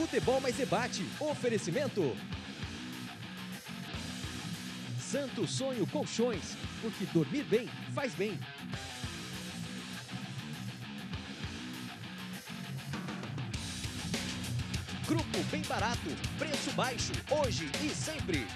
Futebol mais debate. Oferecimento. Santo Sonho Colchões, porque dormir bem faz bem. Grupo Bem Barato, preço baixo, hoje e sempre.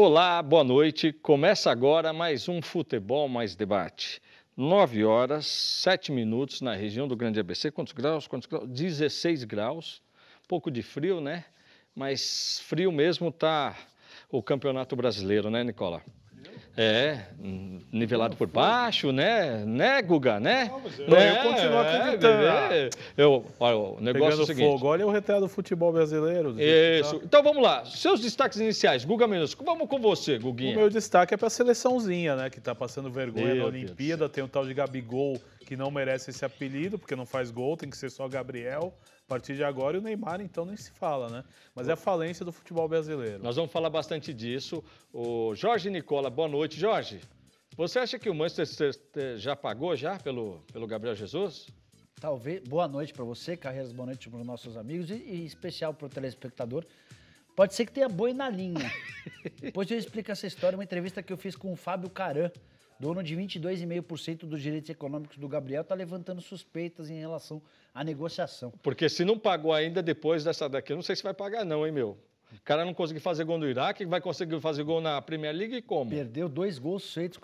Olá, boa noite. Começa agora mais um Futebol Mais Debate. 9 horas, 7 minutos na região do Grande ABC. Quantos graus? Quantos graus? 16 graus. Pouco de frio, né? Mas frio mesmo tá o Campeonato Brasileiro, né, Nicola? É, nivelado por baixo, né? Né, Guga, né? Não, é, eu continuo acreditando. É, é, eu, olha, o negócio Pegando é o seguinte. Fogo. Olha o retrato do futebol brasileiro. Tá. Isso. Tá. Então vamos lá. Seus destaques iniciais, Guga Menosco. Vamos com você, Guguinha. O meu destaque é para a seleçãozinha, né? Que está passando vergonha meu na Olimpíada. Tem o tal de Gabigol, que não merece esse apelido, porque não faz gol, tem que ser só Gabriel. A partir de agora, e o Neymar, então, nem se fala, né? Mas é a falência do futebol brasileiro. Nós vamos falar bastante disso. O Jorge Nicola, boa noite. Jorge, você acha que o Manchester já pagou já pelo, pelo Gabriel Jesus? Talvez. Boa noite para você, Carreiras, boa noite para os nossos amigos e, e especial para o telespectador. Pode ser que tenha boi na linha. Depois eu explico essa história, uma entrevista que eu fiz com o Fábio Caran, Dono de 22,5% dos direitos econômicos do Gabriel está levantando suspeitas em relação à negociação. Porque se não pagou ainda depois dessa daqui, eu não sei se vai pagar não, hein, meu? O cara não conseguiu fazer gol no Iraque, vai conseguir fazer gol na Premier League e como? Perdeu dois gols feitos.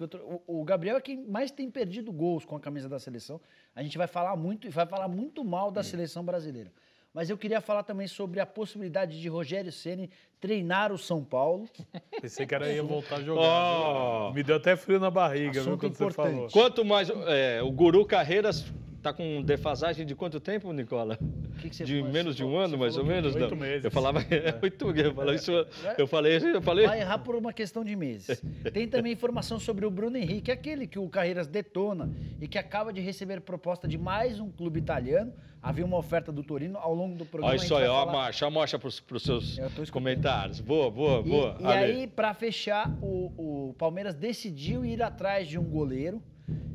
O Gabriel é quem mais tem perdido gols com a camisa da seleção. A gente vai falar muito e vai falar muito mal da hum. seleção brasileira mas eu queria falar também sobre a possibilidade de Rogério Ceni treinar o São Paulo. Pensei que era ia voltar a jogar. Oh, me deu até frio na barriga, viu, quando importante. você falou. Quanto mais é, o Guru Carreiras Tá com defasagem de quanto tempo, Nicola? Que que de menos de um ano, mais ou menos? Oito meses. Eu falava é oito meses. Eu falei, é, isso, é, eu falei, eu falei. Vai errar por uma questão de meses. Tem também informação sobre o Bruno Henrique, aquele que o Carreiras detona e que acaba de receber proposta de mais um clube italiano. Havia uma oferta do Torino ao longo do programa. Olha isso aí, ó, falar... marcha, marcha para os seus comentários. Boa, boa, boa. E, e aí, para fechar, o, o Palmeiras decidiu ir atrás de um goleiro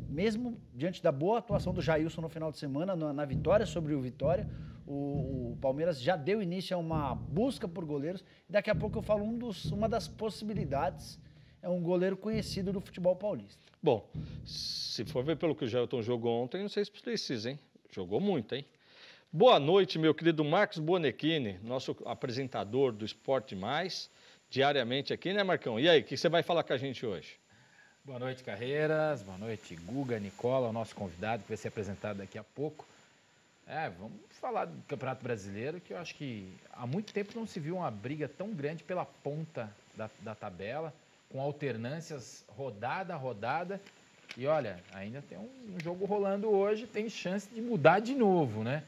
mesmo diante da boa atuação do Jailson no final de semana, na, na vitória sobre o Vitória, o, o, Palmeiras já deu início a uma busca por goleiros. Daqui a pouco eu falo um dos, uma das possibilidades é um goleiro conhecido do futebol paulista. Bom, se for ver pelo que o Jailton jogou ontem, não sei se precisa, hein? Jogou muito, hein? Boa noite, meu querido Marcos Bonequini, nosso apresentador do Esporte Mais, diariamente aqui, né, Marcão? E aí, o que você vai falar com a gente hoje? Boa noite, Carreiras. Boa noite, Guga, Nicola, o nosso convidado que vai ser apresentado daqui a pouco. É, vamos falar do Campeonato Brasileiro, que eu acho que há muito tempo não se viu uma briga tão grande pela ponta da, da tabela, com alternâncias rodada a rodada. E olha, ainda tem um, um, jogo rolando hoje, tem chance de mudar de novo, né?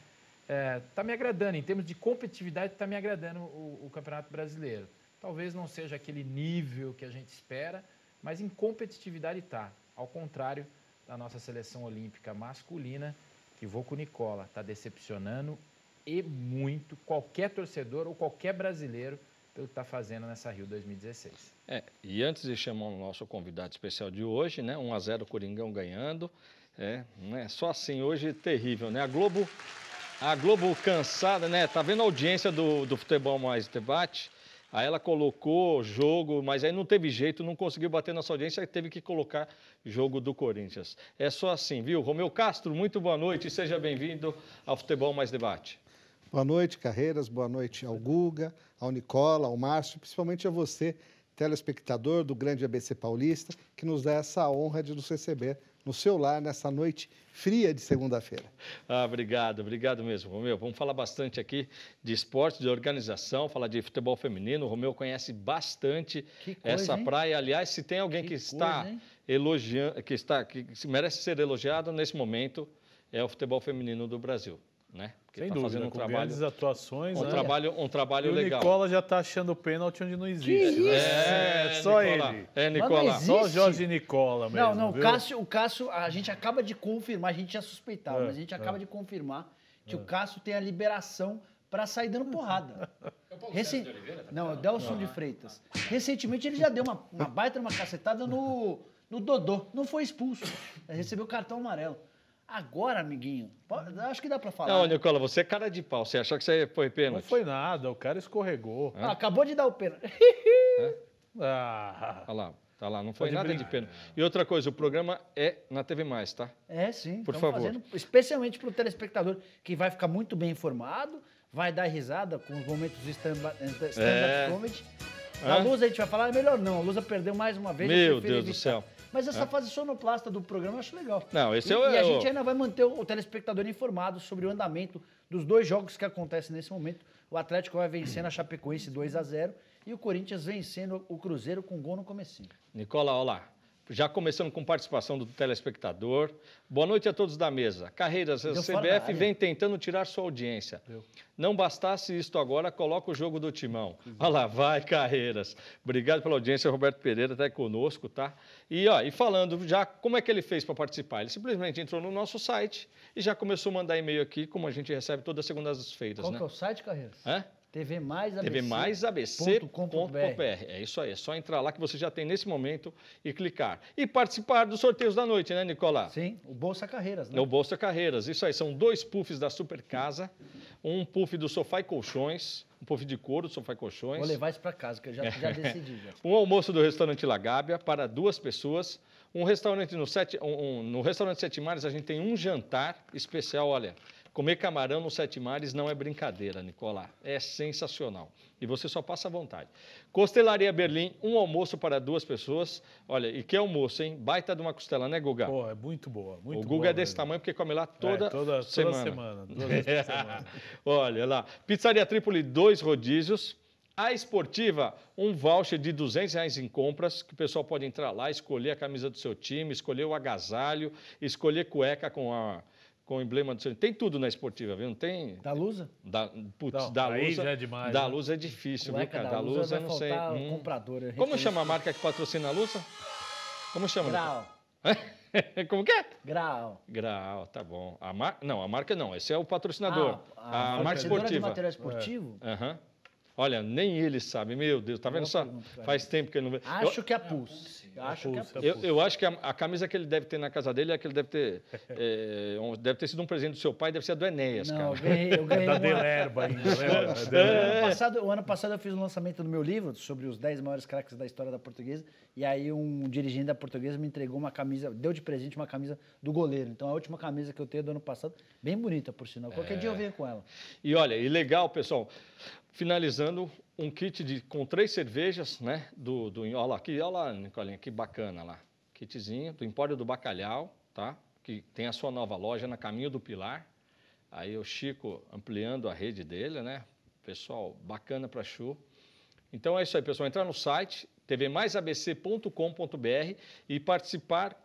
É, tá me agradando, em termos de competitividade, tá me agradando o, o Campeonato Brasileiro. Talvez não seja aquele nível que a gente espera, mas em competitividade está. Ao contrário da nossa seleção olímpica masculina, que vou com Nicola, está decepcionando e muito qualquer torcedor ou qualquer brasileiro pelo que está fazendo nessa Rio 2016. É, e antes de chamar o nosso convidado especial de hoje, né, 1 a 0 Coringão ganhando, é, né, só assim hoje é terrível, né? A Globo, a Globo cansada, né? Tá vendo a audiência do, do futebol mais debate? Aí ela colocou jogo, mas aí não teve jeito, não conseguiu bater nossa audiência, e teve que colocar jogo do Corinthians. É só assim, viu? Romeu Castro, muito boa noite, seja bem-vindo ao Futebol Mais Debate. Boa noite, Carreiras, boa noite ao Guga, ao Nicola, ao Márcio, principalmente a você telespectador do Grande ABC Paulista, que nos dá essa honra de nos receber no seu lar nessa noite fria de segunda-feira. Ah, obrigado, obrigado mesmo, Romeu. Vamos falar bastante aqui de esporte, de organização, falar de futebol feminino. O Romeu conhece bastante coisa, essa hein? praia. Aliás, se tem alguém que, que está coisa, elogiando, que está que merece ser elogiado nesse momento, é o futebol feminino do Brasil né? Porque Sem tá dúvida, fazendo um com trabalho, grandes atuações. Um né? trabalho, um trabalho e legal. O Nicola já está achando o pênalti onde não existe. Que né? isso? É, é, só Nicola. ele. É, Nicola. Só o Jorge Nicola mesmo. Não, não, o Cássio, o Cássio, a gente acaba de confirmar, a gente já é suspeitava, é, mas a gente acaba é. de confirmar que o Cássio tem a liberação para sair dando porrada. Recent... Não, é o tá Delson de Freitas. Recentemente ele já deu uma, uma baita, uma cacetada no, no Dodô. Não foi expulso. Ele recebeu cartão amarelo. Agora, amiguinho, acho que dá para falar. Não, né? Nicola, você é cara de pau. Você achou que você foi pênalti? Não foi nada, o cara escorregou. Ah, acabou de dar o pênalti. ah. Olha lá, tá lá, não foi Pode nada brincar. de pênalti. E outra coisa, o programa é na TV Mais, tá? É, sim. Por favor. Fazendo, especialmente para o telespectador, que vai ficar muito bem informado, vai dar risada com os momentos eh, stand-up stand é. comedy. A Lusa a gente vai falar, é melhor não. A Lusa perdeu mais uma vez. Meu Deus evitar. do céu. Mas essa é. fase sonoplasta do programa eu acho legal. Não, esse e, é o... E a é gente ainda vai manter o, telespectador informado sobre o andamento dos dois jogos que acontecem nesse momento. O Atlético vai vencendo a Chapecoense 2 a 0 e o Corinthians vencendo o Cruzeiro com gol no comecinho. Nicola, olá já começando com participação do telespectador. Boa noite a todos da mesa. Carreiras, a CBF vem tentando tirar sua audiência. Deu. Não bastasse isto agora, coloca o jogo do timão. Olha lá, vai, Carreiras. Obrigado pela audiência, Roberto Pereira tá até conosco, tá? E, ó, e falando já, como é que ele fez para participar? Ele simplesmente entrou no nosso site e já começou a mandar e-mail aqui, como a gente recebe todas as segundas-feiras. Qual né? que é o site, Carreiras? É? TV Mais ABC. TV Mais ABC. É isso aí, é só entrar lá que você já tem nesse momento e clicar. E participar dos sorteios da noite, né, Nicola? Sim, o Bolsa Carreiras, né? É o Bolsa Carreiras, isso aí, são dois puffs da Super Casa, um puff do Sofá e Colchões, um puff de couro do Sofá e Colchões. Vou levar isso para casa, que eu já, já decidi. Já. um almoço do restaurante Lagábia para duas pessoas. Um restaurante no, sete, um, um, no restaurante Sete Mares, a gente tem um jantar especial, olha, Comer camarão no Sete Mares não é brincadeira, Nicolá. É sensacional. E você só passa à vontade. Costelaria Berlim, um almoço para duas pessoas. Olha, e que almoço, hein? Baita de uma costela, né, Guga? Pô, é muito boa. Muito o Guga boa, é desse tamanho porque come lá toda, é, toda semana. Toda semana, semana. Olha lá. Pizzaria Trípoli, dois rodízios. A Esportiva, um voucher de 200 reais em compras, que o pessoal pode entrar lá, escolher a camisa do seu time, escolher o agasalho, escolher cueca com a, com o emblema do seu. Tem tudo na esportiva, viu? Não tem. Da Lusa? Da, putz, não, da Lusa. é demais. Da né? Lusa é difícil, viu, cara? Da, da Lusa, Lusa não sei. Um hum. comprador, Como chama a marca que patrocina a Lusa? Como chama? Grau. Como que é? Grau. Grau, tá bom. A mar... Não, a marca não, esse é o patrocinador. Ah, a, a, a marca esportiva. De material esportivo? É. Aham. É. Olha, nem ele sabe. Meu Deus, tá vendo só? Faz tempo que ele não vê. Acho eu, que é Pulse. É acho é que é pus. É eu, eu acho que a, a, camisa que ele deve ter na casa dele é que ele deve ter. É, deve ter sido um presente do seu pai, deve ser a do Enéas, não, cara. Eu ganhei, eu ganhei da da Delerba ainda, né? Ano passado, o ano passado eu fiz um lançamento do meu livro sobre os 10 maiores craques da história da portuguesa. E aí um dirigente da portuguesa me entregou uma camisa, deu de presente uma camisa do goleiro. Então a última camisa que eu tenho do ano passado, bem bonita, por sinal. Qualquer dia eu venho com ela. E olha, e legal, pessoal finalizando um kit de, com três cervejas, né? Do, do, olha lá, aqui, olha lá, Nicolinha, que bacana lá. Kitzinho do Empório do Bacalhau, tá? Que tem a sua nova loja na Caminho do Pilar. Aí o Chico ampliando a rede dele, né? Pessoal, bacana para chu. Então é isso aí, pessoal. Entrar no site tvmaisabc.com.br e participar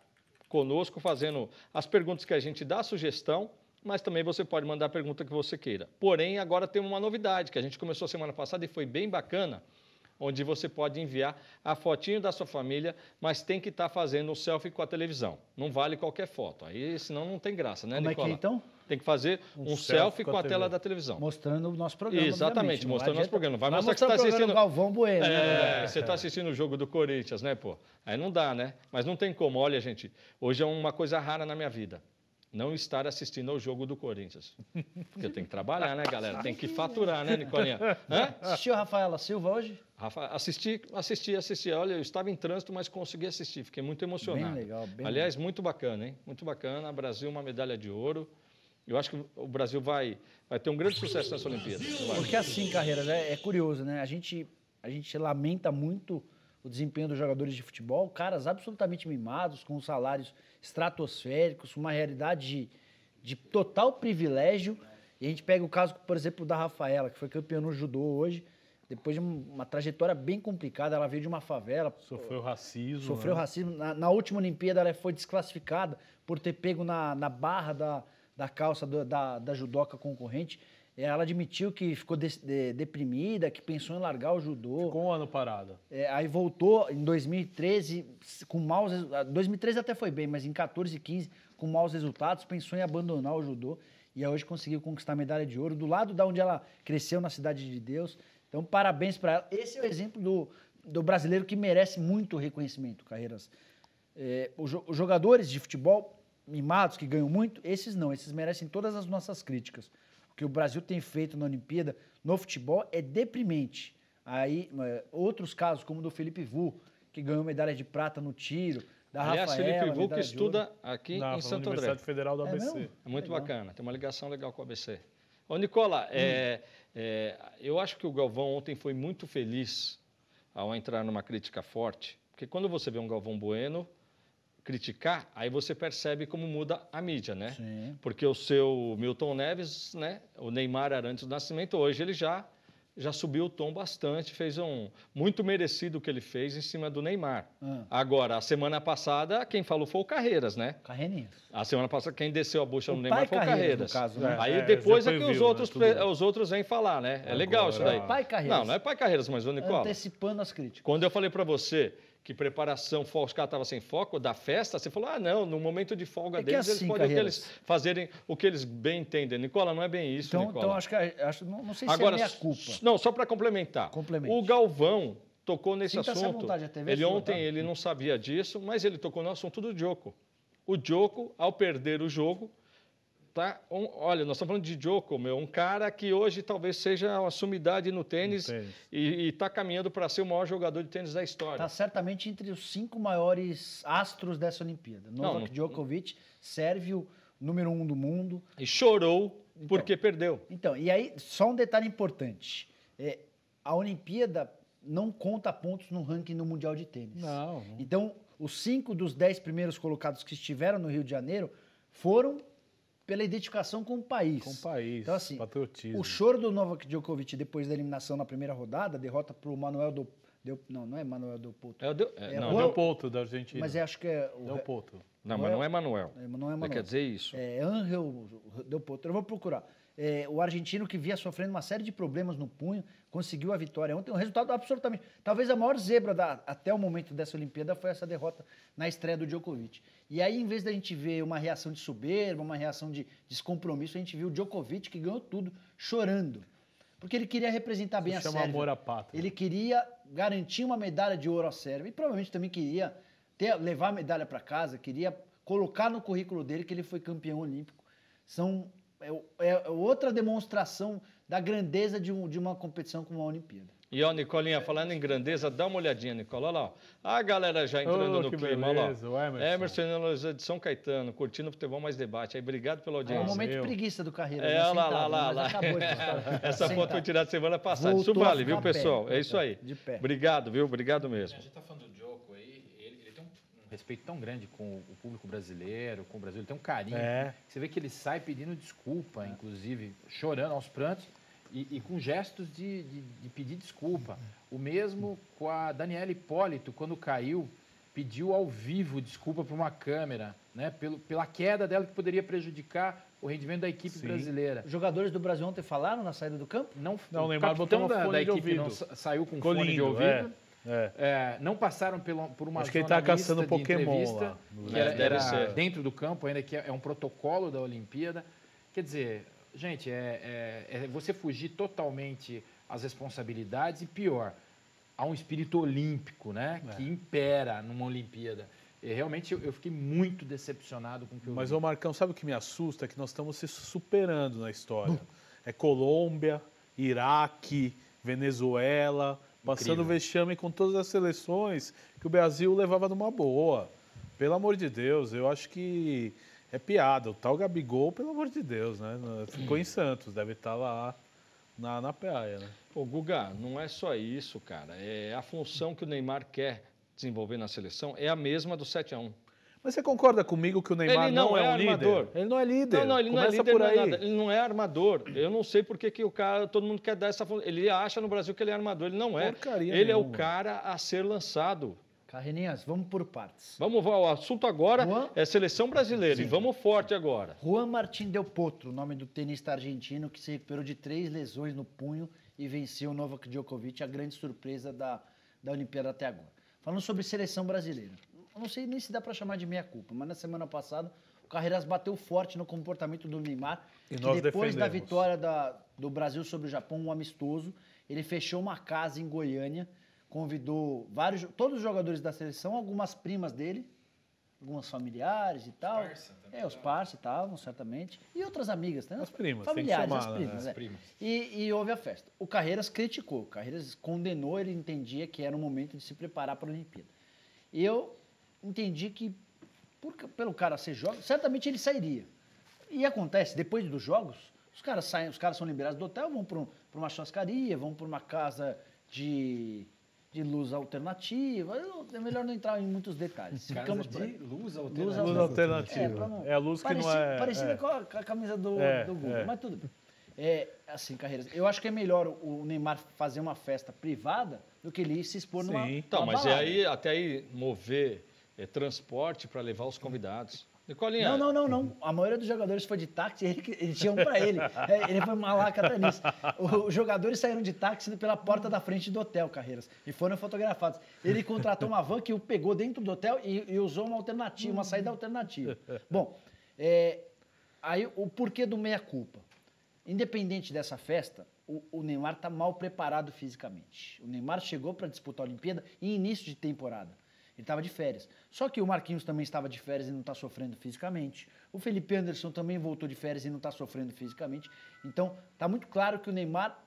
conosco fazendo as perguntas que a gente dá, sugestão mas também você pode mandar a pergunta que você queira. Porém, agora tem uma novidade que a gente começou semana passada e foi bem bacana, onde você pode enviar a fotinho da sua família, mas tem que estar tá fazendo um selfie com a televisão. Não vale qualquer foto. Aí, senão não tem graça, né, Como Nicola? é que é, então? Tem que fazer um, um selfie com a, tela da televisão. Mostrando o nosso programa. Exatamente, mostrando o nosso programa. Vai, mostrar, mostrar que você está assistindo. Galvão Bueno, é, né? Você está assistindo o jogo do Corinthians, né, pô? Aí não dá, né? Mas não tem como. Olha, gente, hoje é uma coisa rara na minha vida não estar assistindo ao jogo do Corinthians. Porque tem que trabalhar, né, galera? Tem que faturar, né, Nicolinha? Hã? Assistiu a Rafaela Silva hoje? Rafa, assisti, assisti, assisti. Olha, eu estava em trânsito, mas consegui assistir. Fiquei muito emocionado. Bem legal, bem Aliás, legal. muito bacana, hein? Muito bacana. Brasil, uma medalha de ouro. Eu acho que o Brasil vai, vai ter um grande sucesso nessa Olimpíada. Porque assim, carreira, é, é curioso, né? A gente, a gente lamenta muito o desempenho dos jogadores de futebol, caras absolutamente mimados, com salários estratosféricos, uma realidade de, de total privilégio. E a gente pega o caso, por exemplo, da Rafaela, que foi campeã no judô hoje, depois de uma trajetória bem complicada, ela veio de uma favela. Sofreu racismo. Sofreu né? racismo. Na, na, última Olimpíada, ela foi desclassificada por ter pego na, na barra da, da calça do, da, da judoca concorrente. Ela admitiu que ficou de, de, deprimida, que pensou em largar o judô. Ficou um ano parado. É, aí voltou em 2013 com maus 2013 ah, até foi bem, mas em 14 e 15 com maus resultados, pensou em abandonar o judô e hoje conseguiu conquistar a medalha de ouro do lado da onde ela cresceu na cidade de Deus. Então parabéns para ela. Esse é o exemplo do, do brasileiro que merece muito reconhecimento, carreiras. É, os, os jogadores de futebol mimados que ganham muito, esses não, esses merecem todas as nossas críticas que o Brasil tem feito na Olimpíada no futebol é deprimente. Aí, é, outros casos, como o do Felipe Vu, que ganhou medalha de prata no tiro, da Aliás, Rafaela, Felipe Vu, que estuda aqui Na, em Santo André. Universidade Federal do ABC. É, é muito legal. bacana, tem uma ligação legal com o ABC. Ô, Nicola, hum. é, é, eu acho que o Galvão ontem foi muito feliz ao entrar numa crítica forte, porque quando você vê um Galvão Bueno, criticar, aí você percebe como muda a mídia, né? Sim. Porque o seu Milton Neves, né, o Neymar era antes do nascimento, hoje ele já já subiu o tom bastante, fez um muito merecido que ele fez em cima do Neymar. Ah. Agora, a semana passada, quem falou foi o Carreiras, né? Carreirinha. A semana passada, quem desceu a bucha o no Neymar foi o Carreiras. Caso, né? é, aí depois é, que os, né, outros, os outros vêm falar, né? É Agora, legal isso daí. É pai Carreiras. Não, não é pai Carreiras, mas o Nicola. Antecipando as críticas. Quando eu falei para você que preparação, os caras estavam sem foco da festa, você falou, ah, não, no momento de folga é deles, é assim, eles podem o que eles, fazerem o que eles bem entendem. Nicola, não é bem isso, então, Nicola. Então, acho que, acho, não, não sei Agora, se é minha culpa. Não, só para complementar. Complemente. O Galvão tocou nesse Sinta assunto. Vontade, ele ontem, tá. ele não sabia disso, mas ele tocou no assunto do Dioco. O Dioco, ao perder o jogo, tá? Um, olha, nós estamos falando de Djoko, meu, um cara que hoje talvez seja uma sumidade no tênis, no tênis. e está caminhando para ser o maior jogador de tênis da história. Está certamente entre os cinco maiores astros dessa Olimpíada. Novak Djokovic, sérvio, número um do mundo. E chorou então, porque perdeu. Então, e aí, só um detalhe importante. É, a Olimpíada não conta pontos no ranking do Mundial de Tênis. Não. Então, os cinco dos dez primeiros colocados que estiveram no Rio de Janeiro foram pela identificação com o país. Com o país. Então, assim, patriotismo. o choro do Novak Djokovic depois da eliminação na primeira rodada, derrota para o Manuel do. Deu, não, não é Manuel do Poto. É, Del, é, é não, Juan, Del Poto da Argentina. Mas acho que é. O, Del Porto. Não, é é Manuel, é, mas não é Manuel. É, não é Manuel. Quer dizer isso. É Angel Del Poto. Eu vou procurar. É, o argentino que via sofrendo uma série de problemas no punho conseguiu a vitória ontem. Um resultado absolutamente. Talvez a maior zebra da, até o momento dessa Olimpíada foi essa derrota na estreia do Djokovic. E aí, em vez da gente ver uma reação de soberba, uma reação de descompromisso, a gente viu o Djokovic que ganhou tudo chorando. Porque ele queria representar bem Isso a chama Sérvia. amor à pátria. Ele queria garantir uma medalha de ouro à Sérvia e provavelmente também queria ter, levar a medalha para casa, queria colocar no currículo dele que ele foi campeão olímpico. São é, é, é, outra demonstração da grandeza de, um, de uma competição como a Olimpíada. E ó, Nicolinha, falando em grandeza, dá uma olhadinha, Nicola. Olha lá, a galera já entrando oh, no clima. olha lá. Emerson, Emerson de São Caetano, curtindo futebol mais debate. Aí, obrigado pela audiência. É um momento Eu. preguiça do carreira. É, né? olha lá, lá, lá, lá. Essa foto foi tirada semana passada. Voltou é isso vale, viu, pessoal? Pé, é isso aí. De pé. Obrigado, viu? Obrigado mesmo. A gente tá falando do jogo respeito tão grande com o público brasileiro, com o Brasil, ele tem um carinho. É. Você vê que ele sai pedindo desculpa, é. inclusive, chorando aos prantos e, e com gestos de, de, de, pedir desculpa. Uhum. O mesmo com a Daniela Hipólito, quando caiu, pediu ao vivo desculpa para uma câmera, né? Pelo, pela queda dela que poderia prejudicar o rendimento da equipe Sim. brasileira. Os jogadores do Brasil ontem falaram na saída do campo? Não, não o Neymar da, da, equipe Não, saiu com Colindo, fone de ouvido. É. É. É, não passaram pelo, por uma Acho que ele está caçando Pokémon lá, que era, era dentro do campo, ainda que é, é um protocolo da Olimpíada. Quer dizer, gente, é, é, é você fugir totalmente às responsabilidades e pior, há um espírito olímpico, né, é. que impera numa Olimpíada. E realmente eu, fiquei muito decepcionado com o que eu Mas, vi. ô Marcão, sabe o que me assusta? É que nós estamos se superando na história. Hum. É Colômbia, Iraque, Venezuela, Passando Incrível. vexame com todas as seleções que o Brasil levava numa boa. Pelo amor de Deus, eu acho que é piada. O tal Gabigol, pelo amor de Deus, né? Ficou em Santos, deve estar tá lá na, na praia, né? Ô, Guga, não é só isso, cara. É a função que o Neymar quer desenvolver na seleção é a mesma do 7 a 1 mas você concorda comigo que o Neymar não, não, é, é um armador. líder? Ele não é líder. Não, não, ele Começa não é líder, por aí. Não é ele não é armador. Eu não sei por que, que o cara, todo mundo quer dar essa... Ele acha no Brasil que ele é armador, ele não é. Porcaria ele nenhuma. é o cara a ser lançado. Carreninhas, vamos por partes. Vamos, o assunto agora Juan... é seleção brasileira Sim. e vamos forte agora. Juan Martín Del Potro, nome do tenista argentino que se recuperou de três lesões no punho e venceu o Novak Djokovic, a grande surpresa da, da Olimpíada até agora. Falando sobre seleção brasileira. Eu não sei nem se dá para chamar de meia culpa, mas na semana passada o Carreiras bateu forte no comportamento do Neymar. E depois defendemos. da vitória da, do Brasil sobre o Japão, um amistoso, ele fechou uma casa em Goiânia, convidou vários, todos os jogadores da seleção, algumas primas dele, algumas familiares e tal. Parça, é, os né? parceiros estavam, certamente. E outras amigas, né? As primas, familiares, as né? primas. Né? As é. primas. É. E, e, houve a festa. O Carreiras criticou, o Carreiras condenou, ele entendia que era o momento de se preparar para a Olimpíada. Eu entendi que, por, pelo cara ser jovem, certamente ele sairia. E acontece, depois dos jogos, os caras saem, os caras são liberados do hotel, vão para um, uma churrascaria, vão para uma casa de, de luz alternativa. É melhor não entrar em muitos detalhes. Casa Ficamos de luz alternativa. Luz alternativa. É, não... é, a luz que não é... Parecida é. Com, a, camisa do, é, do Google, é. mas tudo bem. É, assim, carreiras. Eu acho que é melhor o Neymar fazer uma festa privada do que ele se expor Sim. numa. Então, mas é balada. aí, até aí mover é, transporte para levar os convidados. Nicolinha. Não, não, não, não. A maioria dos jogadores foi de táxi, ele, ele tinha um para ele. É, ele foi malaca até nisso. Os jogadores saíram de táxi pela porta da frente do hotel, Carreiras, e foram fotografados. Ele contratou uma van que o pegou dentro do hotel e, e usou uma alternativa, uma saída alternativa. Bom, é, aí o porquê do meia-culpa. Independente dessa festa, o, o Neymar está mal preparado fisicamente. O Neymar chegou para disputar a Olimpíada em início de temporada ele estava de férias. Só que o Marquinhos também estava de férias e não está sofrendo fisicamente. O Felipe Anderson também voltou de férias e não está sofrendo fisicamente. Então, está muito claro que o Neymar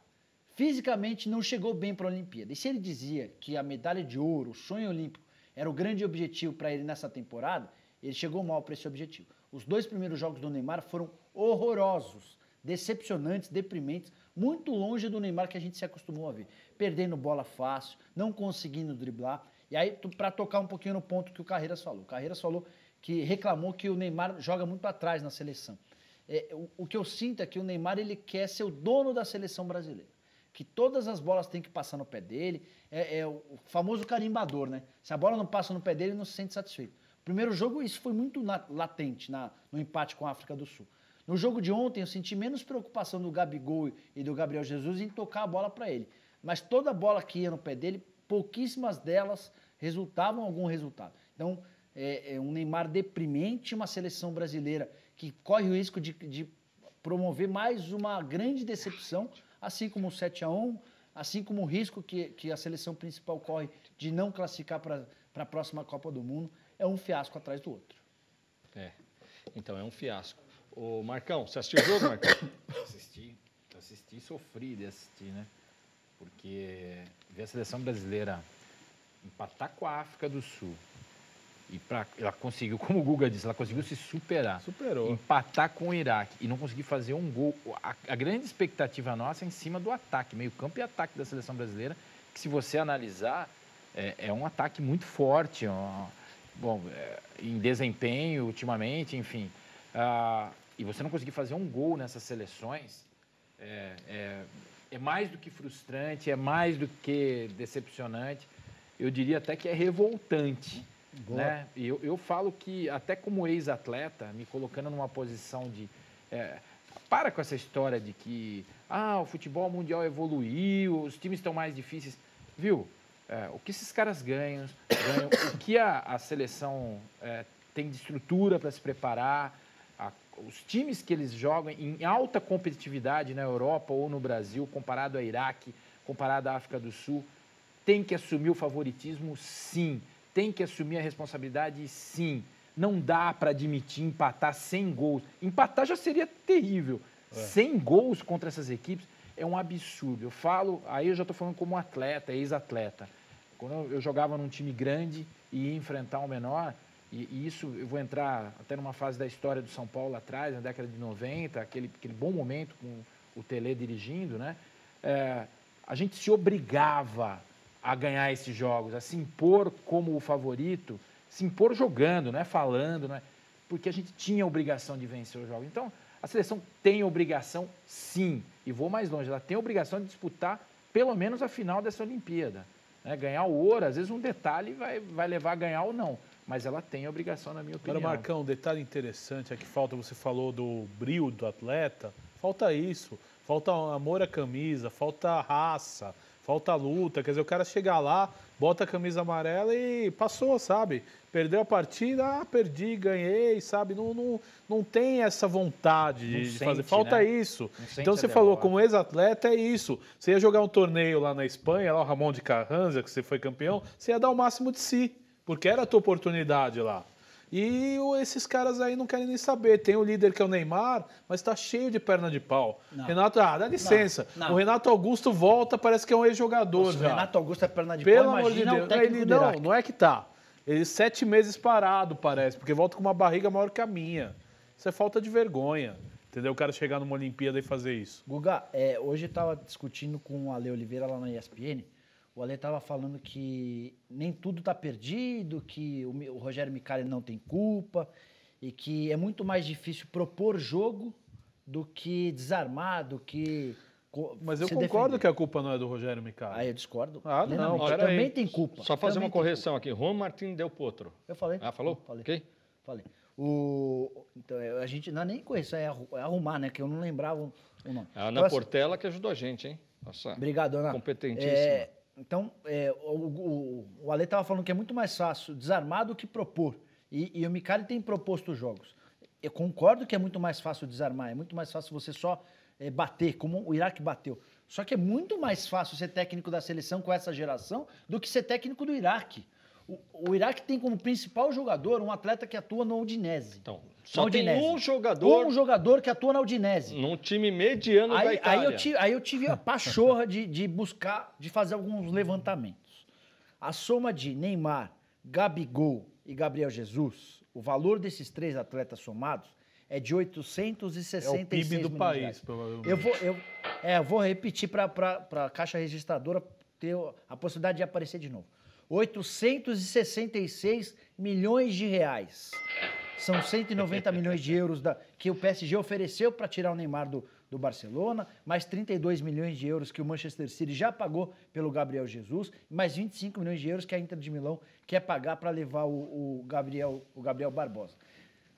fisicamente não chegou bem para a Olimpíada. E se ele dizia que a medalha de ouro, o sonho olímpico, era o grande objetivo para ele nessa temporada, ele chegou mal para esse objetivo. Os dois primeiros jogos do Neymar foram horrorosos, decepcionantes, deprimentes, muito longe do Neymar que a gente se acostumou a ver. Perdendo bola fácil, não conseguindo driblar. E aí, para tocar um pouquinho no ponto que o Carreiras falou. O Carreiras falou que reclamou que o Neymar joga muito atrás na seleção. É, o, o, que eu sinto é que o Neymar ele quer ser o dono da seleção brasileira. Que todas as bolas têm que passar no pé dele. É, é o famoso carimbador, né? Se a bola não passa no pé dele, ele não se sente satisfeito. Primeiro jogo, isso foi muito na, latente na, no empate com a África do Sul. No jogo de ontem, eu senti menos preocupação do Gabigol e do Gabriel Jesus em tocar a bola para ele. Mas toda bola que ia no pé dele, pouquíssimas delas resultavam algum resultado. Então, é, é um Neymar deprimente, uma seleção brasileira que corre o risco de, de promover mais uma grande decepção, assim como o 7 a 1 assim como o risco que, que a seleção principal corre de não classificar para a próxima Copa do Mundo, é um fiasco atrás do outro. É, então é um fiasco. o Marcão, você assistiu o jogo, Marcão? Assisti, assisti sofri de assistir, né? Porque ver a seleção brasileira empatar com a África do Sul. E pra, ela conseguiu, como o Guga disse, ela conseguiu se superar. Superou. Empatar com o Iraque e não conseguir fazer um gol. A, a grande expectativa nossa é em cima do ataque, meio-campo e ataque da seleção brasileira, que se você analisar, é, é um ataque muito forte. bom, é, em desempenho ultimamente, enfim. Ah, e você não conseguir fazer um gol nessas seleções é, é, é mais do que frustrante, é mais do que decepcionante eu diria até que é revoltante. Né? Eu, eu falo que, até como ex-atleta, me colocando numa posição de. É, para com essa história de que ah, o futebol mundial evoluiu, os times estão mais difíceis. Viu? É, o que esses caras ganham, ganham o que a, a seleção é, tem de estrutura para se preparar, a, os times que eles jogam em alta competitividade na Europa ou no Brasil, comparado a Iraque, comparado à África do Sul tem que assumir o favoritismo, sim. Tem que assumir a responsabilidade, sim. Não dá para admitir empatar sem gols. Empatar já seria terrível. É. Sem gols contra essas equipes é um absurdo. Eu falo, aí eu já estou falando como atleta, ex-atleta. Quando eu jogava num time grande e ia enfrentar um menor, e, e, isso eu vou entrar até numa fase da história do São Paulo atrás, na década de 90, aquele, aquele bom momento com o Tele dirigindo, né? É, a gente se obrigava a ganhar esses jogos, a se impor como o favorito, se impor jogando, não é falando, não é, porque a gente tinha a obrigação de vencer os jogos. Então, a seleção tem obrigação, sim, e vou mais longe, ela tem obrigação de disputar pelo menos a final dessa Olimpíada. Né? Ganhar o ouro, às vezes um detalhe vai, vai levar a ganhar ou não, mas ela tem obrigação, na minha opinião. Agora, Marcão, um detalhe interessante é que falta, você falou do brilho do atleta, falta isso, falta amor à camisa, falta raça, falta luta. Quer dizer, o cara chega lá, bota a camisa amarela e passou, sabe? Perdeu a partida, ah, perdi, ganhei, sabe? Não, não, não tem essa vontade de, sente, fazer. Falta né? isso. então você falou, como ex-atleta, é isso. Você ia jogar um torneio lá na Espanha, lá o Ramon de Carranza, que você foi campeão, você ia dar o máximo de si, porque era a tua oportunidade lá. E esses caras aí não querem nem saber. Tem o líder que é o Neymar, mas está cheio de perna de pau. Não. Renato, ah, dá licença. Não, não. O Renato Augusto volta, parece que é um ex-jogador já. O Renato Augusto é perna de Pelo pau, amor de Deus. Ele, não, não é que tá. Ele sete meses parado, parece, porque volta com uma barriga maior que a minha. Isso é falta de vergonha. Entendeu? O cara chegar numa Olimpíada e fazer isso. Guga, é, hoje eu estava discutindo com a Ale Oliveira lá na ESPN. O Ale estava falando que nem tudo está perdido, que o, o Rogério Micali não tem culpa e que é muito mais difícil propor jogo do que desarmar, do que mas eu concordo defender. que a culpa não é do Rogério Micali. Ah, eu discordo. Ah, não. não. Olha também aí. tem culpa. Só fazer também uma correção aqui. Juan Martin Del Potro. Eu falei. Ah, falou? Falei. Ok. Falei. O, então, é, a gente não é nem correção, é, é arrumar, né? Que eu não lembrava o nome. É a então, Ana então, Portela assim, que ajudou a gente, hein? Nossa. Obrigado, Ana. Competentíssima. É, então, é, o, o, o, Ale estava falando que é muito mais fácil desarmar do que propor. E, e o Micali tem proposto jogos. Eu concordo que é muito mais fácil desarmar, é muito mais fácil você só é, bater, como o Iraque bateu. Só que é muito mais fácil ser técnico da seleção com essa geração do que ser técnico do Iraque o, o Iraque tem como principal jogador um atleta que atua no Udinese. Então, só tem um jogador. Um jogador que atua na Udinese. Num time mediano aí, da Itália. Aí eu, tive, aí eu tive a pachorra de, de buscar, de fazer alguns levantamentos. A soma de Neymar, Gabigol e Gabriel Jesus, o valor desses três atletas somados é de 866 É o PIB do país, provavelmente. Eu vou, eu, é, eu vou repetir para a Caixa Registradora ter a possibilidade de aparecer de novo. 866 milhões de reais. São 190 milhões de euros da, que o PSG ofereceu para tirar o Neymar do, do Barcelona, mais 32 milhões de euros que o Manchester City já pagou pelo Gabriel Jesus, mais 25 milhões de euros que a Inter de Milão quer pagar para levar o, o, Gabriel, o Gabriel Barbosa.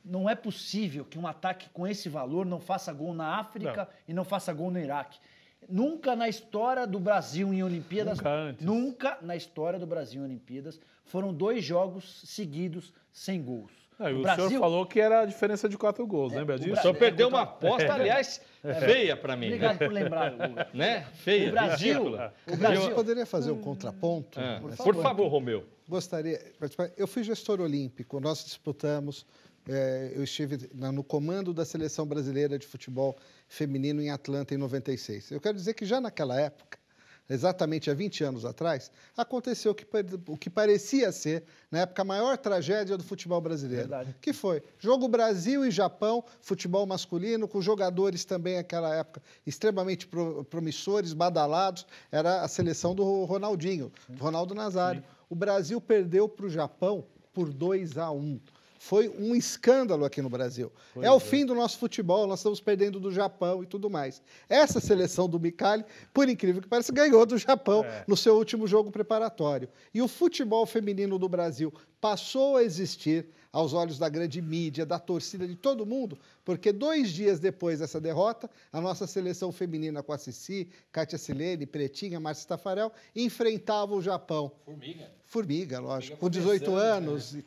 Não é possível que um ataque com esse valor não faça gol na África não. e não faça gol no Iraque. Nunca na história do Brasil em Olimpíadas. Nunca antes. Nunca na história do Brasil em Olimpíadas foram dois jogos seguidos sem gols. Ah, o, o Brasil... senhor falou que era a diferença de quatro gols, é, lembra disso? O, Brasil... o senhor perdeu é uma aposta, é, aliás, é, é. feia para mim. Né? Obrigado por lembrar, Lula. Né? Feia, o Brasil, O Brasil... Eu poderia fazer um contraponto? Ah, por, favor. por favor, Romeu. Gostaria. Eu fui gestor olímpico, nós disputamos é, eu estive na, no comando da seleção brasileira de futebol feminino em Atlanta em 96. Eu quero dizer que já naquela época, exatamente há 20 anos atrás, aconteceu o que, o que parecia ser, na época, a maior tragédia do futebol brasileiro. Verdade. Que foi jogo Brasil e Japão, futebol masculino, com jogadores também, naquela época, extremamente pro, promissores, badalados. Era a seleção do Ronaldinho, Ronaldo Nazário. Sim. O Brasil perdeu para o Japão por 2 a 1. Um foi um escândalo aqui no Brasil. Pois é o é. fim do nosso futebol, nós estamos perdendo do Japão e tudo mais. Essa seleção do Micali, por incrível que pareça, ganhou do Japão é. no seu último jogo preparatório. E o futebol feminino do Brasil passou a existir aos olhos da grande mídia, da torcida, de todo mundo, porque dois dias depois dessa derrota, a nossa seleção feminina com a Cici, Kátia Silene, Pretinha, Márcia Tafarel, enfrentava o Japão. Formiga. Formiga, lógico. Formiga com 18 anos. Né?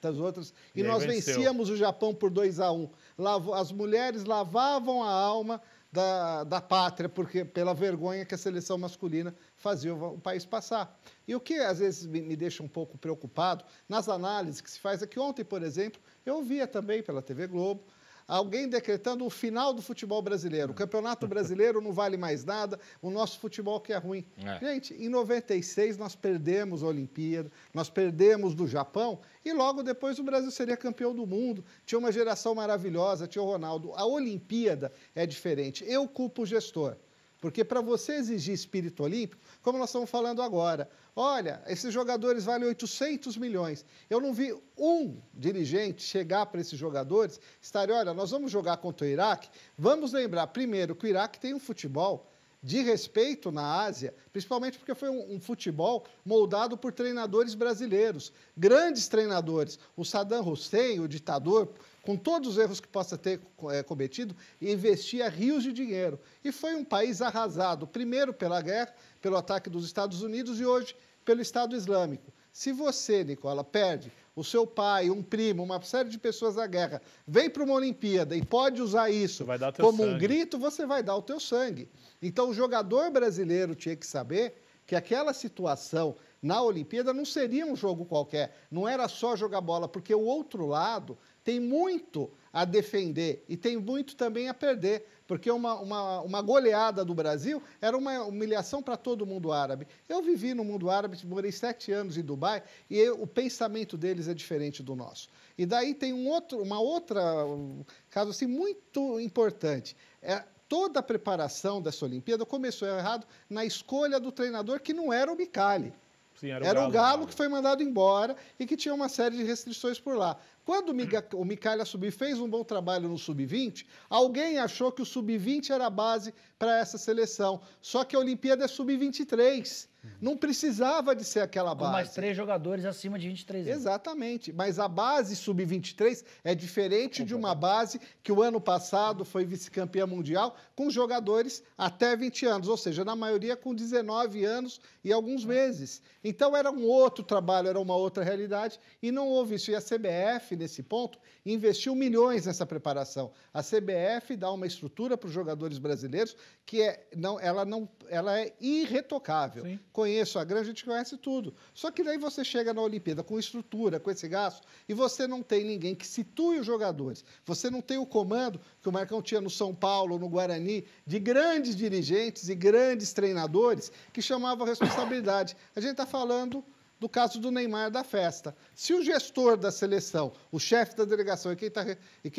das outras. E, e nós venceu. vencíamos o Japão por 2 a 1 um. As mulheres lavavam a alma da, da pátria porque pela vergonha que a seleção masculina fazia o, o país passar. E o que às vezes me, me, deixa um pouco preocupado nas análises que se faz é que ontem, por exemplo, eu via também pela TV Globo alguém decretando o final do futebol brasileiro. O campeonato brasileiro não vale mais nada, o nosso futebol que é ruim. É. Gente, em 96 nós perdemos a Olimpíada, nós perdemos do Japão e logo depois o Brasil seria campeão do mundo. Tinha uma geração maravilhosa, tinha o Ronaldo. A Olimpíada é diferente. Eu culpo o gestor. Porque para você exigir espírito olímpico, como nós estamos falando agora, olha, esses jogadores valem 800 milhões. Eu não vi um dirigente chegar para esses jogadores e estar, olha, nós vamos jogar contra o Iraque. Vamos lembrar, primeiro, que o Iraque tem um futebol de respeito na Ásia, principalmente porque foi um, um, futebol moldado por treinadores brasileiros, grandes treinadores. O Saddam Hussein, o ditador com todos os erros que possa ter é, cometido, investia rios de dinheiro. E foi um país arrasado, primeiro pela guerra, pelo ataque dos Estados Unidos e hoje pelo Estado Islâmico. Se você, Nicola, perde o seu pai, um primo, uma série de pessoas da guerra, vem para uma Olimpíada e pode usar isso como sangue. um grito, você vai dar o teu sangue. Então o jogador brasileiro tinha que saber que aquela situação na Olimpíada não seria um jogo qualquer, não era só jogar bola, porque o outro lado tem muito a defender e tem muito também a perder, porque uma, uma, uma goleada do Brasil era uma humilhação para todo mundo árabe. Eu vivi no mundo árabe, morei sete anos em Dubai e eu, o pensamento deles é diferente do nosso. E daí tem um outro, uma outra um caso assim muito importante. É, toda a preparação dessa Olimpíada começou errado na escolha do treinador que não era o Micali. Sim, era, o, Galo, o Galo que foi mandado embora e que tinha uma série de restrições por lá. Quando o Micalha Sub fez um bom trabalho no Sub-20, alguém achou que o Sub-20 era a base para essa seleção. Só que a Olimpíada é Sub-23. Não precisava de ser aquela base. Com mais três jogadores acima de 23 anos. Exatamente. Mas a base sub-23 é diferente de uma base que o ano passado foi vice-campeã mundial com jogadores até 20 anos, ou seja, na maioria com 19 anos e alguns ah. meses. Então era um outro trabalho, era uma outra realidade e não houve isso. E a CBF, nesse ponto, investiu milhões nessa preparação. A CBF dá uma estrutura para os jogadores brasileiros que é, não, ela, não, ela é irretocável. Sim conheço a grande, a gente conhece tudo. Só que daí você chega na Olimpíada com estrutura, com esse gasto, e você não tem ninguém que situe os jogadores. Você não tem o comando que o Marcão tinha no São Paulo, no Guarani, de grandes dirigentes e grandes treinadores que chamavam a responsabilidade. A gente está falando do caso do Neymar da festa. Se o gestor da seleção, o chefe da delegação e quem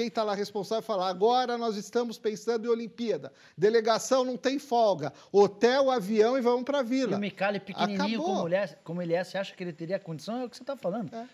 está tá lá responsável falar, agora nós estamos pensando em Olimpíada, delegação não tem folga, hotel, avião e vamos para a vila. E o Micali pequenininho como ele, é, como ele é, você acha que ele teria condição? É o que você está falando. É.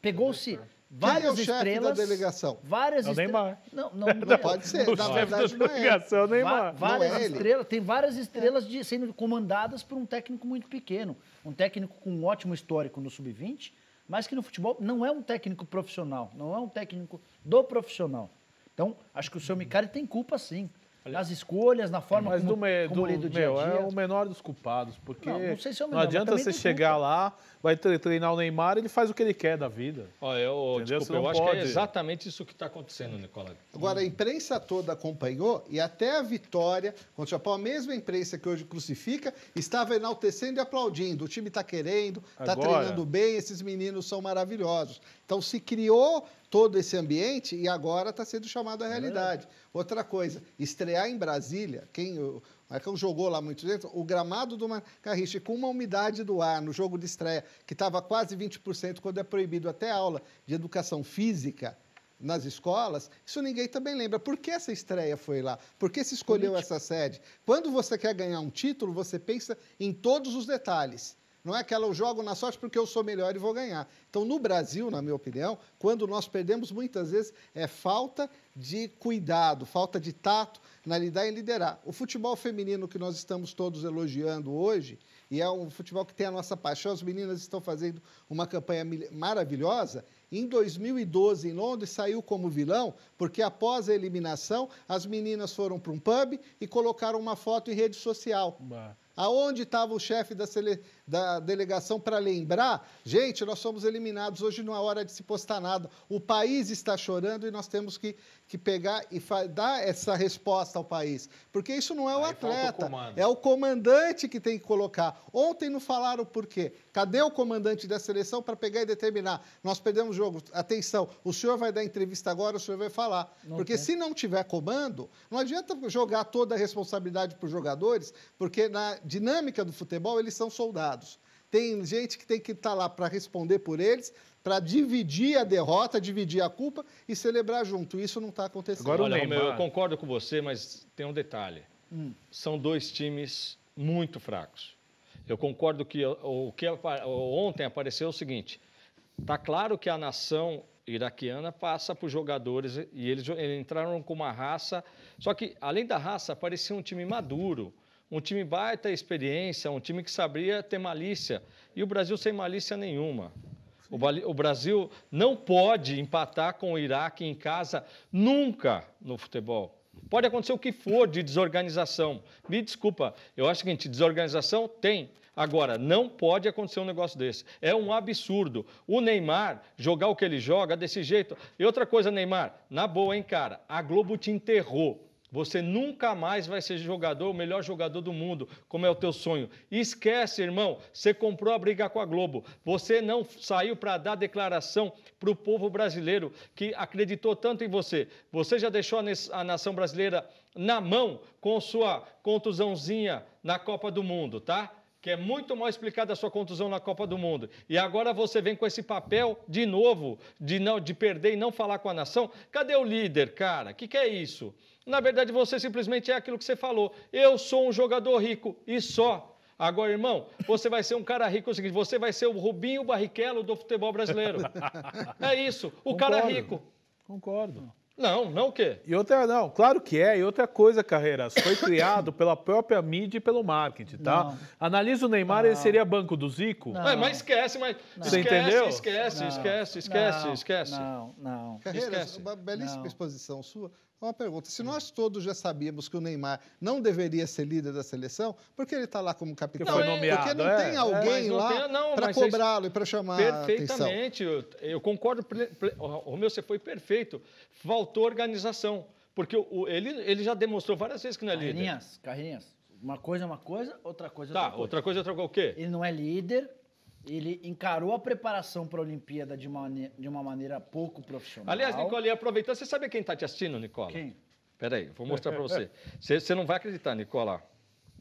Pegou-se várias é o estrelas. Chefe da delegação? Várias é o Neymar. Não, não, não, é. não pode ser. O na verdade, da delegação, não é. é Neymar. várias não é estrelas, tem várias estrelas de, sendo comandadas por um técnico muito pequeno. Um técnico com um ótimo histórico no sub-20, mas que no futebol não é um técnico profissional, não é um técnico do profissional. Então, acho que o seu Micari tem culpa sim nas escolhas, na forma mas como, do como do, do meu, a é dia. É o menor dos culpados, porque não, não, se é menor, não adianta você chegar culpa. lá, vai treinar o Neymar ele faz o que ele quer da vida. Olha, eu, desculpa, eu acho que é exatamente isso que está acontecendo, Nicolás. Agora, a imprensa toda acompanhou e até a vitória contra o Japão, a mesma imprensa que hoje crucifica, estava enaltecendo e aplaudindo. O time está querendo, está treinando bem, esses meninos são maravilhosos. Então se criou todo esse ambiente e agora está sendo chamado à é realidade. É. Outra coisa, estrear em Brasília, quem o Marcão jogou lá muito dentro, o gramado do Macarriche com uma umidade do ar no jogo de estreia, que estava quase 20%, quando é proibido até aula de educação física nas escolas, isso ninguém também lembra. Por que essa estreia foi lá? Por que se escolheu essa sede? Quando você quer ganhar um título, você pensa em todos os detalhes. Não é aquela eu jogo na sorte porque eu sou melhor e vou ganhar. Então, no Brasil, na minha opinião, quando nós perdemos, muitas vezes é falta de cuidado, falta de tato na lidar e liderar. O futebol feminino que nós estamos todos elogiando hoje, e é um futebol que tem a nossa paixão, as meninas estão fazendo uma campanha maravilhosa. Em 2012, em Londres, saiu como vilão, porque após a eliminação, as meninas foram para um pub e colocaram uma foto em rede social. Bah. Aonde estava o chefe da seleção? da delegação para lembrar, gente, nós somos eliminados, hoje não é hora de se postar nada, o país está chorando e nós temos que, que pegar e dar essa resposta ao país, porque isso não é o Aí atleta, o é o comandante que tem que colocar. Ontem não falaram por quê. Cadê o comandante da seleção para pegar e determinar? Nós perdemos o jogo, atenção, o senhor vai dar entrevista agora, o senhor vai falar. Não porque tem. se não tiver comando, não adianta jogar toda a responsabilidade para os jogadores, porque na dinâmica do futebol eles são soldados. Tem gente que tem que estar tá lá para responder por eles, para dividir a derrota, dividir a culpa e celebrar junto. Isso não está acontecendo. Agora, Olha, Neymar... eu concordo com você, mas tem um detalhe. Hum. São dois times muito fracos. Eu concordo que o que ontem apareceu é o seguinte: está claro que a nação iraquiana passa por jogadores e eles entraram com uma raça. Só que, além da raça, parecia um time maduro. Um time baita experiência, um time que sabia ter malícia. E o Brasil sem malícia nenhuma. O, Brasil não pode empatar com o Iraque em casa nunca no futebol. Pode acontecer o que for de desorganização. Me desculpa, eu acho que gente, desorganização tem. Agora, não pode acontecer um negócio desse. É um absurdo. O Neymar jogar o que ele joga desse jeito. E outra coisa, Neymar, na boa, hein, cara? A Globo te enterrou você nunca mais vai ser jogador, o melhor jogador do mundo, como é o teu sonho. Esquece, irmão, você comprou a briga com a Globo. Você não saiu para dar declaração para o povo brasileiro que acreditou tanto em você. Você já deixou a nação brasileira na mão com sua contusãozinha na Copa do Mundo, tá? que é muito mal explicada a sua contusão na Copa do Mundo. E agora você vem com esse papel de novo de não de perder e não falar com a nação. Cadê o líder, cara? O que, que é isso? Na verdade, você simplesmente é aquilo que você falou. Eu sou um jogador rico e só. Agora, irmão, você vai ser um cara rico, é o seguinte, você vai ser o Rubinho Barrichello do futebol brasileiro. É isso, o Concordo. cara é rico. Concordo. Não, não o quê? E outra, não, claro que é. E outra coisa, Carreiras, foi criado pela própria mídia e pelo marketing, tá? Não. Analisa o Neymar, não. ele seria banco do Zico? Não. É, mas, esquece, mas não. Esquece, Você entendeu? esquece, esquece, esquece, esquece. Não, não. Carreiras, esquece. uma belíssima exposição sua. É uma pergunta: se é. nós todos já sabíamos que o Neymar não deveria ser líder da seleção, por que ele está lá como capitão? Não, Porque, nomeado, Porque não é, tem alguém é, não lá para cobrá-lo e para chamar perfeitamente, a Perfeitamente, eu, eu concordo. Romeu, você foi perfeito. Faltou organização. Porque o, ele, ele já demonstrou várias vezes que não é carrinhas, líder. Carrinhas, carrinhas. Uma coisa é uma coisa, outra coisa é tá, outra coisa. Tá, outra coisa é outra coisa. O quê? Ele não é líder, ele encarou a preparação para a Olimpíada de uma, de uma maneira pouco profissional. Aliás, Nicole, aproveitando, você sabe quem está te assistindo, Nicola? Quem? Peraí, vou mostrar para você. você. Você não vai acreditar, Nicola.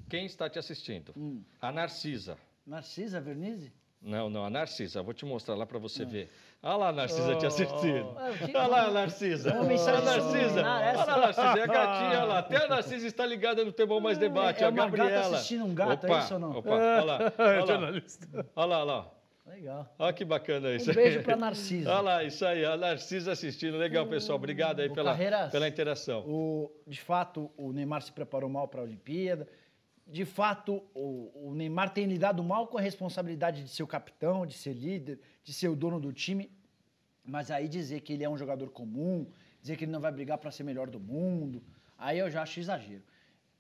Quem está te assistindo? Hum. A Narcisa. Narcisa Vernizzi? Não, não, a Narcisa. Vou te mostrar lá para você não. ver. Olha lá a Narcisa oh. te assistindo. Olha lá a Narcisa. Oh. Olha a Narcisa. Né? Olha lá a Narcisa. É a gatinha lá. Até a Narcisa está ligada no bom Mais é Debate. É, é a Gabriela. Gata assistindo um gato, é opa, é isso ou não? Opa, olha lá. Olha lá. Olha lá, olha lá. Legal. Olha que bacana isso. Um beijo para Narcisa. Olha lá, isso aí, a Narcisa assistindo. Legal, hum, pessoal. Obrigado aí pela, Carreiras, pela interação. O, de fato, o Neymar se preparou mal para a Olimpíada de fato, o, o, Neymar tem lidado mal com a responsabilidade de ser o capitão, de ser líder, de ser o dono do time. Mas aí dizer que ele é um jogador comum, dizer que ele não vai brigar para ser melhor do mundo, aí eu já acho exagero.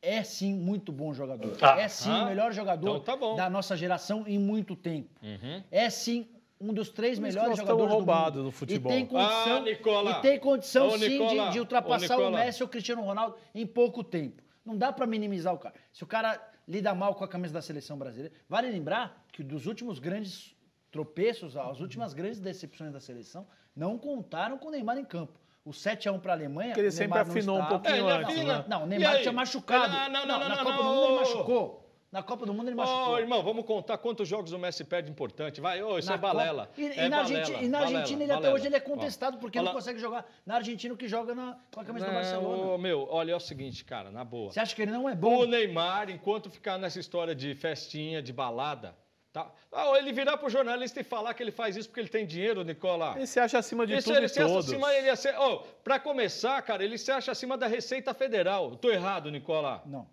É sim muito bom jogador. Ah, é sim ah, o melhor jogador então tá da nossa geração em muito tempo. Uhum. É sim um dos três melhores jogadores roubado do, mundo. do futebol. E tem condição, ah, e tem condição sim de, de ultrapassar o Messi ou o Cristiano Ronaldo em pouco tempo. Não dá para minimizar o cara. Se o cara lida mal com a camisa da seleção brasileira, vale lembrar que dos últimos grandes tropeços, as últimas grandes decepções da seleção, não contaram com o Neymar em campo. O 7x1 para a Alemanha. Porque ele sempre afinou um pouquinho é, antes. Não, né? não, o Neymar tinha machucado. Não, não, não, não, na Copa do Mundo não machucou. Na Copa do Mundo ele machucou. Ô, oh, irmão, vamos contar quantos jogos o Messi perde importante. Vai, ô, oh, isso na é balela. E, é e, na, balela, Argentina, e na balela, ele balela. até hoje ele é contestado, porque Olá. não consegue jogar na Argentina que joga na, com a camisa não, do Barcelona. Ô, meu, olha, é o seguinte, cara, na boa. Você acha que ele não é bom? O Neymar, enquanto ficar nessa história de festinha, de balada, Tá. Ah, ele virar pro jornalista e falar que ele faz isso porque ele tem dinheiro, Nicola. Ele se acha acima de Esse, tudo ele se todos. Acima, ele ia ser, oh, pra começar, cara, ele se acha acima da Receita Federal. tô errado, Nicola? Não.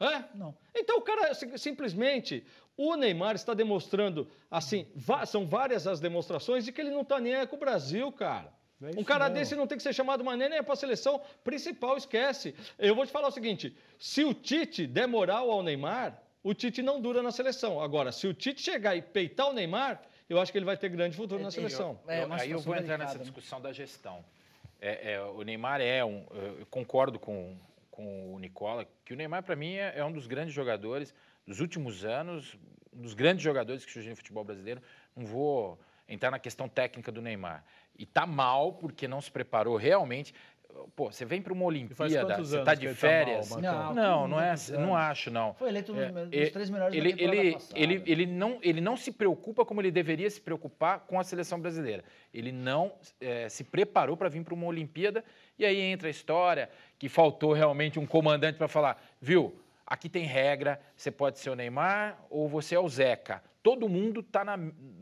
É? Não. Então o cara simplesmente, o Neymar está demonstrando, assim, são várias as demonstrações de que ele não está nem aí com o Brasil, cara. É um cara desse não tem que ser chamado mais nem é para a seleção principal, esquece. Eu vou te falar o seguinte: se o Tite der moral ao Neymar, o Tite não dura na seleção. Agora, se o Tite chegar e peitar o Neymar, eu acho que ele vai ter grande futuro é, na seleção. É, eu, eu, aí eu vou entrar nessa né? discussão da gestão. É, o Neymar é um. Eu concordo com com o Nicola, que o Neymar, para mim, é, é, um dos grandes jogadores dos últimos anos, um dos grandes jogadores que surgiu no futebol brasileiro. Não vou entrar na questão técnica do Neymar. E tá mal porque não se preparou realmente pô, você vem para uma Olimpíada, você está de férias. Tá mal, não, não, não é, assim, não né? acho não. Foi eleito é, um dos três melhores ele, da ele, passada. ele, ele não, ele não se preocupa como ele deveria se preocupar com a seleção brasileira. Ele não é, se preparou para vir para uma Olimpíada e aí entra a história que faltou realmente um comandante para falar, viu? Aqui tem regra, você pode ser o Neymar ou você é o Zeca. Todo mundo está na,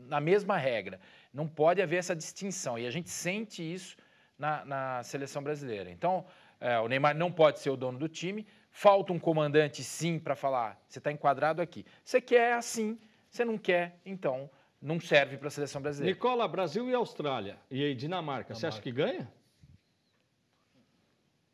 na mesma regra. Não pode haver essa distinção. E a gente sente isso na, na seleção brasileira. Então, é, o Neymar não pode ser o dono do time. Falta um comandante, sim, para falar: você está enquadrado aqui. Você quer assim, você não quer, então não serve para a seleção brasileira. Nicola, Brasil e Austrália. E aí, Dinamarca. Você acha que ganha?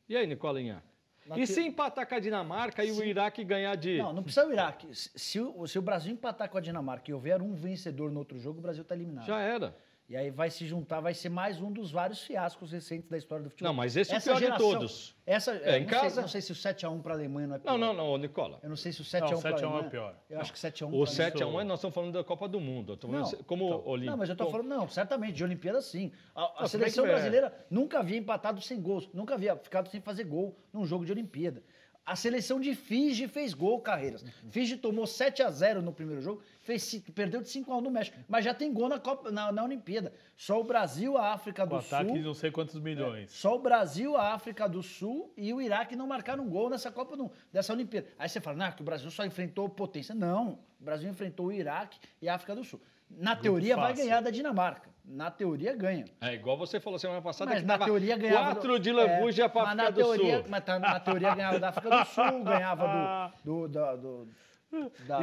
E aí, Nicolinha? Na e se empatar com a Dinamarca se... e o Iraque ganhar de. Não, não precisa o Iraque. Se o, se o Brasil empatar com a Dinamarca e houver um vencedor no outro jogo, o Brasil está eliminado. Já era. E aí vai se juntar, vai ser mais um dos vários fiascos recentes da história do futebol. Não, mas esse essa é o pior geração, de todos. Essa, é, é em sei, casa. não sei se o 7x1 para a Alemanha não é pior. Não, não, não, Nicola. Eu não sei se o 7x1 para a é Alemanha. é pior. Eu acho que 7x1 O 7x1 é, nós estamos falando da Copa do Mundo. Não, como então, Olimpíada. Não, mas eu estou falando, não, certamente, de Olimpíada sim. A, a ah, seleção é brasileira é? nunca havia empatado sem gols, nunca havia ficado sem fazer gol num jogo de Olimpíada. A seleção de Fiji fez gol, Carreiras. Fiji tomou 7 x 0 no primeiro jogo fez, perdeu de 5 a 1 no México, mas já tem gol na, Copa, na, na Olimpíada. Só o Brasil, a África do o Sul. ataque de não sei quantos milhões. É, só o Brasil, a África do Sul e o Iraque não marcaram gol nessa Copa, não, dessa Olimpíada. Aí você fala, não, que o Brasil só enfrentou potência. Não, o Brasil enfrentou o Iraque e a África do Sul. Na teoria, vai ganhar da Dinamarca. Na teoria, ganha. É igual você falou semana passada mas que na teoria ganhava quatro de é, lambuja é, para a África do teoria, Sul. Mas tá, na teoria ganhava da África do Sul, ganhava do, do, do, do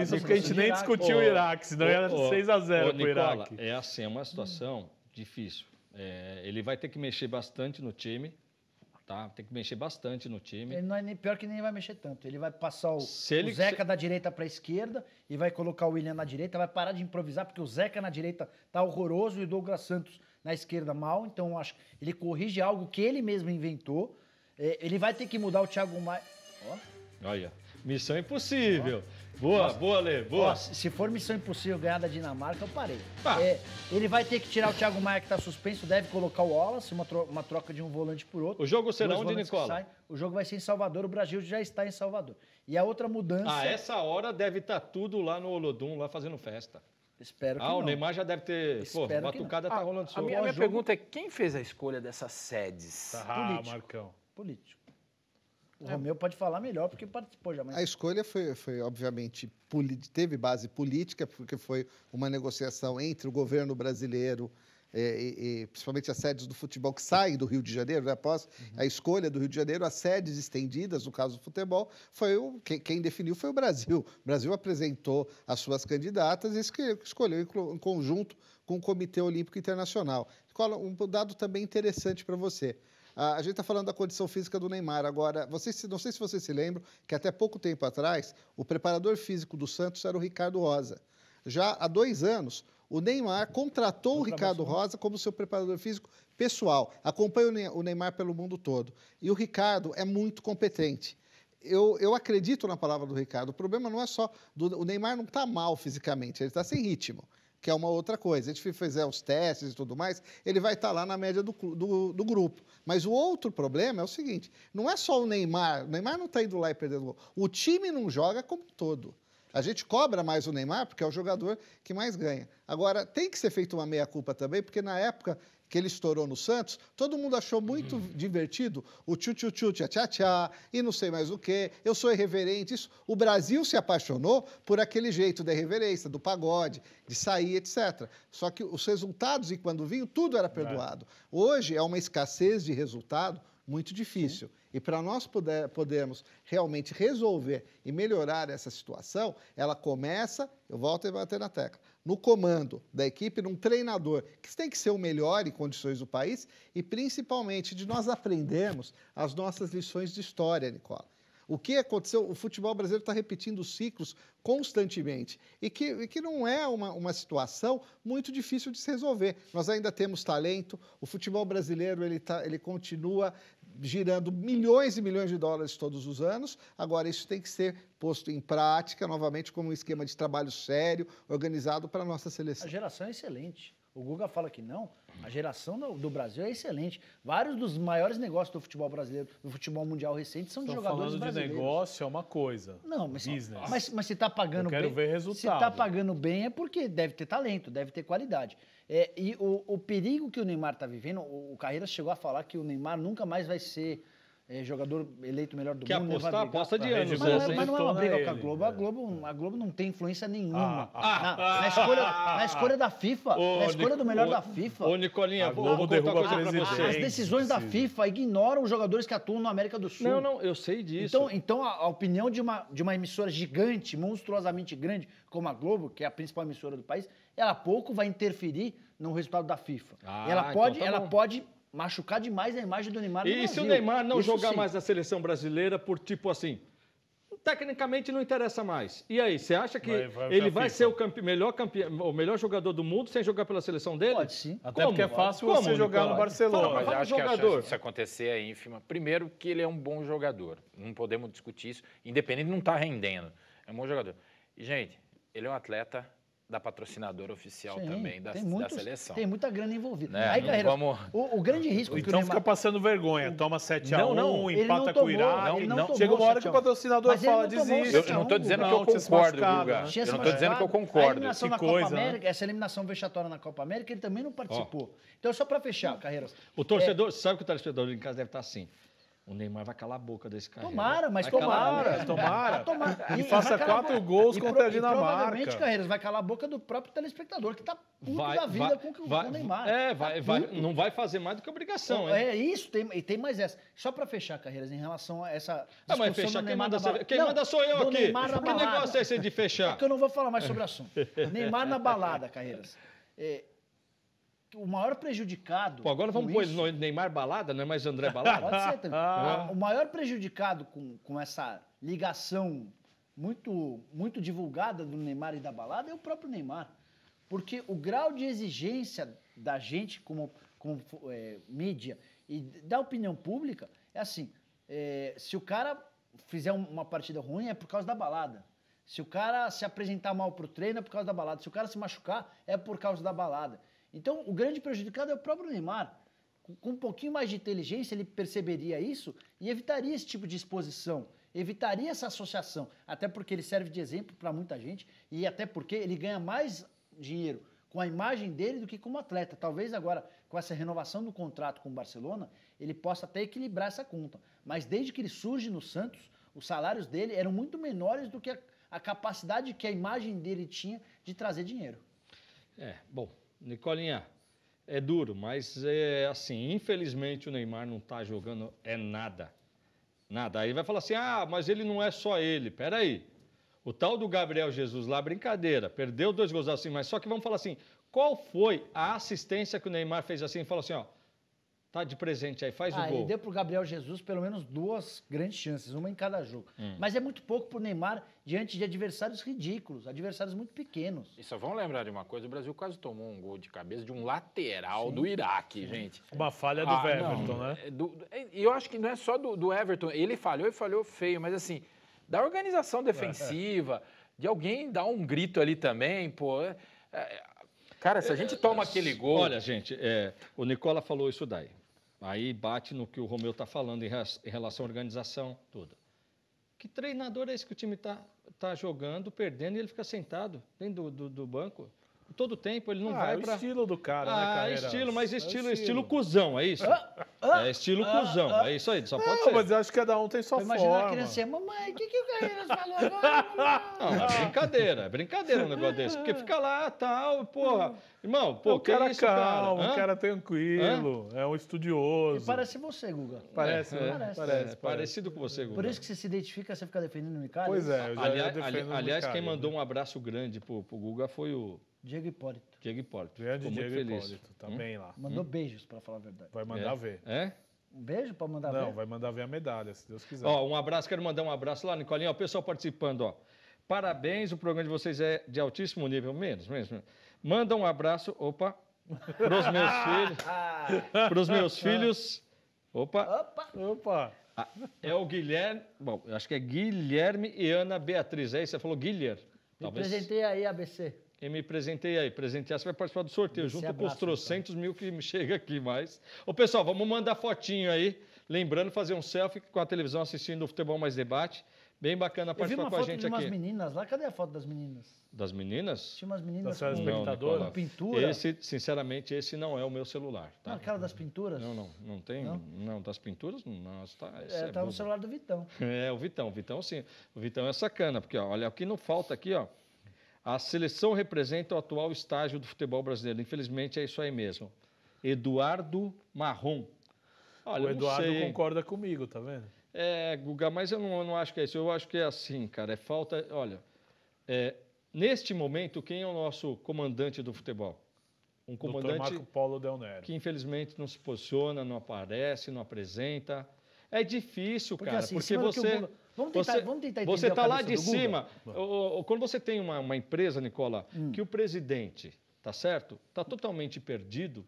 isso porque a gente assim. nem discutiu o Iraque, senão ô, era 6 a 0 para o Iraque. É assim, é uma situação difícil. É, ele vai ter que mexer bastante no time. Tá, tem que mexer bastante no time. Ele não é nem, pior que nem vai mexer tanto. Ele vai passar o, ele, o Zeca se... da direita para a esquerda e vai colocar o William na direita, vai parar de improvisar, porque o Zeca na direita tá horroroso e o Douglas Santos na esquerda mal. Então, acho que ele corrige algo que ele mesmo inventou. É, ele vai ter que mudar o Thiago Maia. Ó. Olha. Missão Impossível. Boa, Nossa. boa, Lê, boa. Ó, se for Missão Impossível ganhar da Dinamarca, eu parei. Ah. É, ele vai ter que tirar o Thiago Maia, que está suspenso, deve colocar o Wallace, uma, tro uma troca de um volante por outro. O jogo será onde, Nicola? O jogo vai ser em Salvador, o Brasil já está em Salvador. E a outra mudança... A essa hora deve estar tá tudo lá no Olodum, lá fazendo festa. Espero que ah, não. Ah, o Neymar já deve ter... Espero pô, tá ah, a batucada está rolando sobre. A minha, a minha jogo... pergunta é, quem fez a escolha dessas sedes? Ah, Político. Marcão. Político. O é. Romeu pode falar melhor, porque participou já. Mas... A escolha foi, foi obviamente, teve base política, porque foi uma negociação entre o governo brasileiro é, e, e, principalmente as sedes do futebol que saem do Rio de Janeiro, né? após uhum. a escolha do Rio de Janeiro, as sedes estendidas, no caso do futebol, foi o, quem, quem definiu foi o Brasil. O Brasil apresentou as suas candidatas e escolheu em conjunto com o Comitê Olímpico Internacional. Um dado também interessante para você. Ah, a, gente está falando da condição física do Neymar. Agora, não sei se vocês se lembram que até pouco tempo atrás, o preparador físico do Santos era o Ricardo Rosa. Já há dois anos, o Neymar contratou o Ricardo Rosa como seu preparador físico pessoal. Acompanha o Neymar pelo mundo todo. E o Ricardo é muito competente. Eu, eu acredito na palavra do Ricardo. O problema não é só. Do, o Neymar não está mal fisicamente, ele está sem ritmo que é uma outra coisa. A gente fizer os testes e tudo mais, ele vai estar lá na média do, do, do, grupo. Mas o outro problema é o seguinte: não é só o Neymar. O Neymar não está indo lá e perdendo gol. O time não joga como um todo. A gente cobra mais o Neymar porque é o jogador que mais ganha. Agora, tem que ser feita uma meia-culpa também, porque na época que ele estourou no Santos, todo mundo achou muito uhum. divertido o tchu-tchu-tchu, tchá-tchá-tchá e não sei mais o quê, eu sou irreverente. Isso. O Brasil se apaixonou por aquele jeito da irreverência, do pagode, de sair, etc. Só que os resultados, e quando vinham, tudo era perdoado. Hoje é uma escassez de resultado muito difícil. Sim. E para nós poder, podermos realmente resolver e melhorar essa situação, ela começa, eu volto e bater na tecla, no comando da equipe, num treinador que tem que ser o melhor em condições do país e principalmente de nós aprendermos as nossas lições de história, Nicola. O que aconteceu? O futebol brasileiro está repetindo ciclos constantemente e que, e que não é uma, uma situação muito difícil de se resolver. Nós ainda temos talento, o futebol brasileiro ele, tá, ele continua girando milhões e milhões de dólares todos os anos. Agora, isso tem que ser posto em prática, novamente, como um esquema de trabalho sério, organizado para a nossa seleção. A geração é excelente. O Guga fala que não. A geração do, do, Brasil é excelente. Vários dos maiores negócios do futebol brasileiro, do futebol mundial recente, são de jogadores falando brasileiros. falando de negócio é uma coisa. Não, mas, mas, mas se está pagando Eu quero bem... ver resultado. Se está pagando bem é porque deve ter talento, deve ter qualidade. É, e o, o perigo que o Neymar está vivendo, o, o Carreira chegou a falar que o Neymar nunca mais vai ser é, jogador eleito melhor do que mundo. Apostar, aposta de anos. Mas, mas, né? mas, não é uma briga ele, com a Globo. A é. Globo. A Globo não tem influência nenhuma. Ah, ah, na, ah, na, ah, escolha, na ah, ah. escolha da FIFA. Ô, na escolha do melhor da FIFA. Ô, Nicolinha, a Globo derruba coisa pra As decisões da FIFA ignoram os jogadores que atuam na América do Sul. Não, não, eu sei disso. Então, então a, a opinião de uma, de uma emissora gigante, monstruosamente grande, como a Globo, que é a principal emissora do país, ela pouco vai interferir no resultado da FIFA. ela então pode, então tá ela pode machucar demais a imagem do Neymar. e, e se o Neymar não Isso jogar sim. mais na seleção brasileira por tipo assim, tecnicamente não interessa mais. E aí, você acha que vai, vai ele vai ser o campe... melhor campeão, o melhor jogador do mundo sem jogar pela seleção dele? Pode sim. Até Como? porque é fácil Como? você jogar Como? no Barcelona. Não, mas acho jogador. que a chance disso acontecer é ínfima. Primeiro que ele é um bom jogador. Não podemos discutir isso. Independente, não está rendendo. É um bom jogador. E, gente, ele é um atleta da patrocinadora oficial Sim, também da, muitos, da, seleção. Tem muita grana envolvida. Né? Aí, galera, vamos... o, o, grande então risco... Então Neymar... fica passando vergonha, toma 7x1, não, não, empata tomou, com o Irã. Não, não, chega uma hora que o patrocinador fala, desiste. Eu, eu não estou dizendo que eu concordo, Guga. Eu não estou dizendo que eu concordo. que coisa, né? América, essa eliminação vexatória na Copa América, ele também não participou. Então, só para fechar, Carreiras... O torcedor, é sabe que o torcedor em casa deve estar assim... O Neymar vai calar a boca desse cara. Tomara, mas vai tomara. Tomara. tomara. E, e faça quatro boca, gols e contra pro, a Dinamarca. provavelmente, Carreiras, vai calar a boca do próprio telespectador, que está puto vai, da vida vai, com, com vai, o Neymar. É, vai, tá vai, não vai fazer mais do que obrigação. É, é isso, tem, e tem mais essa. Só para fechar, Carreiras, em relação a essa não, ah, mas fechar, Neymar quem, manda, quem não, manda sou eu aqui. que negócio é esse de fechar? É que eu não vou falar mais sobre o assunto. Neymar na balada, Carreiras. É, o maior prejudicado. Pô, agora vamos pôr isso, Neymar balada, não é mais André balada? Pode ser também. Ah. O maior prejudicado com, com essa ligação muito, muito divulgada do Neymar e da balada é o próprio Neymar. Porque o grau de exigência da gente como, como é, mídia e da opinião pública é assim: é, se o cara fizer uma partida ruim é por causa da balada. Se o cara se apresentar mal pro treino é por causa da balada. Se o cara se machucar é por causa da balada. Então, o grande prejudicado é o próprio Neymar. Com um pouquinho mais de inteligência, ele perceberia isso e evitaria esse tipo de exposição, evitaria essa associação. Até porque ele serve de exemplo para muita gente e até porque ele ganha mais dinheiro com a imagem dele do que como atleta. Talvez agora, com essa renovação do contrato com o Barcelona, ele possa até equilibrar essa conta. Mas desde que ele surge no Santos, os salários dele eram muito menores do que a, a capacidade que a imagem dele tinha de trazer dinheiro. É, bom, Nicolinha, é duro, mas é assim, infelizmente o Neymar não está jogando é nada. Nada. Aí vai falar assim: "Ah, mas ele não é só ele". Pera aí. O tal do Gabriel Jesus lá, brincadeira, perdeu dois gols assim, mas só que vamos falar assim, qual foi a assistência que o Neymar fez assim? Falou assim, ó, Tá de presente aí, faz ah, o gol. Ele deu pro Gabriel Jesus pelo menos duas grandes chances, uma em cada jogo. Hum. Mas é muito pouco pro Neymar diante de adversários ridículos, adversários muito pequenos. E só vão lembrar de uma coisa: o Brasil quase tomou um gol de cabeça de um lateral Sim. do Iraque, gente. Uma falha do ah, Everton, não, né? É é, e eu acho que não é só do, do, Everton. Ele falhou e falhou feio, mas assim, da organização defensiva, é. de alguém dar um grito ali também, pô. É, é cara, se a gente toma aquele gol. Olha, gente, é, o Nicola falou isso daí. Aí bate no que o Romeu está falando em, relação à organização, tudo. Que treinador é esse que o time está tá jogando, perdendo, e ele fica sentado dentro do, do, do banco? todo tempo ele não ah, vai é para. Né, ah, é o estilo do cara, ah, né, cara? estilo, mas estilo, é estilo, estilo cuzão, é isso? Ah, ah, é estilo cuzão, é isso aí, só pode ser. mas eu acho que cada um tem sua Imagina forma. Imagina a criança assim, mamãe, o que, que o Carreiras falou agora? Não, é brincadeira, é brincadeira um negócio desse, porque fica lá, tal, porra. Hum. Irmão, pô, o cara é isso, calmo, cara? um cara tranquilo, Hã? é um estudioso. E parece você, Guga. Parece, né? Né? é, né? Parece, Parecido com você, Guga. Por isso que você se identifica, você fica defendendo o Micali? Pois é, eu já, aliás, aliás, quem mandou um abraço grande pro, pro Guga foi o Diego Hipólito. Diego Hipólito. Grande é Ficou Diego muito feliz. Hipólito, também tá hum? lá. Mandou hum? beijos, para falar a verdade. Vai mandar é. ver. É? Um beijo para mandar Não, ver? Não, vai mandar ver a medalha, se Deus quiser. Ó, um abraço, quero mandar um abraço lá, Nicolinha. O pessoal participando, ó. Parabéns, o programa de vocês é de altíssimo nível, menos, menos. Manda um abraço, opa, para os meus filhos. Para os meus filhos. Opa. Opa. Opa. Ah, é o Guilherme. Bom, acho que é Guilherme e Ana Beatriz. É isso? Você falou Guilherme. Eu apresentei aí, ABC. E me presentei aí. Presentear, você vai participar do sorteio, Esse junto abraço, com os então. trocentos então. mil que me chega aqui mais. Ô, pessoal, vamos mandar fotinho aí. Lembrando, fazer um selfie com a televisão assistindo o Futebol Mais Debate. Bem bacana participar com a gente aqui. Eu vi uma foto de umas meninas lá. Cadê a foto das meninas? Das meninas? Tinha umas meninas das com, não, com pintura. Esse, sinceramente, esse não é o meu celular. Tá? Não, aquela das pinturas? Não, não. Não tem? Não, não das pinturas? Não, tá, é, é tá no celular do Vitão. É, o Vitão. O Vitão, sim. O Vitão é sacana, porque ó, olha, o que não falta aqui, ó. A seleção representa o atual estágio do futebol brasileiro. Infelizmente é isso aí mesmo. Eduardo Marrom. Olha, o Eduardo sei, concorda comigo, tá vendo? É, Guga, mas eu não, eu não, acho que é isso. Eu acho que é assim, cara. É falta. Olha, é, neste momento, quem é o nosso comandante do futebol? Um comandante. Marco Paulo Del Nero. Que infelizmente não se posiciona, não aparece, não apresenta. É difícil, porque, cara, assim, porque você. Vamos tentar, você, vamos tentar entender Você está lá de cima. O, o, quando você tem uma, uma empresa, Nicola, hum. que o presidente, tá certo? Está totalmente perdido.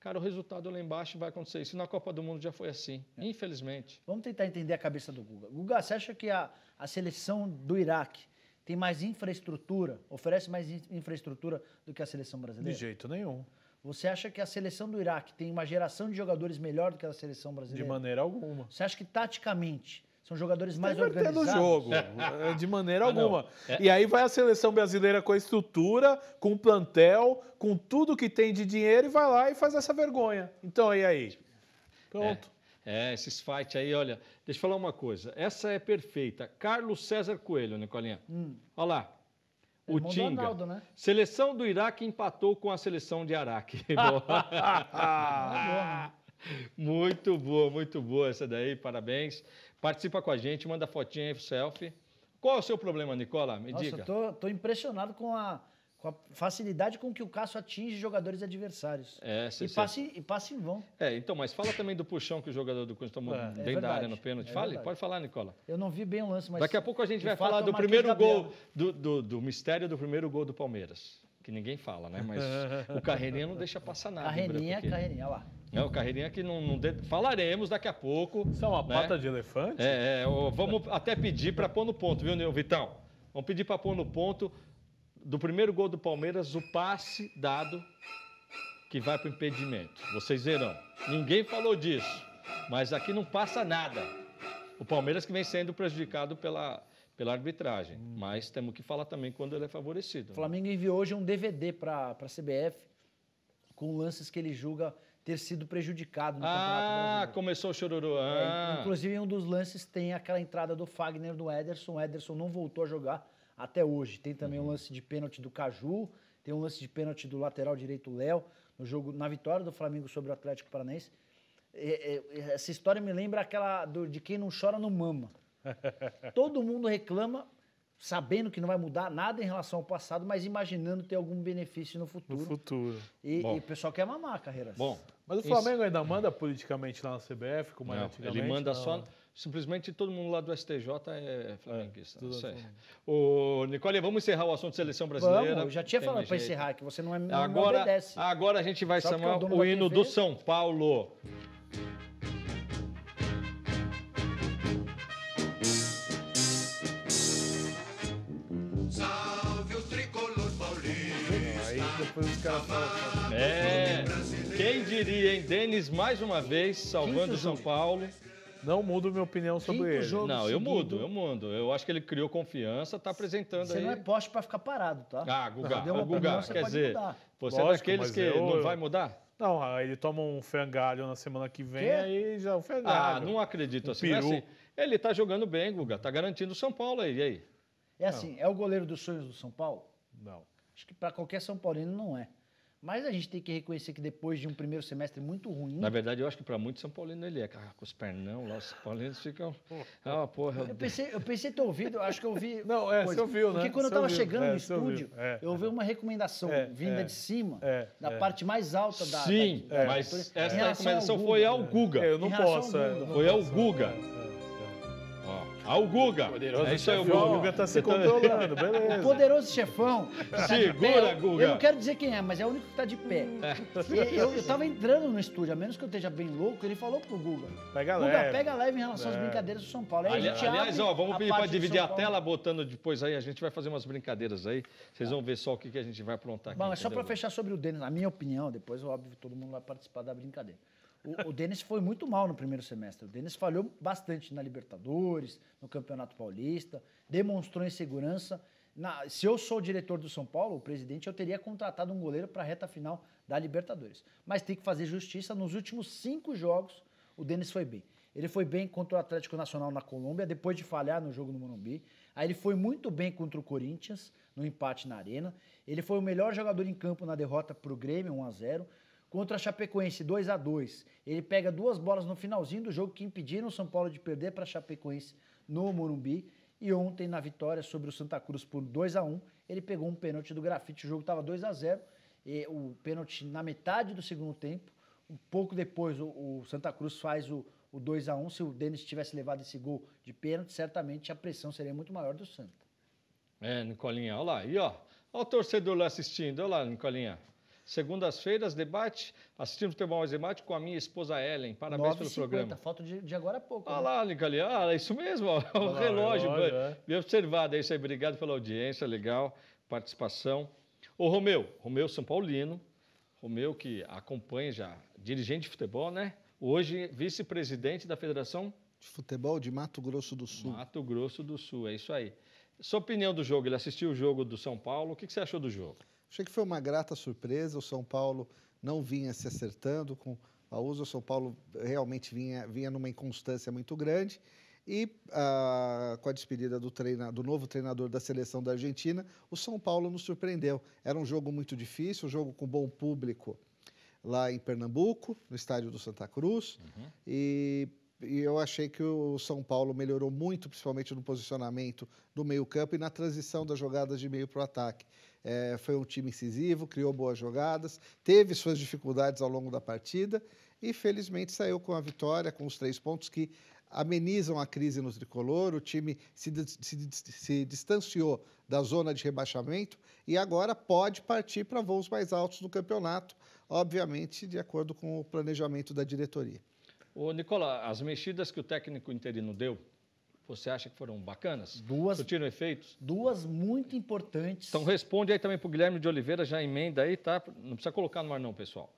Cara, o resultado lá embaixo vai acontecer. Isso na Copa do Mundo já foi assim, é. infelizmente. Vamos tentar entender a cabeça do Guga. Guga, você acha que a, a seleção do Iraque tem mais infraestrutura, oferece mais infraestrutura do que a seleção brasileira? De jeito nenhum. Você acha que a seleção do Iraque tem uma geração de jogadores melhor do que a seleção brasileira? De maneira alguma. Você acha que taticamente são jogadores mais Está organizados. o jogo, é. eh, de maneira ah, alguma. É. E aí vai a seleção brasileira com a estrutura, com o plantel, com tudo que tem de dinheiro e vai lá e faz essa vergonha. Então, e aí? Pronto. É, é esses fights aí, olha. Deixa eu falar uma coisa. Essa é perfeita. Carlos César Coelho, Nicolinha. Hum. Olha lá. O Tinga. Ronaldo, né? Seleção do Iraque empatou com a seleção de Araque. Né? muito boa, muito boa essa daí, parabéns. Participa com a gente, manda fotinha aí, selfie. Qual é o seu problema, Nicola? Me Nossa, diga. Eu tô, tô impressionado com a, com a facilidade com que o Cássio atinge jogadores adversários. É, cê, e, e passa em vão. É, então, mas fala também do puxão que o jogador do Corinthians tomou é, é dentro é da área no pênalti. É Fale, pode falar, Nicola. Eu não vi bem o lance, mas. Daqui a pouco a gente vai falar do primeiro gol, do, do, do mistério do primeiro gol do Palmeiras. Que ninguém fala, né? Mas o Carreirinha não deixa passar nada. Carreirinha, Carreirinha, olha lá. É o carreirinha que não, não de... falaremos daqui a pouco. Isso é uma né? pata de elefante? É, é vamos até pedir para pôr no ponto, viu, Vitão? Vamos pedir para pôr no ponto do primeiro gol do Palmeiras o passe dado que vai para o impedimento. Vocês verão. Ninguém falou disso, mas aqui não passa nada. O Palmeiras que vem sendo prejudicado pela, pela arbitragem, hum. mas temos que falar também quando ele é favorecido. O né? Flamengo enviou hoje um DVD para a CBF com lances que ele julga ter sido prejudicado no ah, Campeonato Ah, começou o chororô. É, ah. É, inclusive, em um dos lances tem aquela entrada do Fagner do Ederson. O Ederson não voltou a jogar até hoje. Tem também uhum. um lance de pênalti do Caju, tem um lance de pênalti do lateral direito Léo, no jogo, na vitória do Flamengo sobre o Atlético Paranaense. É, é, é essa história me lembra aquela do, de quem não chora não mama. Todo mundo reclama, sabendo que não vai mudar nada em relação ao passado, mas imaginando ter algum benefício no futuro. No futuro. E, e o pessoal quer mamar carreiras. Bom, mas o Esse... Flamengo ainda manda politicamente lá na CBF, como não, antigamente? Ele manda não. só. Simplesmente todo mundo lá do STJ é flamenguista. É, isso Nicole, vamos encerrar o assunto de seleção brasileira. Vamos, eu já tinha falado para encerrar, que você não é agora, Agora a gente vai só chamar o, o hino do São Paulo. Salve o tricolor paulista. Aí depois os caras falam diria, hein? Denis, mais uma vez, salvando o São Paulo. Não mudo minha opinião sobre Quinto ele. jogo não, eu mudo, eu mudo. Eu acho que ele criou confiança, tá apresentando Você aí. não é poste pra ficar parado, tá? Ah, Guga, Deu uma Guga, opinião, quer dizer, você é daqueles que eu- não vai mudar? Não, aí ele toma um frangalho na semana que vem, aí já o é um Ah, não acredito assim. mas assim, Ele tá jogando bem, Guga, tá garantindo o São Paulo aí, e aí? É assim, é o goleiro dos sonhos do São Paulo? não. Acho que pra qualquer São Paulino não é. Mas a gente tem que reconhecer que depois de um primeiro semestre muito ruim. Na verdade, eu acho que para muitos São Paulino ele é. com os pernão lá, os paulinos ficam. Ah, porra. Eu pensei, eu pensei ter ouvido, acho que eu ouvi. Não, é, coisa. você ouviu, né? Porque quando eu estava chegando é, no estúdio, é, eu ouvi é. uma recomendação é, vinda é, de cima, é, da parte mais alta da. Sim, da, da, mas essa recomendação foi ao Guga. eu não posso. Foi ao Guga. Ah, o Guga. Poderoso é isso aí, o Guga. tá se tá controlando, beleza. O poderoso chefão. Tá Segura, Guga. Eu não quero dizer quem é, mas é o único que tá de pé. É. Eu, eu tava entrando no estúdio, a menos que eu esteja bem louco, ele falou pro Guga. Pega Guga, leve. pega leve em relação é. às brincadeiras do São Paulo. Ali, aliás, ó, vamos pedir pra dividir a tela, botando depois aí, a gente vai fazer umas brincadeiras aí. Vocês é. vão ver só o que, que a gente vai aprontar aqui. Bom, é só pra fechar sobre o Denis, na minha opinião, depois, óbvio, todo mundo vai participar da brincadeira. O, o Denis foi muito mal no primeiro semestre. O Denis falhou bastante na Libertadores, no Campeonato Paulista, demonstrou insegurança. Na, se eu sou o diretor do São Paulo, o presidente, eu teria contratado um goleiro para a reta final da Libertadores. Mas tem que fazer justiça. Nos últimos cinco jogos, o Denis foi bem. Ele foi bem contra o Atlético Nacional na Colômbia, depois de falhar no jogo no Morumbi. Aí ele foi muito bem contra o Corinthians, no empate na Arena. Ele foi o melhor jogador em campo na derrota para o Grêmio, 1 a 0 contra a Chapecoense, 2 a 2 Ele pega duas bolas no finalzinho do jogo que impediram o São Paulo de perder para a Chapecoense no Morumbi. E ontem, na vitória sobre o Santa Cruz por 2 a 1 ele pegou um pênalti do grafite. O jogo estava 2 a 0 e O pênalti na metade do segundo tempo. Um pouco depois, o, o Santa Cruz faz o, o 2 a 1 Se o Denis tivesse levado esse gol de pênalti, certamente a pressão seria muito maior do Santa. É, Nicolinha, olha lá. E ó, olha o torcedor lá assistindo. Olha lá, Nicolinha. Segundas-feiras, debate. Assistimos o Tempo Mais Debate com a minha esposa Ellen. Parabéns 9, pelo 50, programa. foto de, de agora há pouco. Ah né? lá, Nicali. Ah, é isso mesmo. Ó, o ah, relógio. relógio é. Bem observado. É isso aí. Obrigado pela audiência. Legal. Participação. O Romeu. Romeu São Paulino. Romeu que acompanha já. Dirigente de futebol, né? Hoje vice-presidente da Federação... De futebol de Mato Grosso do Sul. Mato Grosso do Sul. É isso aí. Sua opinião do jogo. Ele assistiu o jogo do São Paulo. O que, que você achou do jogo? Achei que foi uma grata surpresa. O São Paulo não vinha se acertando com a USA. O São Paulo realmente vinha, vinha numa inconstância muito grande. E ah, com a despedida do, treina, do novo treinador da seleção da Argentina, o São Paulo nos surpreendeu. Era um jogo muito difícil, um jogo com bom público lá em Pernambuco, no estádio do Santa Cruz. Uhum. E e eu achei que o São Paulo melhorou muito, principalmente no posicionamento do meio-campo e na transição das jogadas de meio para o ataque. É, foi um time incisivo, criou boas jogadas, teve suas dificuldades ao longo da partida e, felizmente, saiu com a vitória, com os três pontos que amenizam a crise no tricolor. O time se, se, se distanciou da zona de rebaixamento e agora pode partir para voos mais altos no campeonato, obviamente, de acordo com o planejamento da diretoria. Ô, Nicola, as mexidas que o técnico interino deu, você acha que foram bacanas? Duas. Surtiram efeitos? Duas muito importantes. Então responde aí também para o Guilherme de Oliveira, já emenda aí, tá? Não precisa colocar no ar não, pessoal.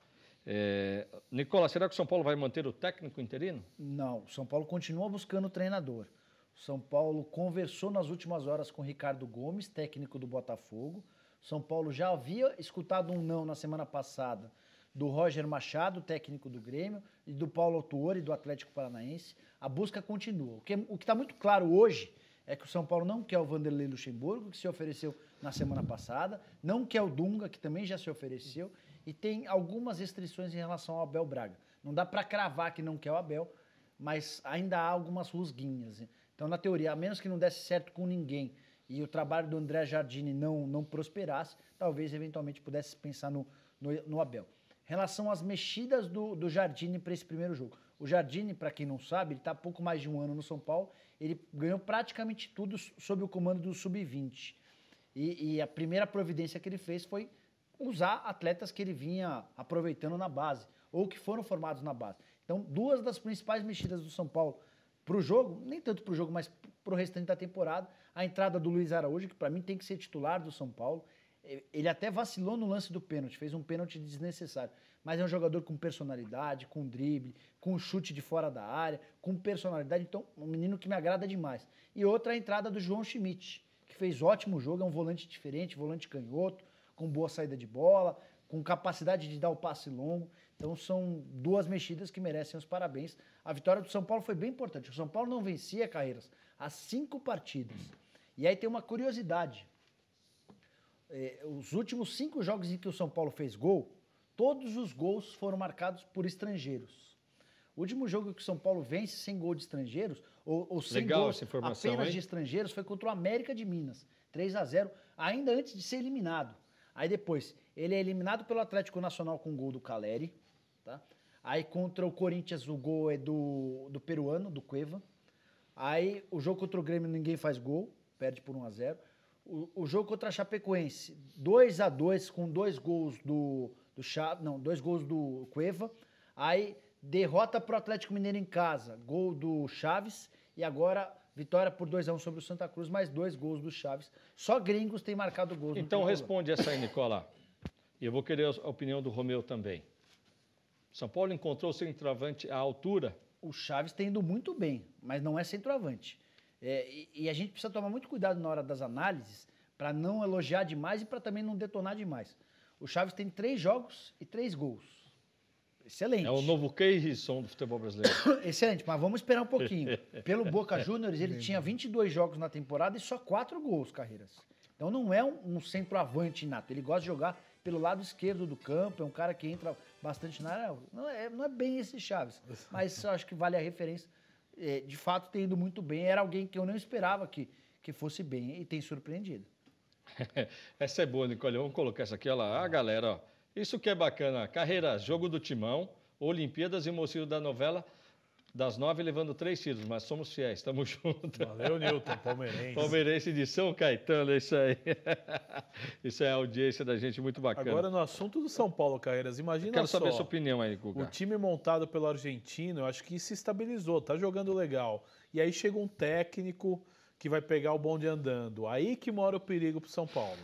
É... Nicola, será que o São Paulo vai manter o técnico interino? Não, o São Paulo continua buscando o treinador. O São Paulo conversou nas últimas horas com Ricardo Gomes, técnico do Botafogo. O São Paulo já havia escutado um não na semana passada do Roger Machado, técnico do Grêmio, e do Paulo Tuori, do Atlético Paranaense. A busca continua. O que é, o está muito claro hoje é que o São Paulo não quer o Vanderlei Luxemburgo, que se ofereceu na semana passada, não quer o Dunga, que também já se ofereceu, e tem algumas restrições em relação ao Abel Braga. Não dá para cravar que não quer o Abel, mas ainda há algumas rusguinhas. Então, na teoria, a menos que não desse certo com ninguém e o trabalho do André Jardine não, não prosperasse, talvez eventualmente pudesse pensar no, no, no Abel relação às mexidas do, do Jardine para esse primeiro jogo. O Jardine, para quem não sabe, ele está há pouco mais de um ano no São Paulo, ele ganhou praticamente tudo sob o comando do Sub-20. E, e, a primeira providência que ele fez foi usar atletas que ele vinha aproveitando na base, ou que foram formados na base. Então, duas das principais mexidas do São Paulo para o jogo, nem tanto para o jogo, mas para o restante da temporada, a entrada do Luiz Araújo, que para mim tem que ser titular do São Paulo, ele até vacilou no lance do pênalti, fez um pênalti desnecessário. Mas é um jogador com personalidade, com drible, com chute de fora da área, com personalidade. Então, um menino que me agrada demais. E outra a entrada do João Schmidt, que fez ótimo jogo, é um volante diferente, volante canhoto, com boa saída de bola, com capacidade de dar o passe longo. Então são duas mexidas que merecem os parabéns. A vitória do São Paulo foi bem importante. O São Paulo não vencia Carreiras há cinco partidas. E aí tem uma curiosidade eh, os últimos cinco jogos em que o São Paulo fez gol, todos os gols foram marcados por estrangeiros. O último jogo que o São Paulo vence sem gol de estrangeiros, ou, ou sem Legal gol apenas hein? de estrangeiros, foi contra o América de Minas. 3 a 0 ainda antes de ser eliminado. Aí depois, ele é eliminado pelo Atlético Nacional com gol do Caleri. Tá? Aí contra o Corinthians, o gol é do, do peruano, do Cueva. Aí o jogo contra o Grêmio ninguém faz gol, perde por 1 a 0 o, jogo contra a Chapecoense, 2 a 2 com dois gols do, do Chaves, não, dois gols do Cueva. Aí derrota pro Atlético Mineiro em casa, gol do Chaves e agora vitória por 2 a 1 um sobre o Santa Cruz, mais dois gols do Chaves. Só gringos têm marcado gols Então responde essa aí, Nicola. E eu vou querer a opinião do Romeu também. São Paulo encontrou centroavante à altura. O Chaves tem tá indo muito bem, mas não é centroavante. É, e, e, a gente precisa tomar muito cuidado na hora das análises para não elogiar demais e para também não detonar demais. O Chaves tem três jogos e três gols. Excelente. É o novo Keirson do futebol brasileiro. Excelente, mas vamos esperar um pouquinho. Pelo Boca Juniors, ele tinha 22 jogos na temporada e só quatro gols, Carreiras. Então não é um, um centroavante inato. Ele gosta de jogar pelo lado esquerdo do campo, é um cara que entra bastante na área. Não é, não é bem esse Chaves, mas acho que vale a referência é, de fato tem ido muito bem. Era alguém que eu não esperava que, que fosse bem e tem surpreendido. essa é boa, Nicole. Vamos colocar essa aqui. Olha lá, ah, galera. Ó. Isso que é bacana. Carreira, jogo do timão, Olimpíadas e mocinho da novela das nove levando três tiros, mas somos fiéis, estamos juntos. Valeu, Newton, palmeirense. Palmeirense de São Caetano, é isso aí. isso é a audiência da gente, muito bacana. Agora, no assunto do São Paulo, Carreiras, imagina Quero só, saber a sua opinião aí, Cuca. O time montado pelo argentino, eu acho que se estabilizou, tá jogando legal. E aí chega um técnico que vai pegar o bonde andando. Aí que mora o perigo pro São Paulo.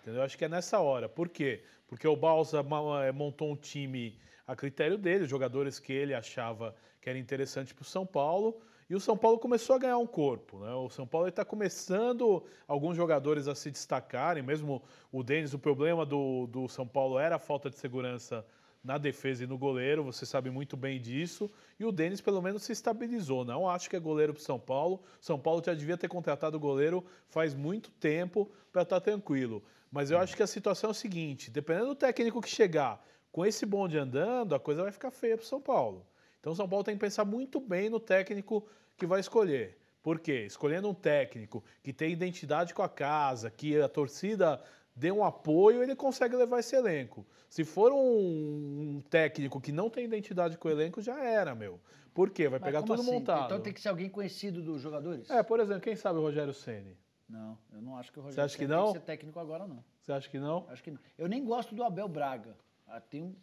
Entendeu? Eu acho que é nessa hora. Por quê? Porque o Balsa eh, montou um time a critério dele, jogadores que ele achava que era interessante para o São Paulo. E o São Paulo começou a ganhar um corpo. Né? O São Paulo está começando alguns jogadores a se destacarem, mesmo o Denis. O problema do, do São Paulo era a falta de segurança na defesa e no goleiro, você sabe muito bem disso. E o Denis pelo menos se estabilizou. Não acho que é goleiro para São Paulo. São Paulo já devia ter contratado o goleiro faz muito tempo para estar tá tranquilo. Mas eu acho que a situação é a seguinte: dependendo do técnico que chegar com esse bonde andando, a coisa vai ficar feia para São Paulo. Então, São Paulo tem que pensar muito bem no técnico que vai escolher. Por quê? Escolhendo um técnico que tem identidade com a casa, que a torcida dê um apoio, ele consegue levar esse elenco. Se for um, técnico que não tem identidade com o elenco, já era, meu. Por quê? Vai Mas pegar tudo assim? montado. Então tem que ser alguém conhecido dos jogadores? É, por exemplo, quem sabe o Rogério Ceni? Não, eu não acho que o Rogério Ceni tem que ser técnico agora, não. Você acha que não? Acho que não. Eu nem gosto do Abel Braga. Ah, tem um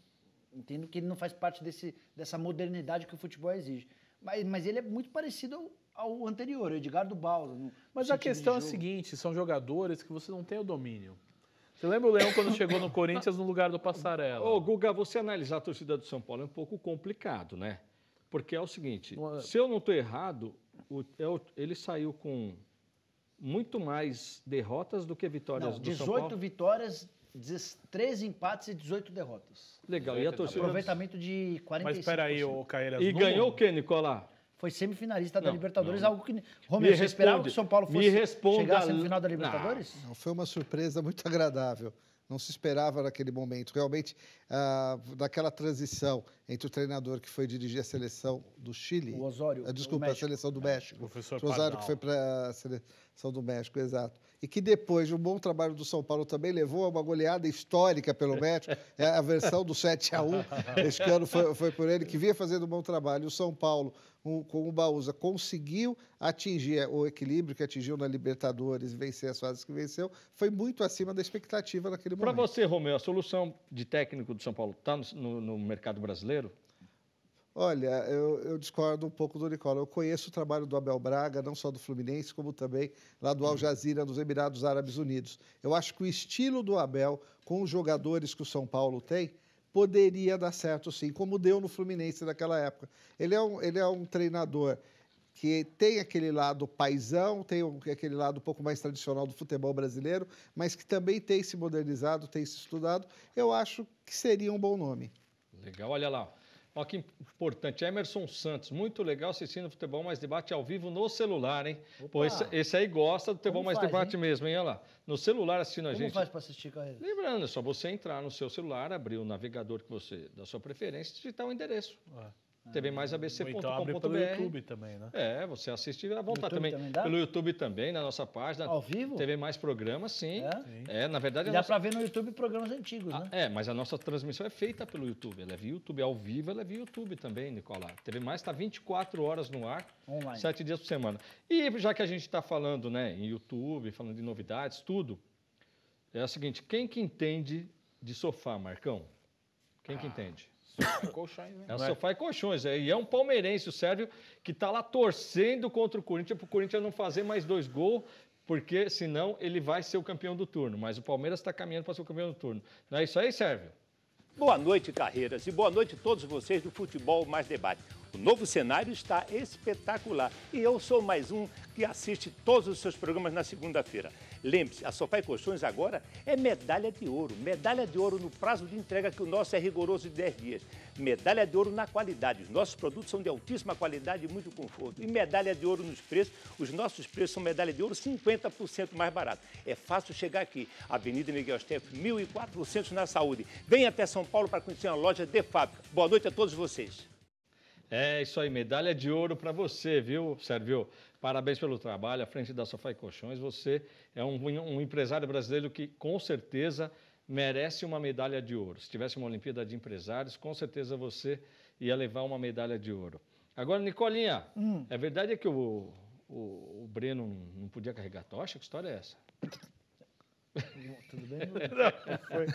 Entendo que ele não faz parte desse, dessa modernidade que o futebol exige. Mas, mas ele é muito parecido ao, ao anterior, Edgardo Baldo. Mas a questão é a seguinte: são jogadores que você não tem o domínio. Você lembra o Leão quando chegou no Corinthians no lugar do Passarela? Ô, Guga, você analisar a torcida do São Paulo é um pouco complicado, né? Porque é o seguinte: é- se eu não estou errado, é o, ele saiu com muito mais derrotas do que vitórias não, do São Paulo. 18 vitórias 13 empates e 18 derrotas. Legal. E a torcida. Aproveitamento de 45%. Mas peraí, o Caeiras. E ganhou o quê, Nicolás? Foi semifinalista da Libertadores, não. algo que. Romero você esperava que o São Paulo fosse chegar à semifinal da Libertadores? Não, foi uma surpresa muito agradável não se esperava naquele momento. Realmente, ah, daquela transição entre o treinador que foi dirigir a seleção do Chile. O Osório. Ah, desculpa, a seleção do México. É, o professor o Osório Pardal. que foi para a seleção do México, exato e que depois de um bom trabalho do São Paulo também levou a uma goleada histórica pelo México, é a versão do 7 a 1 este ano foi, foi por ele, que vinha fazendo um bom trabalho. O São Paulo, um, com o Baúza, conseguiu atingir é, o equilíbrio que atingiu na Libertadores, vencer as fases que venceu, foi muito acima da expectativa naquele momento. Para você, Romeu, a solução de técnico do São Paulo está no, no mercado brasileiro? Olha, eu, eu, discordo um pouco do Nicola. Eu conheço o trabalho do Abel Braga, não só do Fluminense, como também lá do Al uhum. Jazeera, dos Emirados Árabes Unidos. Eu acho que o estilo do Abel, com os jogadores que o São Paulo tem, poderia dar certo sim, como deu no Fluminense naquela época. Ele é um, ele é um treinador que tem aquele lado paisão, tem aquele lado um pouco mais tradicional do futebol brasileiro, mas que também tem se modernizado, tem se estudado. Eu acho que seria um bom nome. Legal, olha lá. Olha que importante. Emerson Santos, muito legal assistindo futebol mais debate ao vivo no celular, hein? Opa. Pô, esse, esse, aí gosta do futebol Como mais faz, debate hein? mesmo, hein? Olha lá. No celular assistindo Como a gente. Como faz para assistir com ele? Lembrando, é só você entrar no seu celular, abrir o navegador que você, da sua preferência e digitar o endereço. Ué tvmaisaBC.com.br. Então abre pelo YouTube também, né? É, você assiste à vontade YouTube também. também pelo YouTube também, na nossa página. Ao vivo? TV Mais Programas, sim. É, é na verdade... Dá nossa... para ver no YouTube programas antigos, ah, né? É, mas a nossa transmissão é feita pelo YouTube. Ela é via YouTube. Ao vivo ela é via YouTube também, Nicola. TV Mais está 24 horas no ar. Online. Sete dias por semana. E já que a gente está falando né, em YouTube, falando de novidades, tudo, é o seguinte, quem que entende de sofá, Marcão? Quem ah. que entende? Né? É é? Sofá e colchões, né? É o um Sofá e colchões. e é um palmeirense, o Sérgio, que está lá torcendo contra o Corinthians, para o Corinthians não fazer mais dois gols, porque senão ele vai ser o campeão do turno. Mas o Palmeiras está caminhando para ser o campeão do turno. Não é isso aí, Sérgio? Boa noite, Carreiras, e boa noite a todos vocês do Futebol Mais Debate. O novo cenário está espetacular e eu sou mais um que assiste todos os seus programas na segunda-feira. Lembre-se, a Sofá e Colchões agora é medalha de ouro. Medalha de ouro no prazo de entrega, que o nosso é rigoroso de 10 dias. Medalha de ouro na qualidade. Os nossos produtos são de altíssima qualidade e muito conforto. E medalha de ouro nos preços. Os nossos preços são medalha de ouro 50% mais barato. É fácil chegar aqui. Avenida Miguel Steff, 1400 na Saúde. Venha até São Paulo para conhecer a loja de fábrica. Boa noite a todos vocês. É isso aí, medalha de ouro para você, viu, Sérgio? Parabéns pelo trabalho à frente da Sofá e Colchões. Você é um, um, empresário brasileiro que com certeza merece uma medalha de ouro. Se tivesse uma Olimpíada de Empresários, com certeza você ia levar uma medalha de ouro. Agora, Nicolinha, hum. é verdade que o, o, o Breno não podia carregar tocha? Que história é essa? Tudo bem? Não, foi.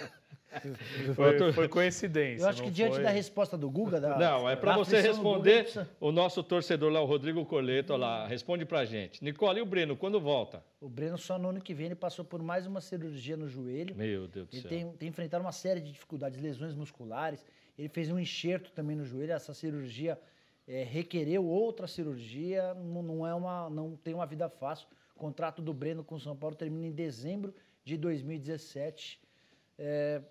foi, foi, coincidência. Eu acho que diante foi... da resposta do Guga. Da, não, é para você responder Guga, o nosso torcedor lá, o Rodrigo Coleto, lá, responde para gente. Nicole, e o Breno, quando volta? O Breno só no ano que vem, ele passou por mais uma cirurgia no joelho. Meu Deus do ele céu. Ele tem, tem enfrentado uma série de dificuldades, lesões musculares. Ele fez um enxerto também no joelho, essa cirurgia é, requereu outra cirurgia, não, não, é uma, não tem uma vida fácil. O contrato do Breno com o São Paulo termina em dezembro de 2017. É,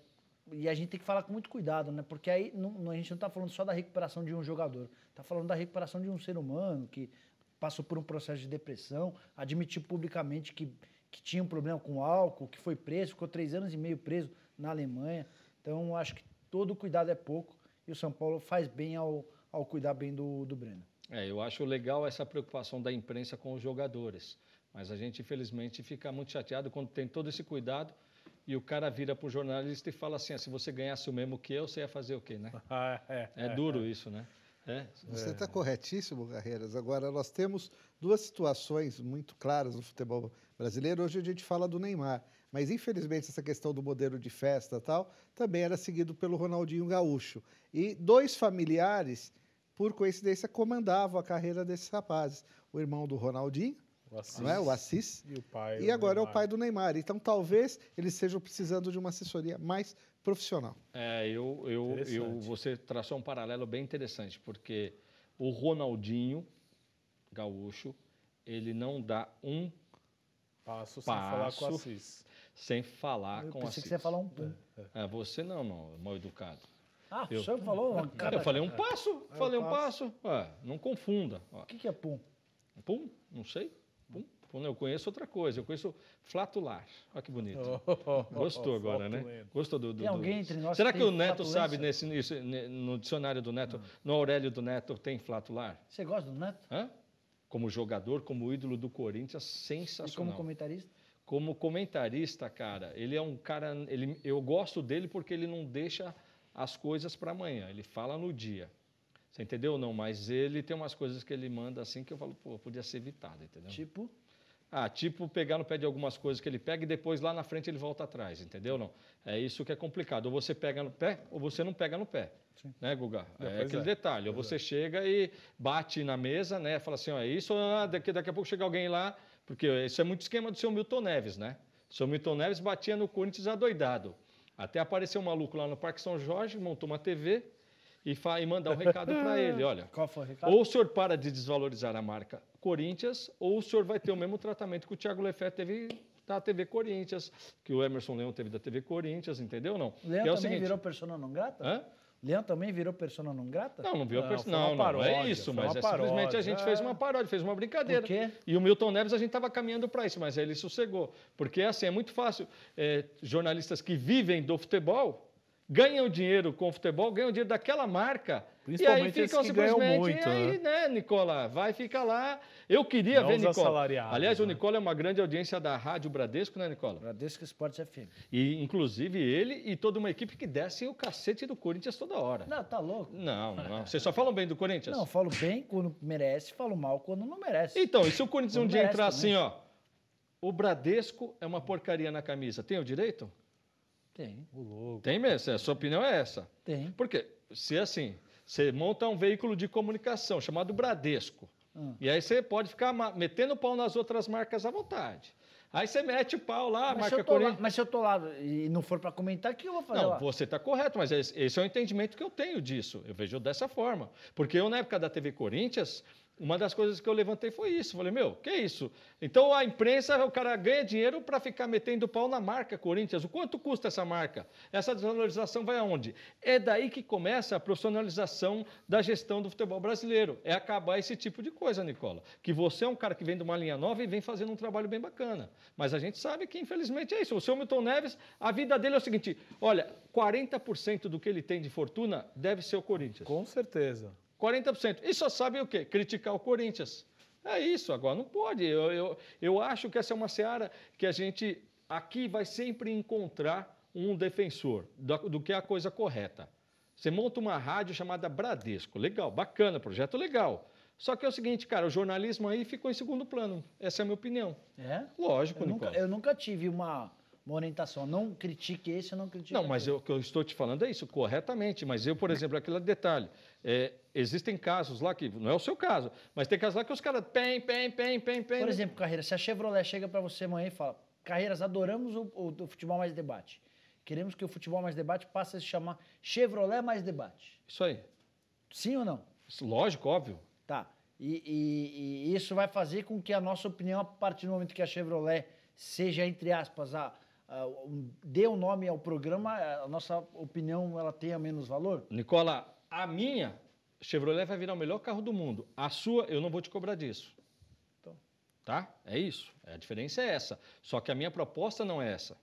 e a gente tem que falar com muito cuidado, né? Porque aí não, a gente não está falando só da recuperação de um jogador, está falando da recuperação de um ser humano que passou por um processo de depressão, admitiu publicamente que, que tinha um problema com álcool, que foi preso, ficou três anos e meio preso na Alemanha. Então, acho que todo cuidado é pouco e o São Paulo faz bem ao, ao cuidar bem do, do Breno. É, eu acho legal essa preocupação da imprensa com os jogadores, mas a gente, infelizmente, fica muito chateado quando tem todo esse cuidado e o cara vira para o jornalista e fala assim: ah, se você ganhasse o mesmo que eu, você ia fazer o quê, né? Ah, é, é, duro isso, né? É? Você está corretíssimo, Carreiras. Agora, nós temos duas situações muito claras no futebol brasileiro. Hoje a gente fala do Neymar, mas infelizmente essa questão do modelo de festa tal também era seguido pelo Ronaldinho Gaúcho. E dois familiares, por coincidência, comandavam a carreira desses rapazes: o irmão do Ronaldinho, o Assis, não é? O Assis. E, o pai, e agora Neymar. é o pai do Neymar. Então talvez eles estejam precisando de uma assessoria mais profissional. É, eu, eu, eu, você traçou um paralelo bem interessante, porque o Ronaldinho Gaúcho, ele não dá um passo, sem falar com o Assis. Sem falar eu com o Assis. que você ia falar um pum. É, é. você não, não, mal educado. Ah, eu, o senhor falou cara. Eu falei um passo, é, falei um passo. passo. Ué, não confunda. O que, que é pum? Pum? Não sei. Falou, tipo, eu conheço outra coisa, eu conheço flatular. Olha que bonito. Oh, oh, Gostou oh, agora, né? Gostou do. do tem alguém entre nós. Será que, que o Neto sabe nesse, nesse, no dicionário do Neto, não. no Aurélio do Neto, tem flatular? Você gosta do Neto? Hã? Como jogador, como ídolo do Corinthians, sensacional. E como comentarista? Como comentarista, cara, ele é um cara. Ele, eu gosto dele porque ele não deixa as coisas para amanhã, ele fala no dia. Você entendeu ou não? Mas ele tem umas coisas que ele manda assim que eu falo, pô, podia ser evitado, entendeu? Tipo? Ah, tipo pegar no pé de algumas coisas que ele pega e depois lá na frente ele volta atrás, entendeu? Não. É isso que é complicado. Ou você pega no pé ou você não pega no pé. Sim. Né, Guga? É, é, é aquele é. detalhe. Ou você é. chega e bate na mesa, né? Fala assim, ó, é isso, ah, daqui, daqui a pouco chega alguém lá, porque isso é muito esquema do seu Milton Neves, né? O seu Milton Neves batia no Corinthians adoidado. Até apareceu um maluco lá no Parque São Jorge, montou uma TV e, e mandar um recado para ele. Olha, Qual foi o recado? ou o senhor para de desvalorizar a marca Corinthians, ou o senhor vai ter o mesmo tratamento que o Thiago Lefé teve da TV Corinthians, que o Emerson Leão teve da TV Corinthians, entendeu não? Leão é também seguinte... virou persona não grata? Hã? Leão também virou persona não grata? Não, não virou ah, persona não, não, não é isso, mas é simplesmente a gente é... fez uma é. paródia, fez uma brincadeira. Por quê? E o Milton Neves a gente estava caminhando para isso, mas ele sossegou. Porque assim, é muito fácil. É, jornalistas que vivem do futebol ganham dinheiro com o futebol, ganham dinheiro daquela marca. Principalmente e aí ficam que simplesmente. Muito, aí, né? né, Nicola? Vai ficar lá. Eu queria Não ver Nicola. Aliás, né? o Nicola é uma grande audiência da Rádio Bradesco, né, Nicola? Bradesco Esporte FM. E, inclusive, ele e toda uma equipe que descem o cacete do Corinthians toda hora. Não, tá louco? Não, não. Vocês só falam bem do Corinthians? Não, falo bem quando merece, falo mal quando não merece. Então, e se o Corinthians um dia entrar também. assim, ó, o Bradesco é uma porcaria na camisa, tem o direito? Tem, o logo. Tem mesmo, é, a sua opinião é essa. Tem. Porque se assim, você monta um veículo de comunicação chamado Bradesco. Ah. E aí você pode ficar metendo pau nas outras marcas à vontade. Aí você mete o pau lá, mas marca Corinthians. mas se eu tô lá e não for para comentar, o que eu vou fazer? Não, lá? você tá correto, mas esse é o entendimento que eu tenho disso. Eu vejo dessa forma. Porque eu, na época da TV Corinthians, uma das coisas que eu levantei foi isso. Falei, meu, que isso? Então a imprensa, o cara ganha dinheiro para ficar metendo pau na marca Corinthians. O quanto custa essa marca? Essa desvalorização vai aonde? É daí que começa a profissionalização da gestão do futebol brasileiro. É acabar esse tipo de coisa, Nicola. Que você é um cara que vem de uma linha nova e vem fazendo um trabalho bem bacana. Mas a gente sabe que, infelizmente, é isso. O seu Milton Neves, a vida dele é o seguinte: olha, 40% do que ele tem de fortuna deve ser o Corinthians. Com certeza. 40%. E só sabem o quê? Criticar o Corinthians. É isso, agora não pode. Eu, eu, eu acho que essa é uma seara que a gente aqui vai sempre encontrar um defensor do, do que é a coisa correta. Você monta uma rádio chamada Bradesco. Legal, bacana, projeto legal. Só que é o seguinte, cara, o jornalismo aí ficou em segundo plano. Essa é a minha opinião. É? Lógico, eu nunca, eu nunca tive uma, uma, orientação. Não critique esse, não critique Não, mas o que eu estou te falando é isso, corretamente. Mas eu, por exemplo, aquele detalhe. É, Existem casos lá que, não é o seu caso, mas tem casos lá que os caras pem, pem, pem, pem, pem. Por exemplo, Carreira, se a Chevrolet chega para você amanhã e fala, Carreiras, adoramos o, o, o Futebol Mais Debate. Queremos que o Futebol Mais Debate passe a se chamar Chevrolet Mais Debate. Isso aí. Sim ou não? Lógico, óbvio. Tá. E, e, e, isso vai fazer com que a nossa opinião, a partir do momento que a Chevrolet seja, entre aspas, a, a um, dê o um nome ao programa, a nossa opinião ela tenha menos valor? Nicola, a minha Chevrolet vai virar o melhor carro do mundo. A sua, eu não vou te cobrar disso. Então. Tá? É isso. É, a diferença é essa. Só que a minha proposta não é essa.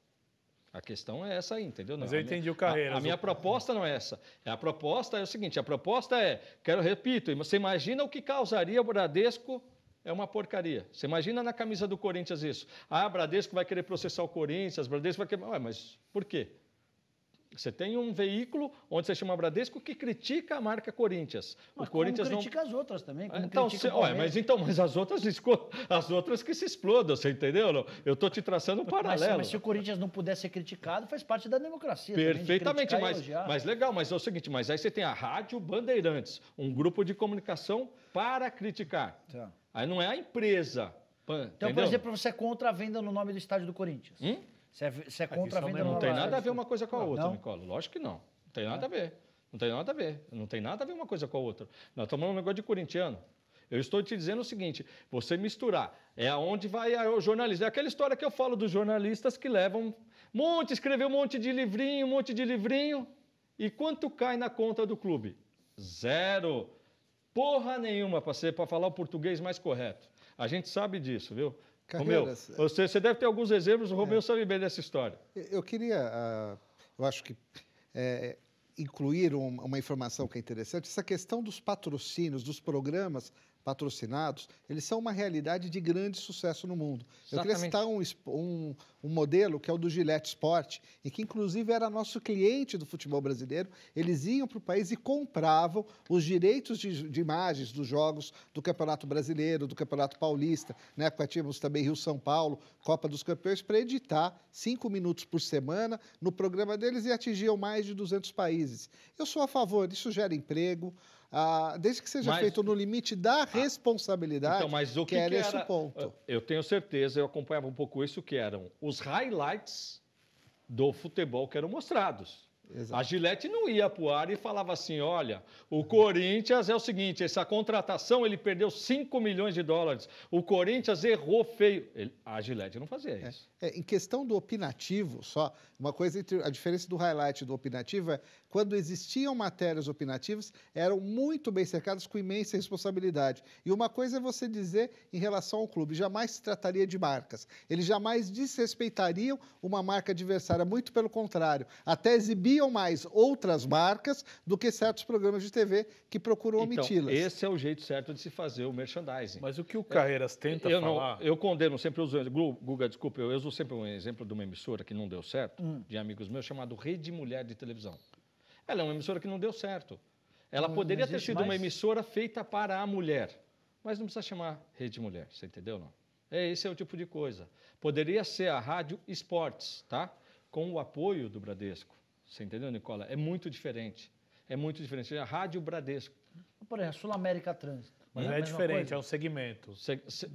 A questão é essa aí, entendeu? Não, Mas eu entendi minha, o carreira. A, a minha proposta não é essa. A proposta é o seguinte: a proposta é, quero repito, você imagina o que causaria o Bradesco é uma porcaria. Você imagina na camisa do Corinthians isso. Ah, Bradesco vai querer processar o Corinthians, Bradesco vai querer. Ué, mas por quê? Você tem um veículo onde você chama Bradesco que critica a marca Corinthians. Mas o Corinthians critica não... as outras também. Ah, então, mas então, mas as outras as outras que se explodam, você entendeu? Eu estou te traçando um paralelo. Mas, mas, se o Corinthians não puder ser criticado, faz parte da democracia. Perfeitamente, de mas, mas legal, mas é o seguinte, mas aí você tem a Rádio Bandeirantes, um grupo de comunicação para criticar. Tá. Aí não é a empresa. Então, por exemplo, você é contra a venda no nome do estádio do Corinthians. Hum? Se é, se é a não, não tem nada a ver uma coisa com a não, outra, não? Nicola. Lógico que não. Não tem nada a ver. Não tem nada a ver. Não tem nada a ver uma coisa com a outra. Nós estamos num negócio de corintiano. Eu estou te dizendo o seguinte: você misturar é aonde vai o jornalista. É aquela história que eu falo dos jornalistas que levam monte, escreveu um monte de livrinho, um monte de livrinho. E quanto cai na conta do clube? Zero. Porra nenhuma para ser para falar o português mais correto. A gente sabe disso, viu? Carreiras. Romeu, você, você deve ter alguns exemplos, o Romeu é, sabe bem dessa história. Eu queria, uh, eu acho que é, incluir um, uma informação que é interessante, essa questão dos patrocínios, dos programas patrocinados, eles são uma realidade de grande sucesso no mundo. Exatamente. Eu queria citar um, um, um, modelo que é o do Gillette Sport, e que inclusive era nosso cliente do futebol brasileiro. Eles iam para o país e compravam os direitos de, de, imagens dos jogos do Campeonato Brasileiro, do Campeonato Paulista. Na né? época tínhamos também Rio-São Paulo, Copa dos Campeões, para editar cinco minutos por semana no programa deles e atingiam mais de 200 países. Eu sou a favor, isso gera emprego, ah, desde que seja mas, feito no limite da ah, responsabilidade, então, mas o que, que, era, esse ponto. Eu tenho certeza, eu acompanhava um pouco isso, que eram os highlights do futebol que eram mostrados. Exato. A Gillette não ia para o ar e falava assim: olha, o Corinthians é o seguinte, essa contratação ele perdeu 5 milhões de dólares. O Corinthians errou feio. Ele, a Gillette não fazia é. isso. É, em questão do opinativo, só, uma coisa entre. A diferença do highlight do opinativo é quando existiam matérias opinativas, eram muito bem cercadas com imensa responsabilidade. E uma coisa é você dizer em relação ao clube, jamais se trataria de marcas. Eles jamais desrespeitariam uma marca adversária, muito pelo contrário. Até exibiam premiam mais outras marcas do que certos programas de TV que procuram então, omiti-las. Esse é o jeito certo de se fazer o merchandising. Mas o que o Carreiras é, tenta eu falar. Não, eu condeno sempre os. Guga, desculpa, eu uso sempre um exemplo de uma emissora que não deu certo, hum. de amigos meus, chamado Rede Mulher de Televisão. Ela é uma emissora que não deu certo. Ela não, poderia não ter sido mais. uma emissora feita para a mulher, mas não precisa chamar Rede Mulher, você entendeu não? É, esse é o tipo de coisa. Poderia ser a Rádio Esportes, tá? Com o apoio do Bradesco. Você entendeu, Nicola? É muito diferente. É muito diferente. A Rádio Bradesco. Por exemplo, Sul América Trânsito. Mas é, é diferente, coisa. é um segmento.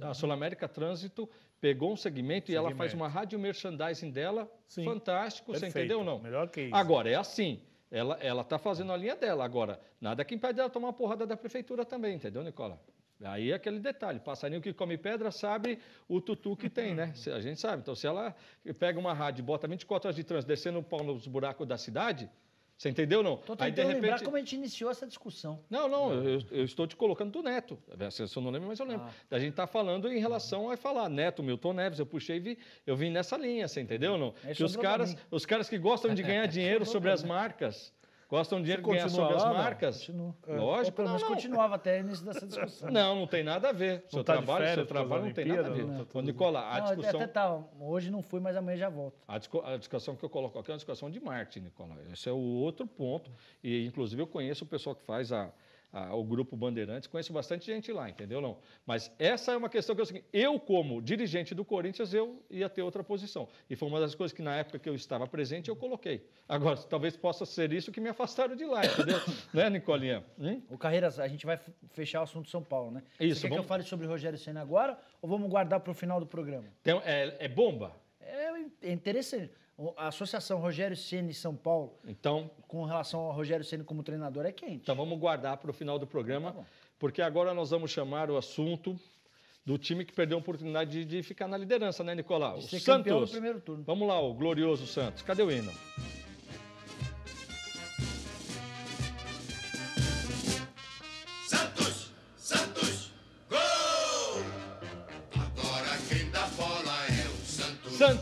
A Sul América Trânsito pegou um segmento, e ela faz uma rádio merchandising dela, Sim. fantástico, Perfeito. você entendeu ou não? Melhor que isso. Agora, é assim, ela está fazendo a linha dela. Agora, nada que impede ela tomar uma porrada da prefeitura também, entendeu, Nicola? Aí é aquele detalhe, passarinho que come pedra sabe o tutu que tem, né? Uhum. A gente sabe. Então, se ela pega uma rádio e bota 24 horas de trânsito descendo o pau nos buracos da cidade, você entendeu ou não? Estou tentando Aí, de repente... lembrar como a gente iniciou essa discussão. Não, não, é. eu, eu estou te colocando do Neto. Você não lembra, mas eu lembro. Ah. A gente está falando em relação uhum. a falar Neto, Milton Neves, eu puxei e vi, eu vim nessa linha, você entendeu ou não? É, que os caras, os caras que gostam de ganhar é dinheiro sobre as marcas Gostam de dinheiro que ganha sobre as marcas? Continua. É. É. Lógico. Ou pelo menos não, não. continuava até início dessa discussão. Não, não tem nada a ver. Seu tá trabalho, férias, seu trabalho não tem nada a ver. Não, tá Nicola, a discussão. Até tá, hoje não fui, mas amanhã já volto. A, discu... a discussão que eu coloco aqui é uma discussão de marketing, Nicola. Esse é o outro ponto. E, inclusive, eu conheço o pessoal que faz a ao Grupo Bandeirantes, conheço bastante gente lá, entendeu? Não. Mas essa é uma questão que é eu, eu, como dirigente do Corinthians, eu ia ter outra posição. E foi uma das coisas que, na época que eu estava presente, eu coloquei. Agora, talvez possa ser isso que me afastaram de lá, entendeu? né, Nicolinha? Hum? O Carreiras, a gente vai fechar o assunto de São Paulo, né? Isso, Você quer vamos... que eu fale sobre o Rogério Senna agora ou vamos guardar para o final do programa? Então, é, é bomba? É, é interessante. A associação Rogério Ceni São Paulo, então, com relação ao Rogério Ceni como treinador, é quente. Então vamos guardar para o final do programa, tá porque agora nós vamos chamar o assunto do time que perdeu a oportunidade de, de ficar na liderança, né, Nicolau? De ser o Santos. primeiro turno. Vamos lá, o glorioso Santos. Cadê o hino?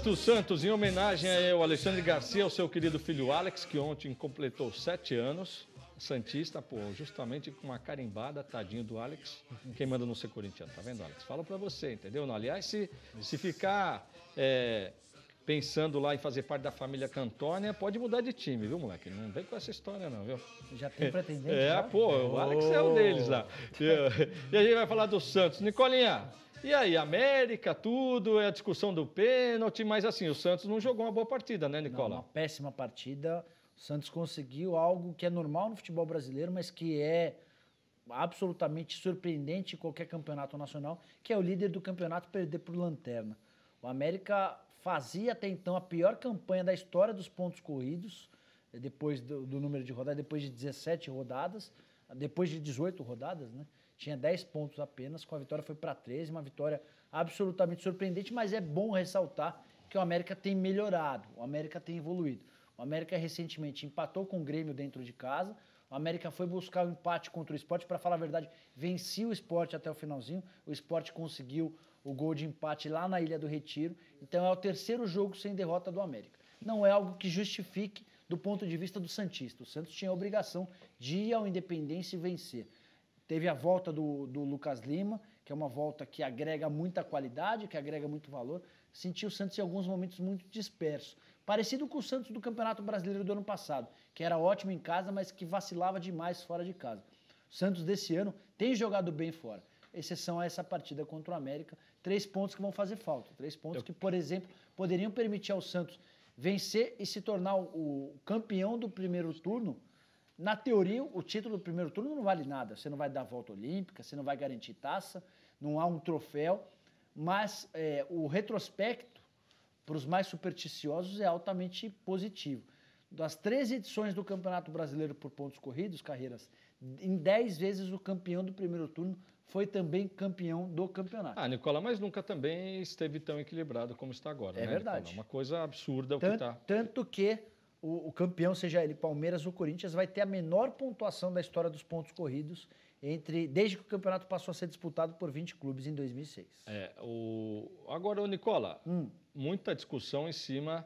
Santos, Santos, em homenagem ao Alexandre Garcia, ao seu querido filho Alex, que ontem completou sete anos. Santista, pô, justamente com uma carimbada, tadinho do Alex. Quem manda não ser corintiano, tá vendo, Alex? Fala pra você, entendeu? aliás, se, se ficar é, pensando lá em fazer parte da família Cantônia, pode mudar de time, viu, moleque? Não vem com essa história, não, viu? Já tem pretendente? É, já? pô, o Alex oh. é o deles lá. Oh. E, e a gente vai falar do Santos. Nicolinha, e aí, América, tudo, é a discussão do pênalti, mas assim, o Santos não jogou uma boa partida, né, Nicola? Não, uma péssima partida. O Santos conseguiu algo que é normal no futebol brasileiro, mas que é absolutamente surpreendente em qualquer campeonato nacional, que é o líder do campeonato perder por lanterna. O América fazia até então a pior campanha da história dos pontos corridos, depois do, do número de rodadas, depois de 17 rodadas, depois de 18 rodadas, né? tinha 10 pontos apenas, com a vitória foi para 13, uma vitória absolutamente surpreendente, mas é bom ressaltar que o América tem melhorado, o América tem evoluído. O América recentemente empatou com o Grêmio dentro de casa, o América foi buscar o um empate contra o esporte, para falar a verdade, venceu o esporte até o finalzinho, o esporte conseguiu o gol de empate lá na Ilha do Retiro, então é o terceiro jogo sem derrota do América. Não é algo que justifique do ponto de vista do Santista. O Santos tinha a obrigação de ir ao Independência e vencer. Teve a volta do, do Lucas Lima, que é uma volta que agrega muita qualidade, que agrega muito valor. Sentiu o Santos em alguns momentos muito disperso. Parecido com o Santos do Campeonato Brasileiro do ano passado, que era ótimo em casa, mas que vacilava demais fora de casa. O Santos desse ano tem jogado bem fora exceção a essa partida contra o América. Três pontos que vão fazer falta. Três pontos que, por exemplo, poderiam permitir ao Santos vencer e se tornar o campeão do primeiro turno na teoria, o título do primeiro turno não vale nada. Você não vai dar volta olímpica, você não vai garantir taça, não há um troféu. Mas é, o retrospecto, para os mais supersticiosos, é altamente positivo. Das três edições do Campeonato Brasileiro por pontos corridos, carreiras, em dez vezes o campeão do primeiro turno foi também campeão do campeonato. Ah, Nicola, mas nunca também esteve tão equilibrado como está agora. É né, verdade. Nicola? Uma coisa absurda o tá tanto, que está. Tanto que o, o, campeão, seja ele Palmeiras ou Corinthians, vai ter a menor pontuação da história dos pontos corridos entre desde que o campeonato passou a ser disputado por 20 clubes em 2006. É, o... Agora, o Nicola, hum. muita discussão em cima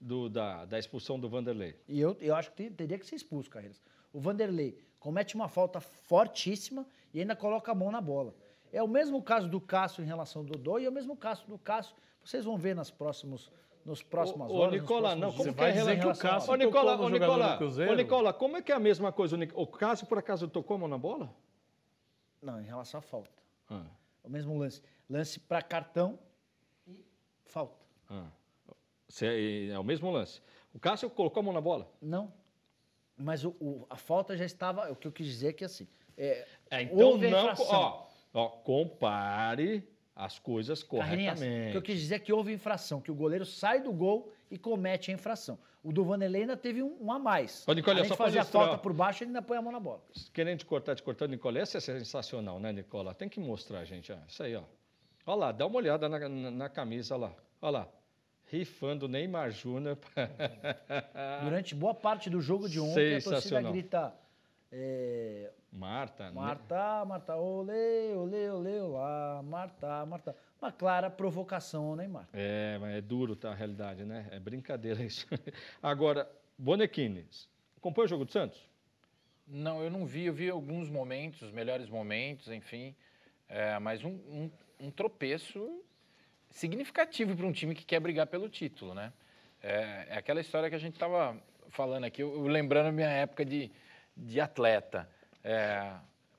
do, da, da, expulsão do Vanderlei. E eu, eu acho que teria que ser expulso, Carreiras. O Vanderlei comete uma falta fortíssima e ainda coloca a mão na bola. É o mesmo caso do Cássio em relação ao Dodô e é o mesmo caso do Cássio. Vocês vão ver nas próximos nos próximos horas. É ô, Nicola, não, como que é relação? Que o Cássio ô, Nicola, Nicola, ô, Nicola, como é que é a mesma coisa? O Cássio, por acaso, tocou a mão na bola? Não, em relação à falta. Ah. O mesmo lance. Lance para cartão e falta. Ah. É, é o mesmo lance. O Cássio colocou a mão na bola? Não. Mas o, o, a falta já estava. O que eu quis dizer é que assim. É, é então não. Ó, ó, compare as coisas corretamente. o que eu quis dizer é que houve infração, que o goleiro sai do gol e comete a infração. O do Vanderlei teve um, um, a mais. O Nicolé, só fazer a falta por baixo, ele ainda põe a mão na bola. Querendo te cortar, te cortando, Nicole essa é sensacional, né, Nicola? Tem que mostrar, gente. Isso aí, ó. Olha lá, dá uma olhada na, na, na camisa lá. Olha lá. Rifando Neymar Júnior. Durante boa parte do jogo de ontem, a torcida grita é, Marta. Né? Marta, Marta, olê, olê, olê, olá. Marta, Marta. Uma clara provocação, né, Marta? É, mas é duro, tá, a realidade, né? É brincadeira isso. Agora, Bonequines, acompanha o jogo do Santos? Não, eu não vi. Eu vi alguns momentos, os melhores momentos, enfim. É, mas um, um, um tropeço significativo para um time que quer brigar pelo título, né? É, é aquela história que a gente estava falando aqui, eu, eu lembrando a minha época de, de atleta. É,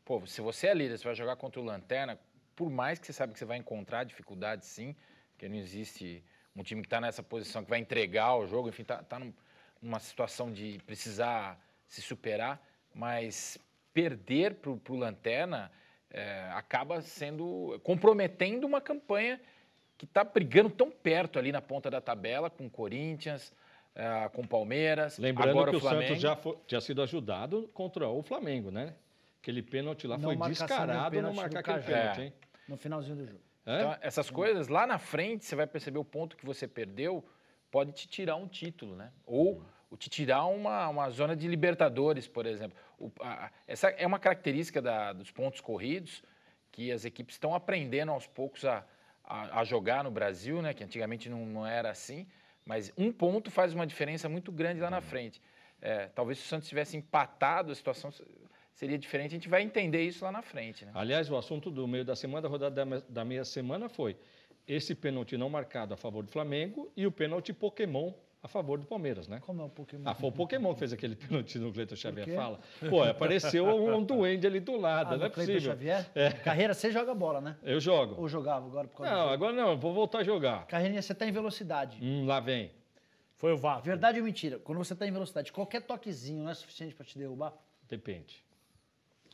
pô, se você é líder, você vai jogar contra o Lanterna, por mais que você saiba que você vai encontrar dificuldade, sim, porque não existe um time que está nessa posição que vai entregar o jogo, enfim, está tá, tá numa situação de precisar se superar, mas perder para o Lanterna é, acaba sendo comprometendo uma campanha que está brigando tão perto ali na ponta da tabela com o Corinthians, uh, com o Palmeiras. Lembrando agora que o, o Santos já foi, tinha sido ajudado contra o Flamengo, né? Aquele pênalti lá não foi descarado não marcar aquele pênalti, hein? É. No finalzinho do jogo. É? Então, essas coisas, lá na frente, você vai perceber o ponto que você perdeu pode te tirar um título, né? Ou uhum. te tirar uma, uma zona de Libertadores, por exemplo. O, a, essa é uma característica da, dos pontos corridos que as equipes estão aprendendo aos poucos a, a, a, jogar no Brasil, né? Que antigamente não, não era assim. Mas um ponto faz uma diferença muito grande lá na uhum. frente. É, talvez se o Santos tivesse empatado, a situação seria diferente. A gente vai entender isso lá na frente. Né? Aliás, o assunto do meio da semana, da rodada da meia semana, foi esse pênalti não marcado a favor do Flamengo e o pênalti Pokémon a favor do Palmeiras, né? Como é o Pokémon? Ah, foi o Pokémon que fez aquele pênalti no Cleiton Xavier. Fala. Pô, apareceu um duende ali do lado, ah, não é Cleiton possível. Xavier? É. Carreira, você joga bola, né? Eu jogo. Ou jogava agora por causa Não, agora não, vou voltar a jogar. Carreirinha, você tá em velocidade. Hum, lá vem. Foi o vácuo. Verdade ou mentira? Quando você tá em velocidade, qualquer toquezinho não é suficiente para te derrubar? Depende.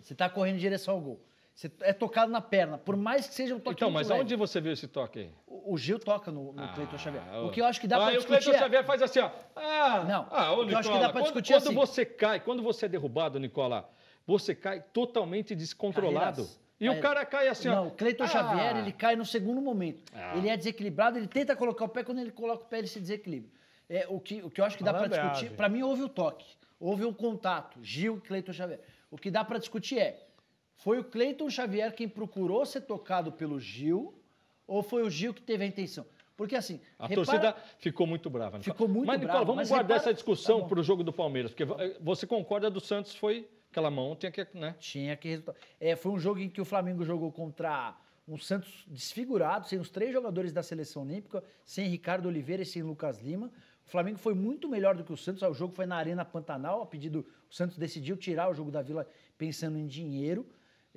Você tá correndo em direção ao gol. Você é tocado na perna, por mais que seja um toque Então, mas leve. onde você viu esse toque aí? O, o Gil toca no, no ah, Cleiton Xavier. O que eu acho que dá ah, para discutir. O Cleiton é... Xavier faz assim, ó. Ah, não. Ah, ô, o que eu acho que dá pra discutir é quando assim. Quando você cai, quando você é derrubado, Nicola, você cai totalmente descontrolado. Carreiras. E o cara cai assim, Não, o Cleiton ah. Xavier, ele cai no segundo momento. Ah. Ele é desequilibrado, ele tenta colocar o pé, quando ele coloca o pé, ele se desequilibra. É, o, que, o que eu acho que dá para discutir, para mim houve o toque, houve um contato, Gil e Cleiton Xavier. O que dá para discutir é, foi o Cleiton Xavier quem procurou ser tocado pelo Gil ou foi o Gil que teve a intenção? Porque assim. A repara... torcida ficou muito brava. Nicola. Né? Ficou muito mas, Nicola, brava. Vamos mas guardar repara... essa discussão tá para o jogo do Palmeiras, porque eh, você concorda do Santos foi aquela mão tinha que, né? Tinha que resultar. É, foi um jogo em que o Flamengo jogou contra um Santos desfigurado, sem os três jogadores da seleção olímpica, sem Ricardo Oliveira e sem Lucas Lima. O Flamengo foi muito melhor do que o Santos. O jogo foi na Arena Pantanal, a pedido o Santos decidiu tirar o jogo da Vila pensando em dinheiro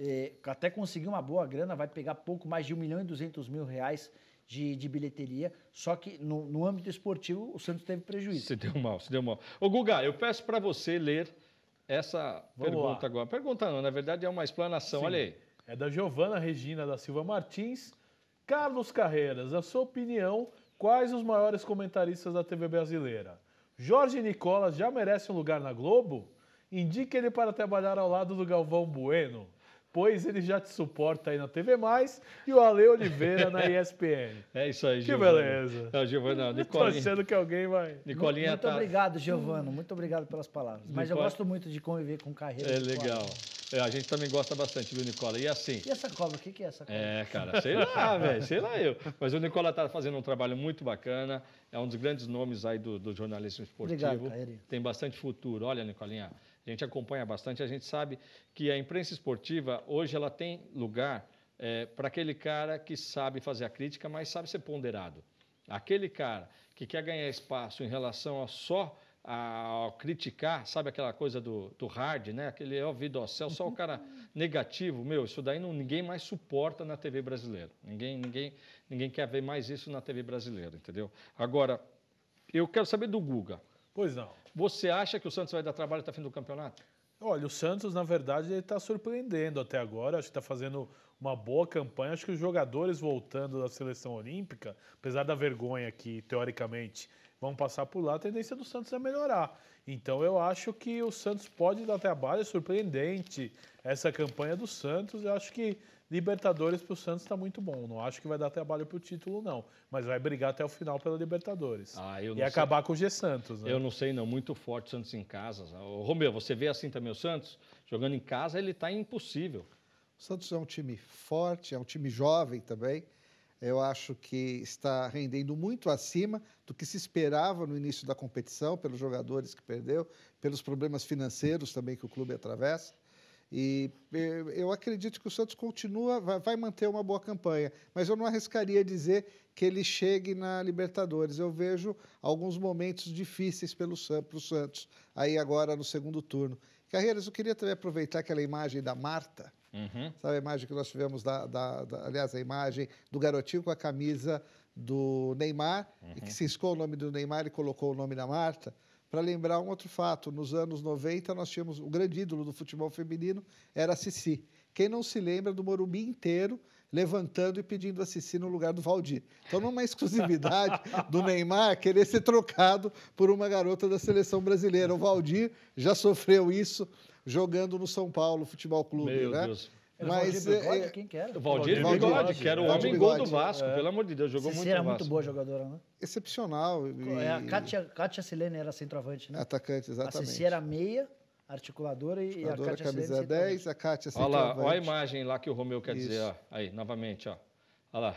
é, até conseguir uma boa grana, vai pegar pouco mais de 1 milhão e 200 mil reais de, de bilheteria. Só que no, no, âmbito esportivo, o Santos teve prejuízo. Se deu mal, se deu mal. Ô, Guga, eu peço para você ler essa Vamos pergunta lá. agora. Pergunta não, na verdade é uma explanação, Sim. olha aí. É da Giovana Regina da Silva Martins. Carlos Carreiras, a sua opinião, quais os maiores comentaristas da TV brasileira? Jorge Nicolas já merece um lugar na Globo? Indique ele para trabalhar ao lado do Galvão Bueno pois ele já te suporta aí na TV Mais e o Ale Oliveira na ESPN. É isso aí, Giovana. Que beleza. Não, é, Giovana, Nicolinha. Tô achando que alguém vai. Nicolinha muito tá... obrigado, Giovana. Muito obrigado pelas palavras. Mas Nicol... eu gosto muito de conviver com carreira. É legal. É, a gente também gosta bastante, viu, Nicola? E assim. E essa cobra? O que, é essa cobra? É, cara, sei lá, velho, sei lá eu. Mas o Nicola está fazendo um trabalho muito bacana, é um dos grandes nomes aí do, do jornalismo esportivo. Obrigado, Caíri. Tem bastante futuro. Olha, Nicolinha, a gente acompanha bastante, a gente sabe que a imprensa esportiva hoje ela tem lugar é, eh, para aquele cara que sabe fazer a crítica, mas sabe ser ponderado. Aquele cara que quer ganhar espaço em relação a só a criticar, sabe aquela coisa do, do hard, né? Aquele é ouvido ao céu, só o cara uhum. negativo, meu, isso daí não, ninguém mais suporta na TV brasileira. Ninguém, ninguém, ninguém quer ver mais isso na TV brasileira, entendeu? Agora, eu quero saber do Guga. Pois não. Você acha que o Santos vai dar trabalho até o fim do campeonato? Olha, o Santos, na verdade, ele está surpreendendo até agora. Acho que está fazendo uma boa campanha. Acho que os jogadores voltando da seleção olímpica, apesar da vergonha que, teoricamente, vão passar por lá, a tendência do Santos é melhorar. Então eu acho que o Santos pode dar trabalho, é surpreendente essa campanha do Santos. Eu acho que Libertadores para o Santos está muito bom. Não acho que vai dar trabalho para o título, não. Mas vai brigar até o final pela Libertadores. Ah, eu e sei. acabar com o G Santos. Né? Eu não sei, não. Muito forte o Santos em casa. Ô, Romeu, você vê assim também o Santos? Jogando em casa, ele está impossível. O Santos é um time forte, é um time jovem também. Eu acho que está rendendo muito acima do que se esperava no início da competição, pelos jogadores que perdeu, pelos problemas financeiros também que o clube atravessa. E eh, eu acredito que o Santos continua, vai manter uma boa campanha, mas eu não arriscaria dizer que ele chegue na Libertadores. Eu vejo alguns momentos difíceis pelo para o Santos, aí agora no segundo turno. Carreiras, eu queria também aproveitar aquela imagem da Marta, uhum. sabe a imagem que nós tivemos, da, da, da, aliás, a imagem do garotinho com a camisa do Neymar, uhum. e que ciscou o nome do Neymar e colocou o nome da Marta para lembrar um outro fato. Nos anos 90, nós tínhamos o grande ídolo do futebol feminino era a Cici. Quem não se lembra do Morumbi inteiro levantando e pedindo a Cici no lugar do Valdir. Então, não é uma exclusividade do Neymar querer ser trocado por uma garota da seleção brasileira. O Valdir já sofreu isso jogando no São Paulo Futebol Clube, Meu né? Deus mas Valdir Bigode, é... quem que era? Valdir, Valdir Bigode, que era o homem gol do Vasco, é. pelo amor de Deus, jogou Ceci muito era muito boa jogadora, né? Excepcional. E... É a Kátia, Kátia Silene era centroavante, né? Atacante, assim, exatamente. A Ceci era meia, articuladora, e articuladora, a Kátia camisa Silene 10, a Kátia centroavante. Olha lá, olha a imagem lá que o Romeu quer Isso. dizer, ó. aí, novamente, ó. Olha lá.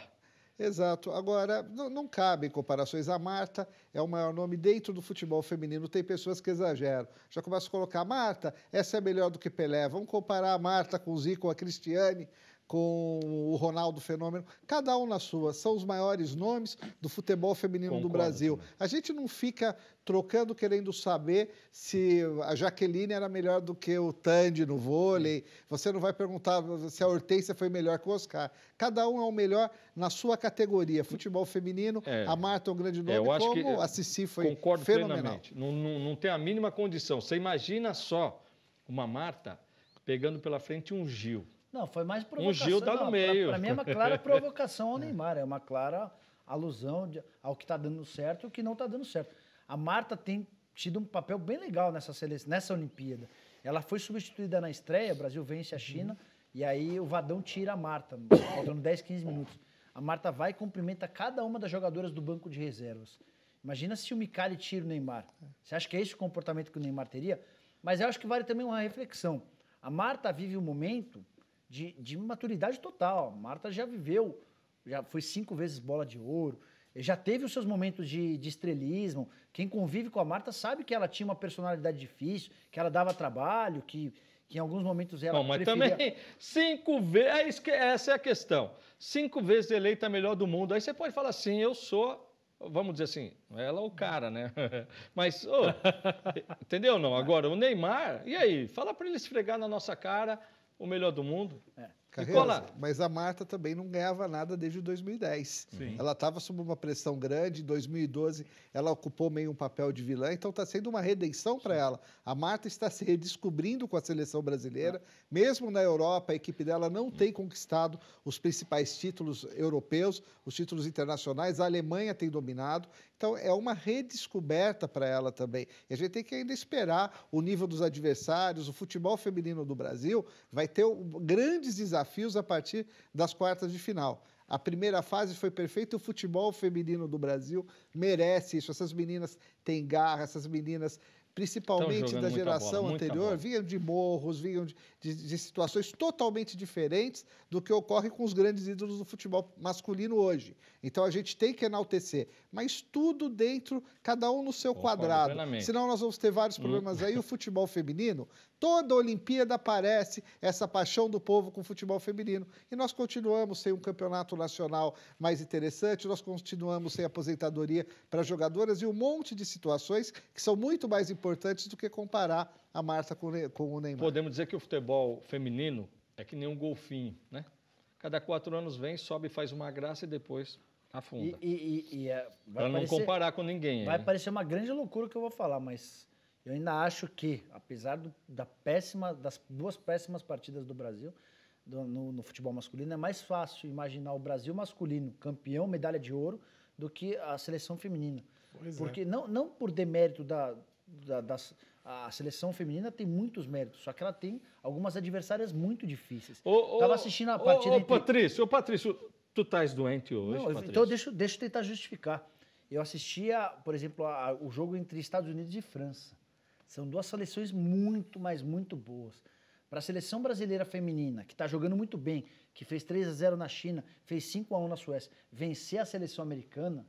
Exato. Agora, não, não cabem comparações. A Marta é o maior nome dentro do futebol feminino. Tem pessoas que exageram. Já começam a colocar, Marta, essa é melhor do que Pelé. Vamos comparar a Marta com o Zico, a Cristiane com o Ronaldo Fenômeno, cada um na sua, são os maiores nomes do futebol feminino Concordo, do Brasil. Né? A gente não fica trocando querendo saber se a Jaqueline era melhor do que o Tandy no vôlei. Você não vai perguntar se a Hortência foi melhor que o Oscar. Cada um é o melhor na sua categoria. Futebol feminino, é. a Marta é um grande é, nome, é, eu acho como que, a Cici foi concordo fenomenal. Não, não, não tem a mínima condição. Você imagina só uma Marta pegando pela frente um Gil. Não, foi mais provocação. Um Gil tá no não, meio. Para mim é uma clara provocação ao Neymar, é uma clara alusão de, ao que está dando certo e o que não está dando certo. A Marta tem tido um papel bem legal nessa seleção, nessa Olimpíada. Ela foi substituída na estreia, o Brasil vence a China, uhum. e aí o Vadão tira a Marta, faltando 10, 15 minutos. A Marta vai e cumprimenta cada uma das jogadoras do banco de reservas. Imagina se o Micali tira o Neymar. Você acha que é esse o comportamento que o Neymar teria? Mas eu acho que vale também uma reflexão. A Marta vive um momento de, de maturidade total. Marta já viveu, já foi cinco vezes bola de ouro, já teve os seus momentos de, de estrelismo. Quem convive com a Marta sabe que ela tinha uma personalidade difícil, que ela dava trabalho, que, que em alguns momentos ela. Não, mas preferia... também cinco vezes. É essa é a questão. Cinco vezes eleita melhor do mundo. Aí você pode falar assim: eu sou vamos dizer assim, é ela ou o cara, né? Mas, oh, entendeu não? Agora, o Neymar, e aí? Fala para ele esfregar na nossa cara o melhor do mundo. É. Carreira, mas a Marta também não ganhava nada desde 2010. Sim. Ela estava sob uma pressão grande. Em 2012, ela ocupou meio um papel de vilã. Então, está sendo uma redenção para ela. A Marta está se redescobrindo com a seleção brasileira. Ah. Mesmo na Europa, a equipe dela não tem conquistado os principais títulos europeus, os títulos internacionais. A Alemanha tem dominado. Então é uma redescoberta para ela também. E a gente tem que ainda esperar o nível dos adversários. O futebol feminino do Brasil vai ter grandes desafios a partir das quartas de final. A primeira fase foi perfeita e o futebol feminino do Brasil merece isso. Essas meninas têm garra, essas meninas principalmente da geração bola, anterior, vinham de morros, vinham de, de, de, situações totalmente diferentes do que ocorre com os grandes ídolos do futebol masculino hoje. Então a gente tem que enaltecer, mas tudo dentro, cada um no seu quadrado. Plenamente. Senão nós vamos ter vários hum. problemas hum. aí. O futebol feminino, toda a Olimpíada aparece essa paixão do povo com o futebol feminino. E nós continuamos sem um campeonato nacional mais interessante, nós continuamos sem aposentadoria para jogadoras e um monte de situações que são muito mais importantes importantes do que comparar a Marta com, com o Neymar. Podemos dizer que o futebol feminino é que nem um golfinho, né? Cada quatro anos vem, sobe, faz uma graça e depois afunda. E, e, e, e é, Para não comparar com ninguém. Vai né? parecer uma grande loucura o que eu vou falar, mas eu ainda acho que, apesar do, da péssima, das duas péssimas partidas do Brasil do, no, no, futebol masculino, é mais fácil imaginar o Brasil masculino campeão, medalha de ouro, do que a seleção feminina. Pois é. Porque é. não, não por demérito da, da, a seleção feminina tem muitos méritos, só que ela tem algumas adversárias muito difíceis. Ô, Tava assistindo a partida. Ô, ô entre... Patrício, ô Patrício, tu estás doente hoje? Não, Patrício. então deixa, deixa eu tentar justificar. Eu assistia, por exemplo, a, o jogo entre Estados Unidos e França. São duas seleções muito, mas muito boas. Para a seleção brasileira feminina, que está jogando muito bem, que fez 3 a 0 na China, fez 5 a 1 na Suécia, vencer a seleção americana,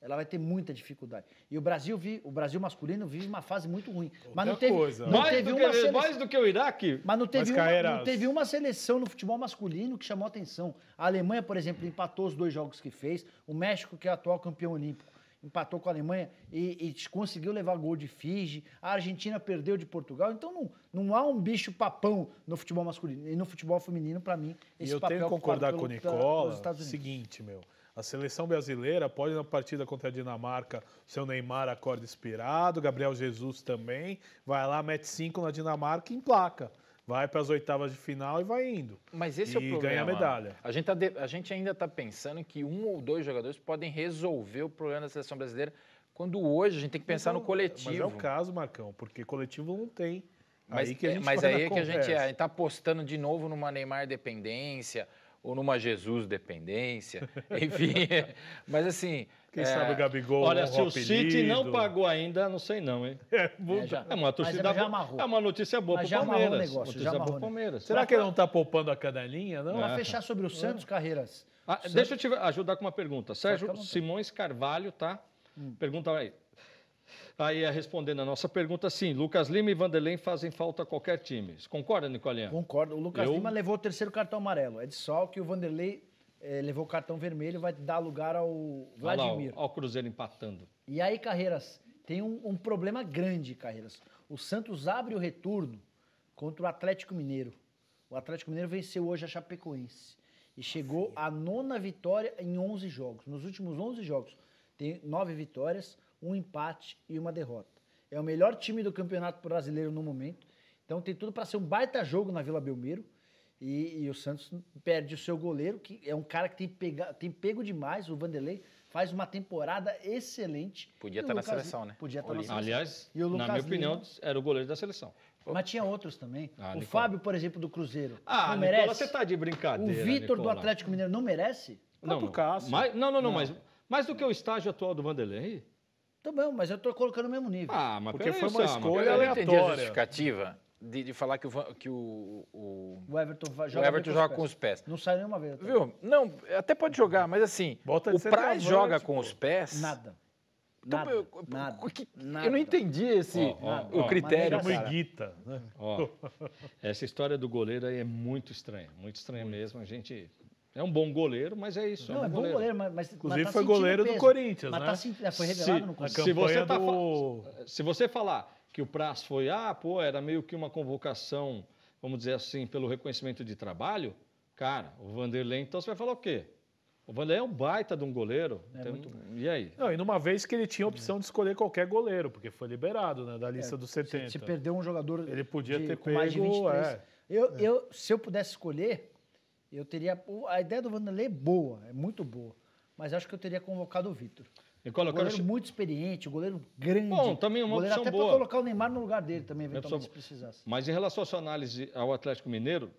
ela vai ter muita dificuldade. E o Brasil, vi, o Brasil masculino vive uma fase muito ruim. Outra mas não teve, coisa. Não mais, teve do que, sele... mais do que o Iraque. Mas não teve, uma, não teve uma seleção no futebol masculino que chamou atenção. A Alemanha, por exemplo, empatou os dois jogos que fez. O México, que é atual campeão olímpico, empatou com a Alemanha e, e conseguiu levar gol de Fiji. A Argentina perdeu de Portugal. Então não, não há um bicho papão no futebol masculino. E no futebol feminino, para mim, esse e eu papel... eu tenho que concordar com o Nicola, Seguinte, meu... A seleção brasileira pode, na partida contra a Dinamarca, seu Neymar acorda inspirado, Gabriel Jesus também, vai lá, mete cinco na Dinamarca e emplaca. Vai para as oitavas de final e vai indo. Mas esse e é o problema. E ganha a medalha. A gente, tá de... a gente ainda está pensando que um ou dois jogadores podem resolver o problema da seleção brasileira, quando hoje a gente tem que pensar então, no coletivo. Mas é o caso, Marcão, porque coletivo não tem. Mas aí que a é, gente, mas aí é que a gente é, está apostando de novo numa Neymar dependência, ou numa Jesus dependência, enfim. mas assim. Quem é... sabe o é, Gabigol. Olha, se o City não pagou ainda, não sei não, hein? É, é, é uma torcida. É, já amarrou. É uma notícia boa para o Palmeiras. Negócio, notícia já boa Palmeiras. Será pra... que ele não está poupando a canelinha, não? Para fechar sobre o é. Santos, Carreiras. Ah, Deixa eu te ajudar com uma pergunta. Sérgio Simões Carvalho, tá? Hum. Pergunta aí. Aí, é, respondendo a nossa pergunta, sim, Lucas Lima e Vanderlei fazem falta a qualquer time. Concorda, Nicolinha? Concordo. O Lucas Eu... Lima levou o terceiro cartão amarelo. É de sol que o Vanderlei é, levou o cartão vermelho vai dar lugar ao Vladimir. Lá, ao, ao Cruzeiro empatando. E aí, Carreiras, tem um, um problema grande, Carreiras. O Santos abre o retorno contra o Atlético Mineiro. O Atlético Mineiro venceu hoje a Chapecoense e chegou à nona vitória em 11 jogos. Nos últimos 11 jogos, tem nove vitórias, um empate e uma derrota. É o melhor time do Campeonato Brasileiro no momento. Então tem tudo para ser um baita jogo na Vila Belmiro. E, e, o Santos perde o seu goleiro, que é um cara que tem, pega, tem pego demais, o Vanderlei. Faz uma temporada excelente. Podia estar tá na seleção, né? Podia estar tá na seleção. Aliás, na minha Lima, opinião, era o goleiro da seleção. Mas tinha outros também. Ah, o Nicola. Fábio, por exemplo, do Cruzeiro. Ah, não merece. Nicola, você tá de brincadeira. O Vitor do Atlético Mineiro não merece? Não, não, não. Mas, não, não, não, não, mas mais do que o estágio atual do Vanderlei, também tá bom, mas eu estou colocando no mesmo nível. Ah, mas porque foi uma escolha aleatória. entendi a justificativa de, de falar que o, que o, o, o Everton joga, o Everton joga com, os pés. Não sai nenhuma vez. Viu? Não, até pode jogar, mas assim, Bota o Praz joga com os pés... Nada. Então, nada, eu, nada, que, nada. eu não entendi esse oh, oh, o oh, critério. Chama é Iguita. Né? essa história do goleiro aí é muito estranha, muito estranha muito. mesmo. A gente é um bom goleiro, mas é isso. É Não, é, um bom goleiro, goleiro mas, mas, Inclusive mas tá foi goleiro peso, do Corinthians, mas né? Tá se é, foi revelado se, no Corinthians. Se você, tá, do... se você falar que o prazo foi, ah, pô, era meio que uma convocação, vamos dizer assim, pelo reconhecimento de trabalho, cara, o Vanderlei, então você vai falar o quê? O Vanderlei é um baita de um goleiro. É então, muito... E aí? Não, e numa vez que ele tinha a opção é. de escolher qualquer goleiro, porque foi liberado né, da lista é, dos 70. Se, se perdeu um jogador. Ele podia de, ter pego. Mais de 23. É. Eu, eu, se eu pudesse escolher, eu teria. A ideia do Vanderlei é boa, é muito boa. Mas acho que eu teria convocado o Vitor. E goleiro muito experiente, goleiro grande. Bom, também uma goleiro opção até boa. Até colocar o Neymar no lugar dele também, eventualmente, se precisasse. Mas em relação à sua análise ao Atlético Mineiro,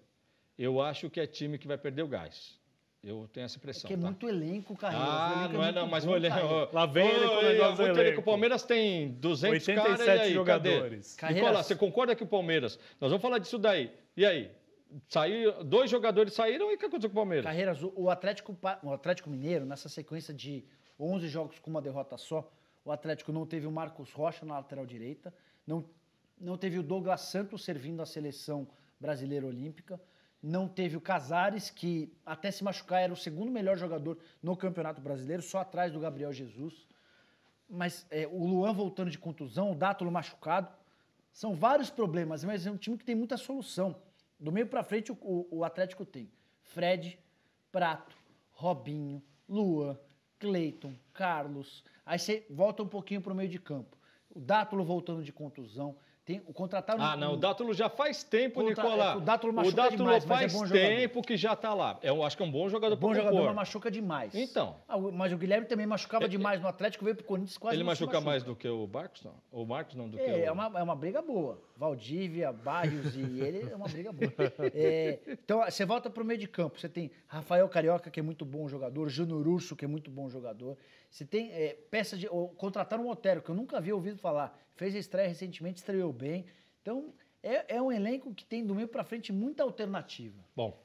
eu acho que é time que vai perder o gás. Eu tenho essa é impressão. É tá? ah, é, é muito elenco, Carreira. Ah, não é, é não, mas o elenco. Lá vem ele com o negócio elenco. elenco. O Palmeiras tem 200 caras e aí, jogadores. Cadê? Carreiras... Nicola, você concorda que o Palmeiras... Nós vamos falar disso daí. E aí? Saiu, dois jogadores saíram e o que aconteceu com o Palmeiras? Carreiras, o Atlético, o Atlético Mineiro, nessa sequência de 11 jogos com uma derrota só, o Atlético não teve o Marcos Rocha na lateral direita, não, não teve o Douglas Santos servindo a seleção brasileira olímpica, não teve o Casares, que até se machucar era o segundo melhor jogador no Campeonato Brasileiro, só atrás do Gabriel Jesus. Mas é, o Luan voltando de contusão, o Dátulo machucado. São vários problemas, mas é um time que tem muita solução. Do meio para frente, o, o Atlético tem Fred, Prato, Robinho, Luan, Cleiton, Carlos. Aí você volta um pouquinho para o meio de campo. O Dátulo voltando de contusão. Tem, o contratado Ah, não, o Dátulo já faz tempo, contra, Nicolás. É o Dátulo machuca o Dátulo demais, é faz é tempo que já está lá. Eu é acho que é um bom jogador para o Bom jogador, mas machuca demais. Então. Ah, mas o Guilherme também machucava demais no Atlético, veio para o Corinthians quase Ele machuca, machuca, mais do que o Marcos, não? O Marcos não do é, que ele o... É uma, é uma briga boa. Valdívia, Barrios e ele é uma briga boa. É, então, você volta para o meio de campo. Você tem Rafael Carioca, que é muito bom jogador, Júnior Urso, que é muito bom jogador. Você tem é, peça de. Ou contrataram um Otero, que eu nunca havia ouvido falar. Fez a estreia recentemente, estreou bem. Então, é, é um elenco que tem do meio para frente muita alternativa. Bom,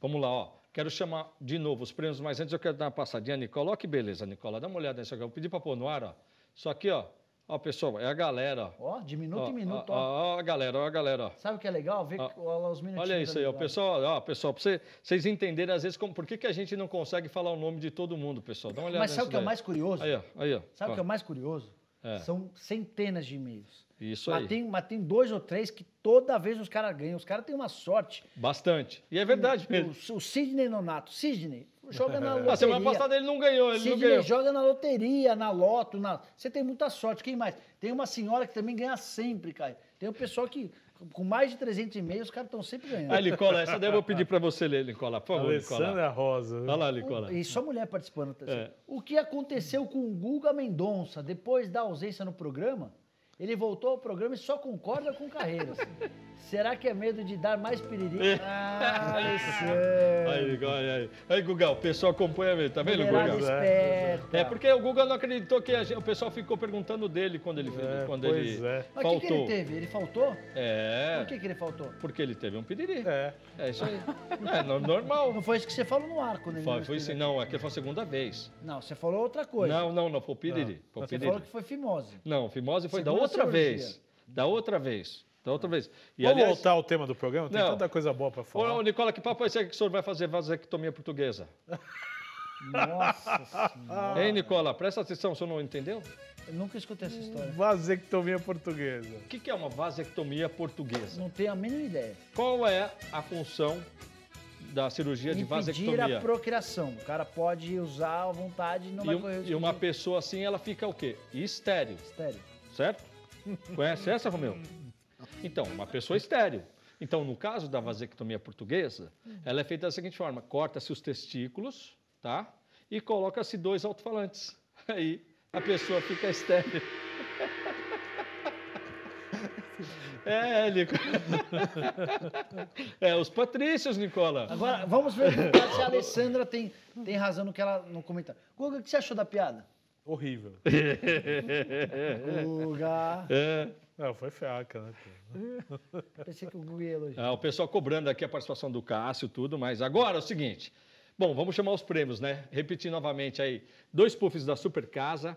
vamos lá, ó. Quero chamar de novo os prêmios, mas antes eu quero dar uma passadinha, Nicola. Ó, que beleza, Nicola. Dá uma olhada nisso aqui. Eu vou pedir para pôr no ar, ó. Isso aqui, ó. Ó, pessoal, é a galera. Ó, de minuto ó, em minuto, ó. Ó, ó, a galera, ó, a galera. Ó. Sabe o que é legal? Ver os minutinhos. Olha isso aí, ó, pessoal, ó, pessoal, pra vocês, vocês entenderem às vezes como, por que, que a gente não consegue falar o nome de todo mundo, pessoal. Dá uma olhada Mas sabe o que daí. é o mais curioso? Aí, ó, aí, ó. Sabe o que é o mais curioso? É. São centenas de e-mails. Isso mas aí. Tem, mas tem dois ou três que toda vez os caras ganham. Os caras têm uma sorte. Bastante. E é verdade o, mesmo. O, o Sidney Nonato. Sidney, joga na loteria. A semana passada ele não ganhou, ele Sidney não ganhou. joga na loteria, na loto, na... Você tem muita sorte. Quem mais? Tem uma senhora que também ganha sempre, cara. Tem o um pessoal que com mais de 300 e meio, os caras estão sempre ganhando. Ah, Nicola, essa daí eu vou pedir para você ler, Nicola. Por favor, Alessandra Nicola. Rosa. Olha né? lá, Nicola. E só mulher participando. Tá? É. O que aconteceu com o Guga Mendonça depois da ausência no programa? Ele voltou ao programa e só concorda com carreiras. Será que é medo de dar mais piriri? ah, é. Alessandro. Aí, olha aí. Aí, Gugal, o pessoal acompanha mesmo, tá vendo, Gugal? Esperta. É porque o Gugal não acreditou que gente, o pessoal ficou perguntando dele quando ele, é, quando ele é. faltou. Mas o que, que, ele teve? Ele faltou? É. Por que, que ele faltou? Porque ele teve um piriri. É. É isso aí. é normal. Não foi isso que você falou no arco, né? Foi, foi isso, não, aqui é foi a segunda vez. Não, você falou outra coisa. Não, não, não, foi o piriri. Não. Ah. Foi o piriri. Você falou que foi fimose. Não, fimose foi segunda da outra cirurgia. vez. Da outra vez. Então, outra é. vez. E, Vamos aliás, voltar ao tema do programa? Tem não. tanta coisa boa para falar. Ô, Nicola, que papo é esse que o senhor vai fazer vasectomia portuguesa? Nossa senhora. Hein, Nicola? Presta atenção, o senhor não entendeu? Eu nunca escutei essa história. Vasectomia portuguesa. O que, é uma vasectomia portuguesa? Não tenho a mínima ideia. Qual é a função da cirurgia Impedir de vasectomia? a procriação. O cara pode usar à vontade e não e vai um, correr E uma pessoa assim, ela fica o quê? Estéreo. Estéreo. Certo? Conhece essa, Romeu? Então, uma pessoa estéreo. Então, no caso da vasectomia portuguesa, ela é feita da seguinte forma: corta-se os testículos, tá? E coloca-se dois alto-falantes. Aí a pessoa fica estéreo. É, é, Nico. é, os patrícios, Nicola. Agora, vamos ver se a Alessandra tem, tem razão no que ela não comenta. Guga, o que você achou da piada? Horrível. Guga. É. É, foi fiaca, né? Pensei que o Google ia elogiar. Ah, o pessoal cobrando aqui a participação do Cássio, tudo, mas agora é o seguinte. Bom, vamos chamar os prêmios, né? Repetir novamente aí. Dois puffs da Super Casa,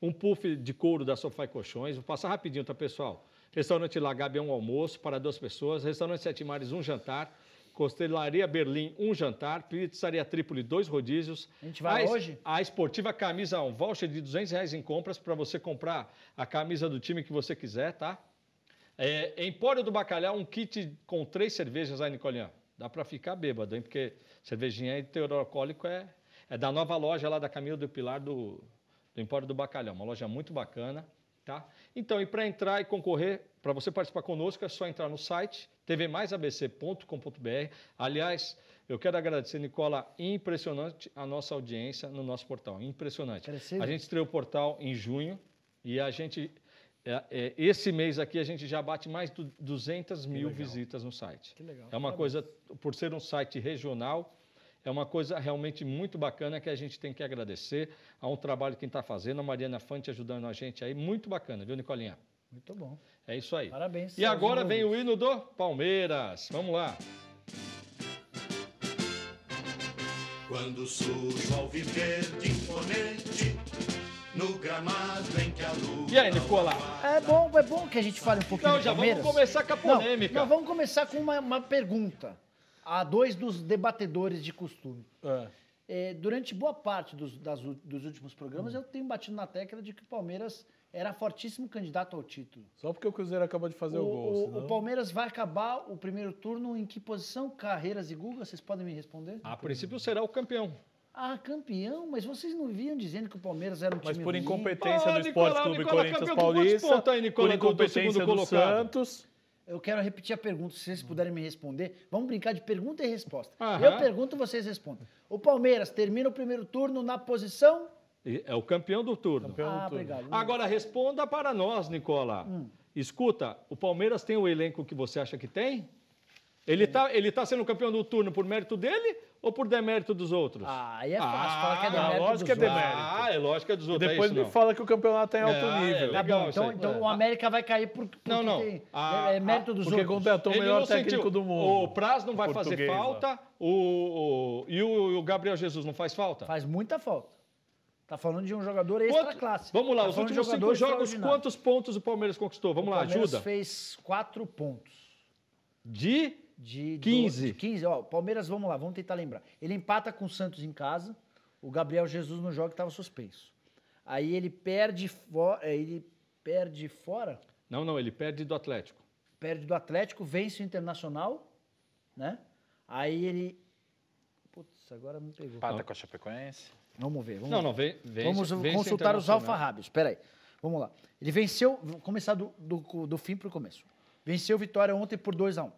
um puff de couro da Sofá e Colchões. Vou passar rapidinho, tá, pessoal? Restaurante Lagabe é um almoço para duas pessoas. Restaurante Sete Mares, um jantar. Costelaria Berlim, um jantar. Pizzaria Trípoli, dois rodízios. A gente vai a, hoje? A Esportiva Camisa, um voucher de 200 reais em compras para você comprar a camisa do time que você quiser, tá? É, Empório do Bacalhau, um kit com três cervejas aí, Nicolinha. Dá para ficar bêbado, hein? Porque cervejinha e teor alcoólico é, é da nova loja lá da Camila do Pilar do, do Empório do Bacalhau. Uma loja muito bacana, tá? Então, e para entrar e concorrer, para você participar conosco, é só entrar no site tvmaisabc.com.br. Aliás, eu quero agradecer, Nicola, impressionante a nossa audiência no nosso portal, impressionante. A gente estreou o portal em junho e a gente é, é, esse mês aqui a gente já bate mais de 200 mil visitas no site. Que legal. É uma Parabéns. coisa, por ser um site regional, é uma coisa realmente muito bacana que a gente tem que agradecer a um trabalho que está fazendo, a Mariana Fante ajudando a gente aí. Muito bacana, viu, Nicolinha? Muito bom. É isso aí. Parabéns. E agora vem o hino do Palmeiras. Vamos lá. Quando surge o alviverde imponente no gramado em que a lua. E aí, Nicola? É bom, é bom que a gente fale um pouquinho. Não, já vamos começar com a polêmica. Não, vamos começar com uma, uma, pergunta a dois dos debatedores de costume. É. É, durante boa parte dos, das, dos últimos programas, hum. eu tenho batido na tecla de que o Palmeiras era fortíssimo candidato ao título. Só porque o Cruzeiro acabou de fazer o, o gol. O, senão... o Palmeiras vai acabar o primeiro turno em que posição? Carreiras e Guga, vocês podem me responder? A princípio será o campeão. Ah, campeão? Mas vocês não vinham dizendo que o Palmeiras era um Mas time Mas por incompetência ah, do Nicolau, Esporte Clube Corinthians Paulista, aí, Nicolau, por incompetência do, do Santos... Eu quero repetir a pergunta, se vocês puderem me responder. Vamos brincar de pergunta e resposta. Aham. Eu pergunto, vocês respondem. O Palmeiras termina o primeiro turno na posição é o campeão do turno. Campeão ah, do turno. Hum. Agora responda para nós, Nicola. Hum. Escuta, o Palmeiras tem o elenco que você acha que tem? Ele está ele tá sendo campeão do turno por mérito dele ou por demérito dos outros? Ah, aí é fácil. Ah, fala que é demérito. Lógico que é demérito. Ah, é lógico que é dos outros. E é depois é me não. fala que o campeonato é alto é, é nível. É, tá bom, então, então o América vai cair por, não, não. Tem, ah, é mérito ah, dos porque outros. Porque contratou o melhor técnico sentiu. do mundo. O Praz não vai fazer falta. O, o, e o, o Gabriel Jesus não faz falta? Faz muita falta. Tá falando de um jogador extra classe. Vamos lá, tá os últimos cinco jogos, quantos pontos o Palmeiras conquistou? Vamos o lá, ajuda. O Palmeiras fez quatro pontos. De? De 15. Do, de 15, ó. Palmeiras, vamos lá, vamos tentar lembrar. Ele empata com o Santos em casa. O Gabriel Jesus no jogo estava suspenso. Aí ele perde, fo é, ele perde fora? Não, não, ele perde do Atlético. Perde do Atlético, vence o Internacional, né? Aí ele. Putz, agora me pegou. Empata com a Chapecoense. Vamos ver. Vamos não, ver. não, vem, vem, Vamos vem consultar os né? alfarrábios. Espera aí. Vamos lá. Ele venceu, vamos começar do, do, do fim para o começo. Venceu vitória ontem por 2 a 1 um.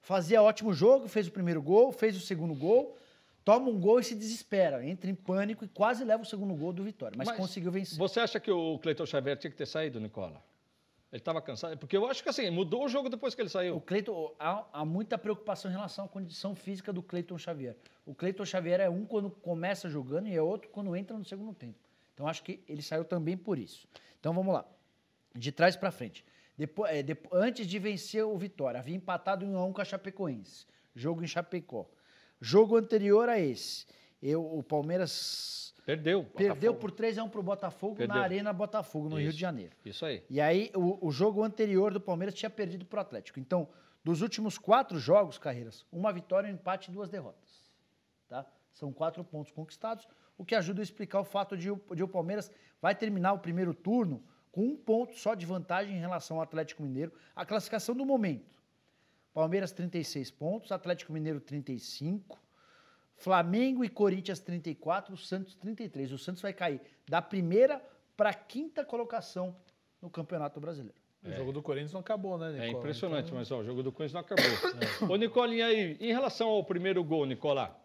Fazia ótimo jogo, fez o primeiro gol, fez o segundo gol, toma um gol e se desespera, entra em pânico e quase leva o segundo gol do Vitória, mas, mas conseguiu vencer. Você acha que o Cleiton Xavier tinha que ter saído, Nicola? Ele estava cansado? Porque eu acho que assim, mudou o jogo depois que ele saiu. O Cleiton, há, há, muita preocupação em relação à condição física do Cleiton Xavier. O Cleiton Xavier é um quando começa jogando e é outro quando entra no segundo tempo. Então acho que ele saiu também por isso. Então vamos lá. De trás para frente. Depois, é, depois, antes de vencer o Vitória, havia empatado em 1 x 1 com a Chapecoense. Jogo em Chapecó. Jogo anterior a esse, eu, o Palmeiras Perdeu. Perdeu por 3 a 1 para o Botafogo Perdeu. na Arena Botafogo, no Isso. Rio de Janeiro. Isso aí. E aí, o, o jogo anterior do Palmeiras tinha perdido para o Atlético. Então, dos últimos quatro jogos, Carreiras, uma vitória, um empate e duas derrotas. Tá? São quatro pontos conquistados, o que ajuda a explicar o fato de, de o Palmeiras vai terminar o primeiro turno com um ponto só de vantagem em relação ao Atlético Mineiro. A classificação do momento. Palmeiras 36 pontos, Atlético Mineiro 35, Flamengo e Corinthians 34, o Santos 33. O Santos vai cair da primeira para a quinta colocação no Campeonato Brasileiro. É. O jogo do Corinthians não acabou, né, Nicola? É impressionante, então... mas ó, o jogo do Corinthians não acabou. É. Ô, Nicolinha, aí, em relação ao primeiro gol, Nicolá,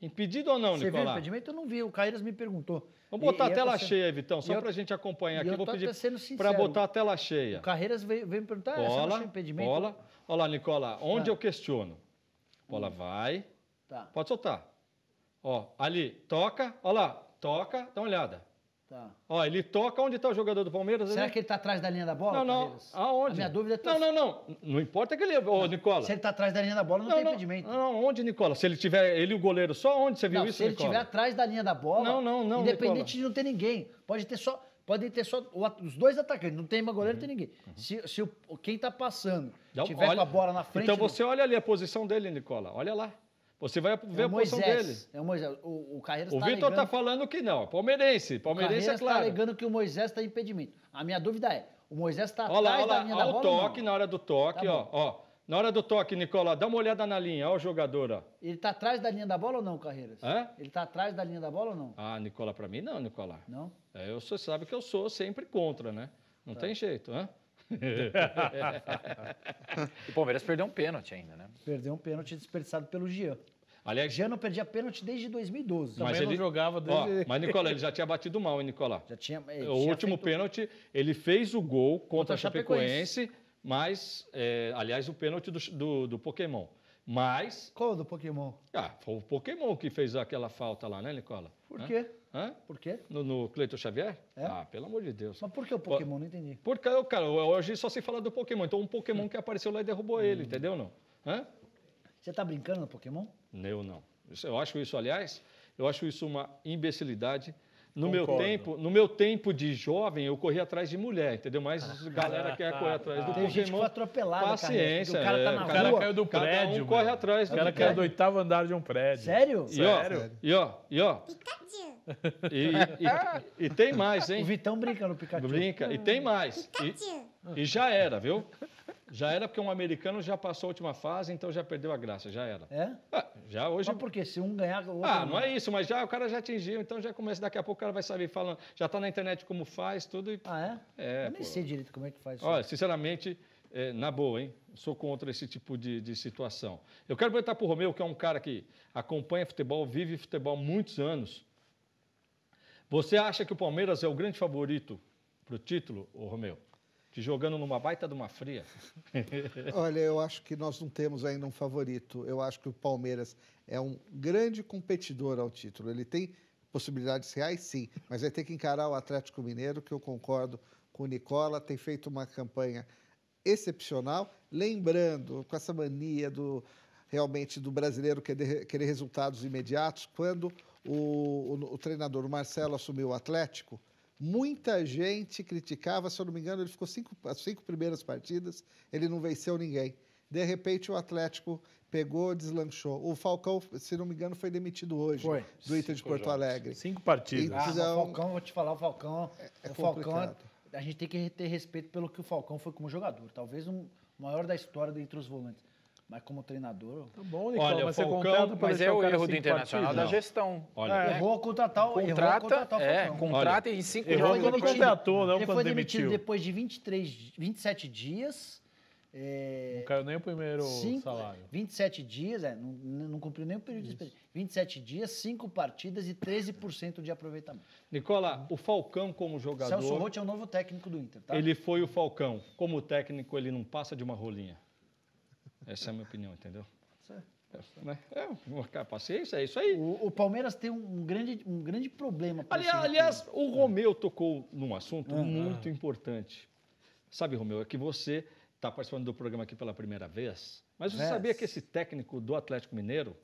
impedido ou não, Você Nicolá? Você viu o impedimento? Eu não vi, o Caíras me perguntou. Vamos botar e, a tela tá sendo... cheia, Vitão, só para a gente acompanhar aqui. Eu vou pedir para botar a tela cheia. O Carreiras veio, veio me perguntar, bola, ah, você não impedimento? Bola, olha lá, Nicola, onde ah. eu questiono? Bola hum. vai, Tá. Pode soltar. Ó, ali, toca, ó lá, toca, dá uma olhada. Tá. Ó, ele toca onde está o jogador do Palmeiras. Será ali? que ele está atrás da linha da bola? Não, não. Palmeiras? Aonde? A minha dúvida é. Não, não, não. Não importa que ele, ô, não. Nicola. Se ele está atrás da linha da bola, não, não tem não, impedimento. Não, não, onde, Nicola? Se ele tiver, ele e o goleiro, só onde você viu não, isso, Se ele estiver atrás da linha da bola. Não, não, não. Independente Nicola. de não ter ninguém. Pode ter só. Pode ter só os dois atacantes, não tem mais goleiro, não uhum. tem ninguém. Uhum. Se, se o, quem está passando tiver olha, com a bola na então frente. Então você olha ali a posição dele, Nicola, olha lá. Você vai é ver é a posição dele. É o Moisés. O, o Carreiras O tá Vitor está falando que não. Palmeirense. Palmeirense o é tá claro. está alegando que o Moisés está em impedimento. A minha dúvida é: o Moisés está atrás lá, da linha olha, da bola? Olha o toque na hora do tá toque, tá ó, ó. Na hora do toque, Nicola, dá uma olhada na linha, olha o jogador. Ó. Ele está atrás da linha da bola ou não, Carreiras? Hã? Ele está atrás da linha da bola ou não? Ah, Nicola, para mim não, Nicola. Não? É, eu, você sabe que eu sou sempre contra, né? Não tá. tem jeito, né? o Palmeiras perdeu um pênalti ainda, né? Perdeu um pênalti desperdiçado pelo Jean. Aliás, Jean não perdia pênalti desde 2012. Mas Também ele jogava desde... Ó, mas, Nicola, ele já tinha batido mal, hein, Nicola? Já tinha. O tinha último feito... pênalti, ele fez o gol contra, contra a Chapecoense, Chapecoense. mas, é, aliás, o pênalti do, do, do Pokémon. Mas. Qual do Pokémon? Ah, foi o Pokémon que fez aquela falta lá, né, Nicola? Por né? quê? Hã? Por quê? No, no Cleiton Xavier? É? Ah, pelo amor de Deus. Mas por que o Pokémon? Não entendi. Porque, cara, hoje só se fala do Pokémon. Então, um Pokémon que apareceu lá e derrubou hum. ele, entendeu não? Hã? Você está brincando no Pokémon? Eu não. Eu acho isso, aliás, eu acho isso uma imbecilidade no meu, tempo, no meu tempo de jovem, eu corri atrás de mulher, entendeu? Mas ah, galera ah, quer ah, correr atrás do Pokémon. gente que foi atropelada, paciência, cara. O cara tá é, na é, cara caiu do Cada prédio. Cada um corre atrás do O cara caiu do oitavo andar de um prédio. Sério? Sério? E ó, e ó. Picadinho. E, e, e, e, tem mais, hein? O Vitão brinca no Pikachu. Brinca. E tem mais. E, e já era, viu? Já era porque um americano já passou a última fase, então já perdeu a graça, já era. É? Ah, já hoje. Mas porque se um ganhar, o outro. Ah, não, é isso, mas já o cara já atingiu, então já começa. Daqui a pouco o cara vai saber falando, já está na internet como faz, tudo. E... Ah, é? é eu nem pô. sei direito como é que faz isso. Olha, sinceramente, é, na boa, hein? Sou contra esse tipo de, de situação. Eu quero perguntar para o Romeu, que é um cara que acompanha futebol, vive futebol há muitos anos. Você acha que o Palmeiras é o grande favorito para o título, Romeu? te jogando numa baita de uma fria. Olha, eu acho que nós não temos ainda um favorito. Eu acho que o Palmeiras é um grande competidor ao título. Ele tem possibilidades reais, sim, mas vai ter que encarar o Atlético Mineiro, que eu concordo com o Nicola, tem feito uma campanha excepcional. Lembrando, com essa mania do realmente do brasileiro querer, querer resultados imediatos, quando o, o, o treinador Marcelo assumiu o Atlético, Muita gente criticava, se eu não me engano, ele ficou cinco, as cinco primeiras partidas, ele não venceu ninguém. De repente, o Atlético pegou, deslanchou. O Falcão, se não me engano, foi demitido hoje foi. do Inter de Porto jogos. Alegre. Cinco partidas. Então, ah, o Falcão, vou te falar, o Falcão. É, é o Falcão, a gente tem que ter respeito pelo que o Falcão foi como jogador. Talvez um maior da história dentre os volantes. Mas como treinador. Tá bom, Nicole, Olha, você Falcão, contrata mas é o erro do Internacional partidos. da gestão. Olha, é, errou contratar o contrata, é, contrata em cinco errou jogos. Quando demitido. contratou, não ele quando foi demitiu. demitido depois de 23, 27 dias. É, não caiu nem o primeiro cinco, salário. 27 dias, é, não, não cumpriu nem o período Isso. de experiência. 27 dias, cinco partidas e 13% de aproveitamento. Nicola, o Falcão como jogador... Celso Roth é o novo técnico do Inter, tá? Ele foi o Falcão. Como técnico, ele não passa de uma rolinha. Essa é a minha opinião, entendeu? Certo. É, né? é, paciência, é isso aí. O, o Palmeiras tem um, grande, um grande problema. Aliás, aliás, o Romeu tocou num assunto uhum. muito importante. Sabe, Romeu, é que você está participando do programa aqui pela primeira vez, mas você sabia que esse técnico do Atlético Mineiro,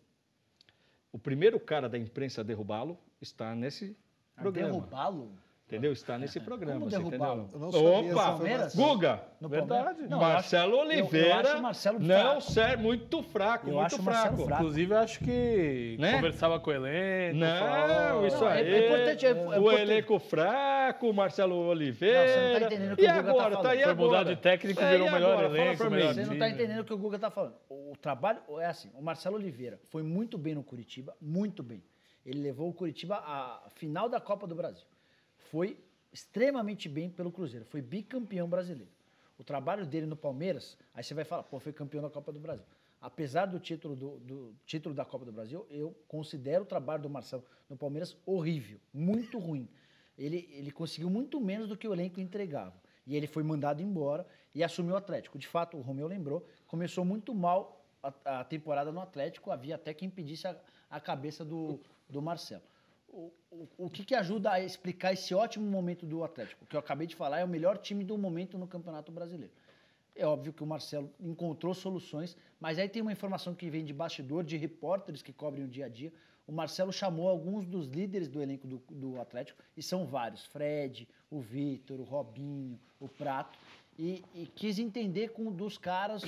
o primeiro cara da imprensa a derrubá-lo, está nesse programa. Derrubá-lo? Entendeu? Está nesse é. programa. Como derrubá-lo? Opa! Guga! No verdade. Não, Marcelo acho, Oliveira. Eu, eu Marcelo não, sério, muito fraco, eu muito fraco. fraco. Inclusive, acho que né? conversava com o elenco. Não, falava... isso não, é aí. É, importante, é, é o elenco fraco, o Marcelo Oliveira. Não, você não está entendendo o que e o Guga tá agora, tá, tá aí Foi mudar de técnico e é, virou o melhor elenco. melhor você não está entendendo o que o Guga está falando. O trabalho é assim: o Marcelo Oliveira foi muito bem no Curitiba, muito bem. Ele levou o Curitiba à final da Copa do Brasil foi extremamente bem pelo Cruzeiro, foi bicampeão brasileiro. O trabalho dele no Palmeiras, aí você vai falar, pô, foi campeão da Copa do Brasil. Apesar do título, do, do título da Copa do Brasil, eu considero o trabalho do Marcelo no Palmeiras horrível, muito ruim. Ele, ele conseguiu muito menos do que o elenco entregava. E ele foi mandado embora e assumiu o Atlético. De fato, o Romeu lembrou, começou muito mal a, a temporada no Atlético, havia até quem impedisse a, a cabeça do, do Marcelo o, o, que, que ajuda a explicar esse ótimo momento do Atlético? O que eu acabei de falar é o melhor time do momento no Campeonato Brasileiro. É óbvio que o Marcelo encontrou soluções, mas aí tem uma informação que vem de bastidor, de repórteres que cobrem o dia a dia. O Marcelo chamou alguns dos líderes do elenco do, do Atlético, e são vários: Fred, o Vitor, o Robinho, o Prato, e, e quis entender com dos caras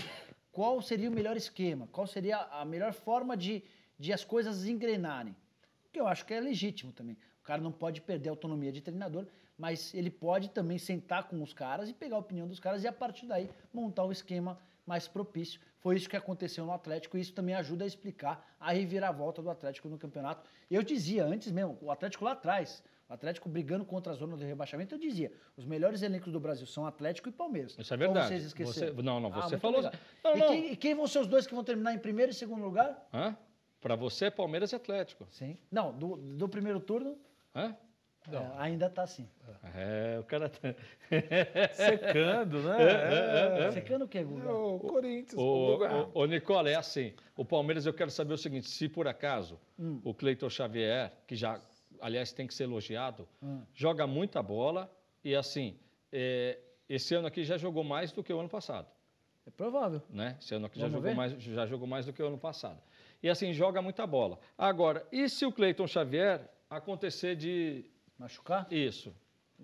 qual seria o melhor esquema, qual seria a melhor forma de, de as coisas engrenarem que eu acho que é legítimo também. O cara não pode perder a autonomia de treinador, mas ele pode também sentar com os caras e pegar a opinião dos caras e a partir daí montar o um esquema mais propício. Foi isso que aconteceu no Atlético e isso também ajuda a explicar a reviravolta do Atlético no campeonato. Eu dizia antes mesmo, o Atlético lá atrás, o Atlético brigando contra a zona do rebaixamento, eu dizia, os melhores elencos do Brasil são Atlético e Palmeiras. Isso é verdade. vocês esqueceram. Você, não, não, ah, você ah, falou. Não, não. E, quem, e, quem, vão ser os dois que vão terminar em primeiro e segundo lugar? Hã? Para você é Palmeiras e Atlético. Sim. Não, do, do primeiro turno. Hã? É, ainda está assim. É, o cara tá. Secando, né? É, é, Secando o quê, Guga? O Corinthians. O, o, o, Nicola, é assim. O Palmeiras, eu quero saber o seguinte: se por acaso hum. o Cleiton Xavier, que já, aliás, tem que ser elogiado, hum. joga muita bola e, assim, é, esse ano aqui já jogou mais do que o ano passado. É provável. Né? Esse ano aqui já jogou, mais, já jogou mais do que o ano passado e assim joga muita bola. Agora, e se o Cleiton Xavier acontecer de. Machucar? Isso.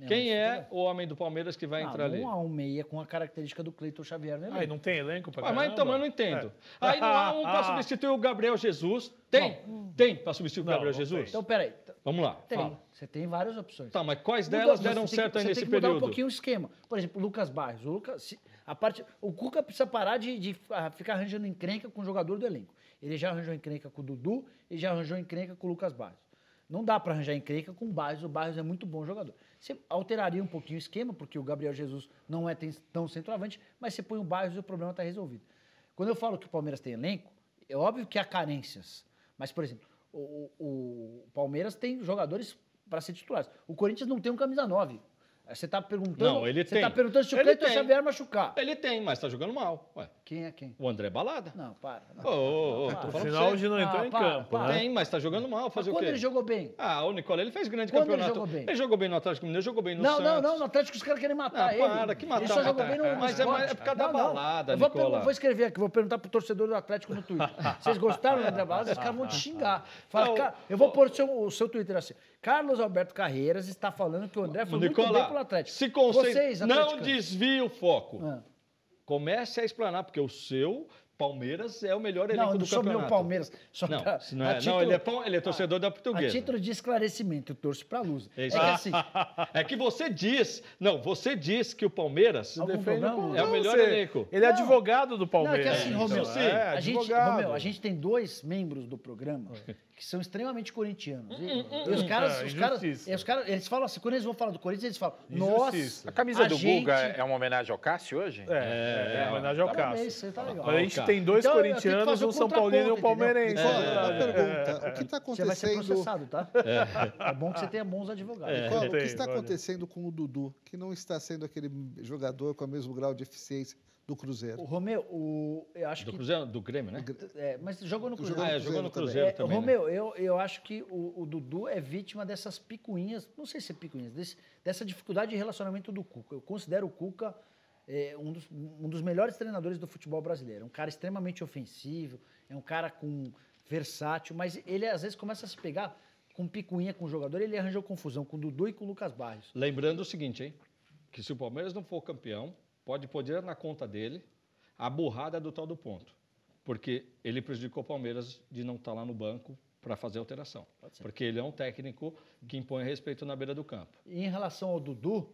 É, Quem é o homem do Palmeiras que vai ah, entrar ali? Não há um meia com a característica do Cleiton Xavier, né? Aí não tem elenco para ah, Mas então, eu não entendo. É. Aí não há um para substituir o Gabriel Jesus. Tem? Hum. Não. Tem para substituir o Gabriel Jesus? Tem. Então, peraí. Vamos lá. Tem. Fala. Você tem várias opções. Tá, mas quais delas deram certo aí nesse período? Você tem que mudar um pouquinho o esquema. Por exemplo, o Lucas Barros. O, Lucas, a parte, o Cuca precisa parar de, de ah, ficar arranjando encrenca com o jogador do elenco. Ele já arranjou encrenca com o Dudu e já arranjou encrenca com o Lucas Barros. Não dá para arranjar encrenca com o Barros, o Barros é muito bom jogador. Você alteraria um pouquinho o esquema, porque o Gabriel Jesus não é tão centroavante, mas você põe o Barros e o problema está resolvido. Quando eu falo que o Palmeiras tem elenco, é óbvio que há carências. Mas, por exemplo, o, o, o Palmeiras tem jogadores para ser titulares. O Corinthians não tem um camisa 9. Você está perguntando. Não, ele Você tá tem. está perguntando se o Cleiton tem. Xavier machucar. Ele tem, mas está jogando mal. Ué. Quem é quem? O André Balada. Não, para. O, oh, não, hoje não entrou ah, em para, campo. Para. Né? Tem, mas está jogando mal. Fazer mas quando o quê? ele jogou bem? Ah, o Nicola, ele fez grande quando campeonato. Ele jogou bem. Ele jogou bem no Atlético Mineiro, jogou bem no não, Santos. Não, não, no Atlético os caras querem matar ah, ele. Para, que matar. Ele só matar, jogou bem no Mas é, é, por causa da balada, vou, Nicola. Vou escrever aqui, vou perguntar pro torcedor do Atlético no Twitter. Vocês gostaram do André Balada? Os caras vão te xingar. eu vou pôr o seu Twitter assim. Carlos Alberto Carreiras está falando que o André foi Nicola, muito bem pelo Atlético. Se concentre, Vocês, não desvie o foco. Ah. Comece a explanar, porque o seu Palmeiras é o melhor elenco não, do campeonato. Não, sou meu Palmeiras. Só não, pra, não, é, título, não, ele, é, ele é ah, torcedor a, da portuguesa. A título de esclarecimento, eu torço para a Luz. É, isso. é, que assim, é que você diz, não, você diz que o Palmeiras defende, é o melhor você, elenco. Ele é advogado do Palmeiras. Não, é que assim, Romeu, então, a, gente, Romeu a gente tem dois membros do programa é que são extremamente corintianos. Hum, hum, e, os caras, é, os caras, os caras, eles falam assim, quando eles vão falar do Corinthians, eles falam, nossa. A camisa a do gente... Guga é uma homenagem ao Cássio hoje? É, é, é uma é, é, tá homenagem ao tá Cássio. Tá legal. A gente tá. tem dois então, corintianos, um São Paulino e um palmeirense. Uma pergunta, o que está acontecendo? Você vai ser processado, tá? É, bom que você tenha bons advogados. o que está acontecendo com o Dudu, que não está sendo aquele jogador com o mesmo grau de eficiência? do Cruzeiro. O Romeu, o, eu acho do que... Cruzeiro, do Grêmio, né? É, mas jogou no Cruzeiro. Ah, é, jogou no Cruzeiro, também. também né? Romeu, né? eu, eu acho que o, o, Dudu é vítima dessas picuinhas, não sei se é picuinhas, desse, dessa dificuldade de relacionamento do Cuca. Eu considero o Cuca é, um, dos, um dos melhores treinadores do futebol brasileiro. É um cara extremamente ofensivo, é um cara com versátil, mas ele às vezes começa a se pegar com picuinha com o jogador, ele arranjou confusão com o Dudu e com o Lucas Barros. Lembrando o seguinte, hein? Que se o Palmeiras não for campeão, pode poder na conta dele a burrada é do tal do ponto. Porque ele prejudicou o Palmeiras de não estar tá lá no banco para fazer alteração. Porque ele é um técnico que impõe respeito na beira do campo. E em relação ao Dudu,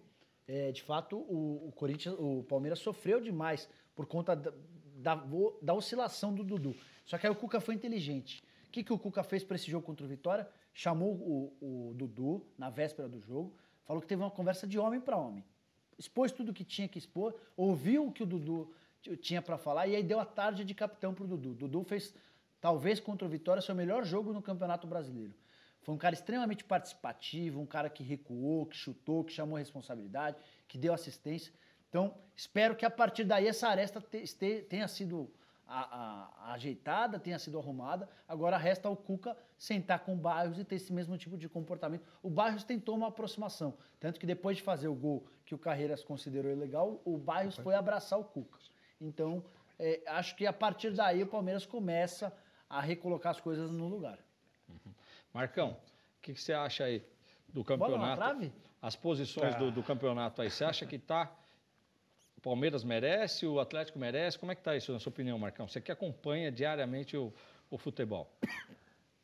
é, de fato, o, o, Corinthians, o Palmeiras sofreu demais por conta da, da, da, oscilação do Dudu. Só que aí o Cuca foi inteligente. O que, que o Cuca fez para esse jogo contra o Vitória? Chamou o, o Dudu na véspera do jogo, falou que teve uma conversa de homem para homem expôs tudo que tinha que expor, ouviu o que o Dudu tinha para falar e aí deu a tarde de capitão pro Dudu. Dudu fez, talvez contra o Vitória, seu melhor jogo no Campeonato Brasileiro. Foi um cara extremamente participativo, um cara que recuou, que chutou, que chamou responsabilidade, que deu assistência. Então, espero que a partir daí essa aresta tenha sido a, a, ajeitada, tenha sido arrumada. Agora resta o Cuca sentar com o Barros e ter esse mesmo tipo de comportamento. O Barros tentou uma aproximação, tanto que depois de fazer o gol que o Carreiras considerou ilegal, o Barros foi abraçar o Cuca. Então, é, acho que a partir daí o Palmeiras começa a recolocar as coisas no lugar. Uhum. Marcão, o que, que, você acha aí do campeonato? Bola na trave? As posições ah. do, do ah. campeonato aí, você acha que está o Palmeiras merece, o Atlético merece? Como é que está isso, na sua opinião, Marcão? Você que acompanha diariamente o, o futebol.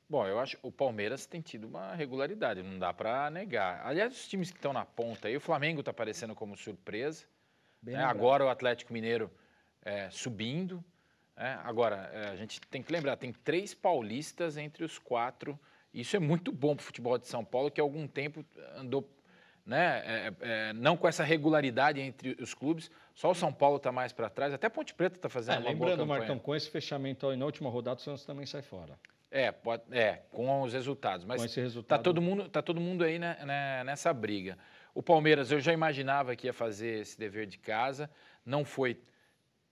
Bom, eu acho que o Palmeiras tem tido uma regularidade, não dá para negar. Aliás, os times que estão na ponta aí, o Flamengo está aparecendo como surpresa. Né? Agora o Atlético Mineiro é, subindo. Né? Agora, é, a gente tem que lembrar, tem três paulistas entre os quatro. Isso é muito bom para o futebol de São Paulo, que há algum tempo andou né? É, é, é, não com essa regularidade entre os clubes. Só o São Paulo está mais para trás, até Ponte Preta está fazendo é, uma lembrando, boa campanha. Marcão, com esse fechamento aí, na última rodada, o Santos também sai fora. É, pode, é com os resultados. Mas com esse tá resultado... tá todo mundo, tá todo mundo aí né, né, nessa briga. O Palmeiras, eu já imaginava que ia fazer esse dever de casa. Não foi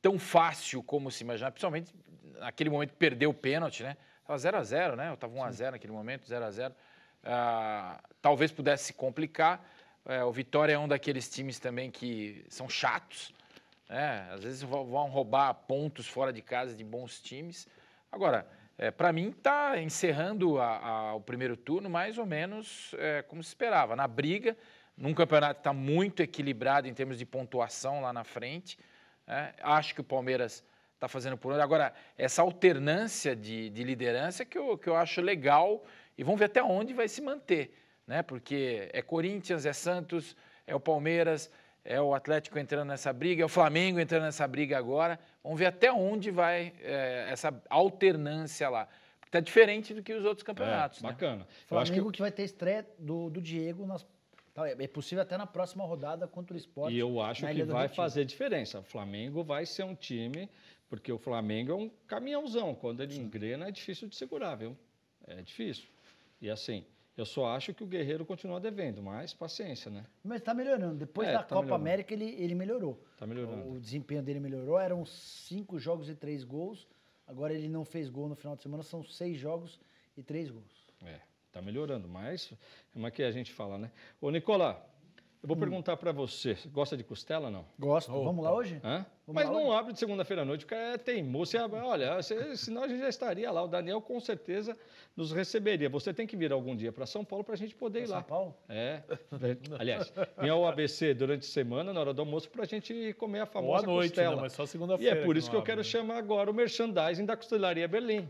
tão fácil como se imaginava, principalmente naquele momento que perdeu o pênalti, né? Estava 0 a 0 né? Eu estava 1 a 0 naquele momento, 0 a 0 ah, Talvez pudesse se complicar. É, o Vitória é um daqueles times também que são chatos. Né? Às vezes vão roubar pontos fora de casa de bons times. Agora, é, para mim, está encerrando a, a, o primeiro turno mais ou menos é, como se esperava. Na briga, num campeonato que está muito equilibrado em termos de pontuação lá na frente. Né? Acho que o Palmeiras está fazendo por onde. Agora, essa alternância de, de liderança que eu, que eu acho legal e vamos ver até onde vai se manter né? Porque é Corinthians, é Santos, é o Palmeiras, é o Atlético entrando nessa briga, é o Flamengo entrando nessa briga agora. Vamos ver até onde vai é, essa alternância lá. Está diferente do que os outros campeonatos. É, né? bacana. Né? Flamengo que... que... vai ter estreia do, do Diego nas tá, é possível até na próxima rodada contra o esporte. E eu acho que vai fazer diferença. O Flamengo vai ser um time, porque o Flamengo é um caminhãozão. Quando ele Sim. engrena, é difícil de segurar, viu? É difícil. E assim, eu só acho que o Guerreiro continua devendo, mas paciência, né? Mas está melhorando. Depois é, da tá Copa melhorando. América, ele, ele melhorou. Está melhorando. O, o desempenho dele melhorou. Eram cinco jogos e três gols. Agora ele não fez gol no final de semana. São seis jogos e três gols. É, está melhorando, mas é uma que a gente fala, né? Ô, Nicolás, eu vou hum. perguntar para você, gosta de costela ou não? Gosto. Opa. Vamos lá hoje? Hã? Vamos Mas não hoje? abre de segunda-feira à noite, porque é teimoso. Você, olha, você, senão a gente já estaria lá. O Daniel com certeza nos receberia. Você tem que vir algum dia para São Paulo para a gente poder pra ir São lá. São Paulo? É. Aliás, vem ao ABC durante a semana, na hora do almoço, para a gente comer a famosa Boa noite, né? costela. Né? Mas só segunda-feira. E é por isso que, que eu abre. quero né? chamar agora o merchandising da Costelaria Berlim.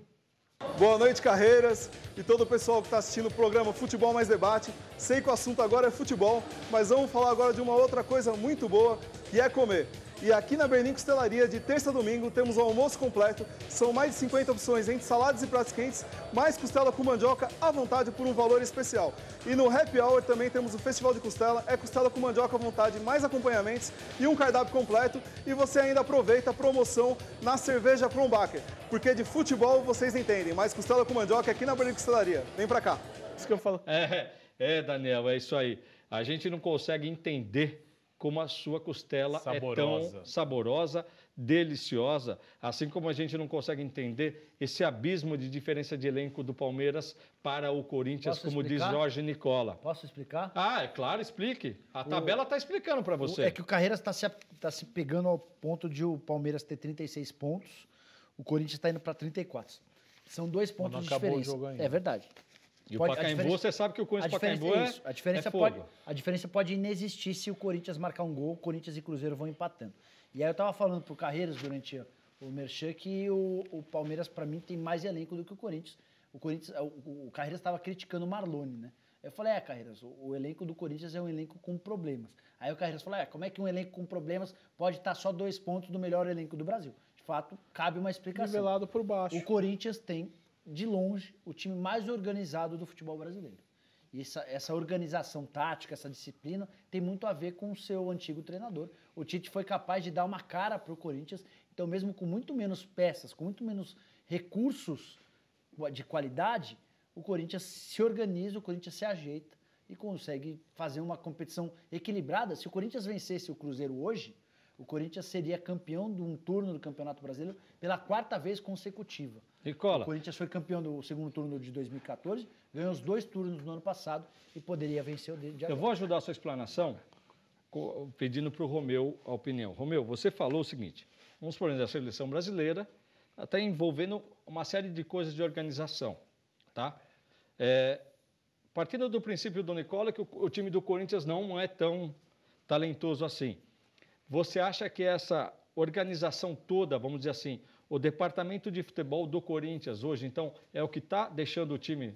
Boa noite, Carreiras e todo o pessoal que está assistindo o programa Futebol Mais Debate. Sei que o assunto agora é futebol, mas vamos falar agora de uma outra coisa muito boa, que é comer. E aqui na Berlim Costelaria, de terça a domingo, temos o um almoço completo. São mais de 50 opções entre saladas e pratos quentes, mais costela com mandioca à vontade por um valor especial. E no Happy Hour também temos o Festival de Costela. É costela com mandioca à vontade, mais acompanhamentos e um cardápio completo. E você ainda aproveita a promoção na cerveja Kronbacher. Porque de futebol vocês entendem, mas costela com mandioca é aqui na Berlim Costelaria. Vem pra cá. É isso que eu falo. É, é Daniel, é isso aí. A gente não consegue entender como a sua costela saborosa. é tão saborosa, deliciosa, assim como a gente não consegue entender esse abismo de diferença de elenco do Palmeiras para o Corinthians, Posso como explicar? diz Jorge Nicola. Posso explicar? Ah, é claro, explique. A tabela está explicando para você. É que o Carreiras está se, tá se pegando ao ponto de o Palmeiras ter 36 pontos, o Corinthians está indo para 34. São dois pontos de diferença. É verdade. E pode, o Pacaembu, você sabe que o Corinthians Pacaembu é, é, isso. a é diferença é pode, A diferença pode inexistir se o Corinthians marcar um gol, o Corinthians e Cruzeiro vão empatando. E aí eu estava falando pro Carreiras durante o Merchan que o, o Palmeiras, para mim, tem mais elenco do que o Corinthians. O, Corinthians, o, o Carreiras estava criticando o Marlone, né? Eu falei, é, Carreiras, o, o, elenco do Corinthians é um elenco com problemas. Aí o Carreiras falou, é, como é que um elenco com problemas pode estar tá só dois pontos do melhor elenco do Brasil? De fato, cabe uma explicação. Nivelado por baixo. O Corinthians tem de longe, o time mais organizado do futebol brasileiro. E essa, essa organização tática, essa disciplina, tem muito a ver com o seu antigo treinador. O Tite foi capaz de dar uma cara para o Corinthians, então, mesmo com muito menos peças, com muito menos recursos de qualidade, o Corinthians se organiza, o Corinthians se ajeita e consegue fazer uma competição equilibrada. Se o Corinthians vencesse o Cruzeiro hoje, o Corinthians seria campeão de um turno do Campeonato Brasileiro pela quarta vez consecutiva. Nicola. O Corinthians foi campeão do segundo turno de 2014, ganhou os dois turnos no ano passado e poderia vencer o de agora. Eu vou ajudar a sua explanação pedindo para o Romeu a opinião. Romeu, você falou o seguinte, vamos por problemas da seleção brasileira está envolvendo uma série de coisas de organização, tá? É, partindo do princípio do Nicola que o, o time do Corinthians não é tão talentoso assim. Você acha que essa organização toda, vamos dizer assim, o departamento de futebol do Corinthians hoje, então, é o que está deixando o time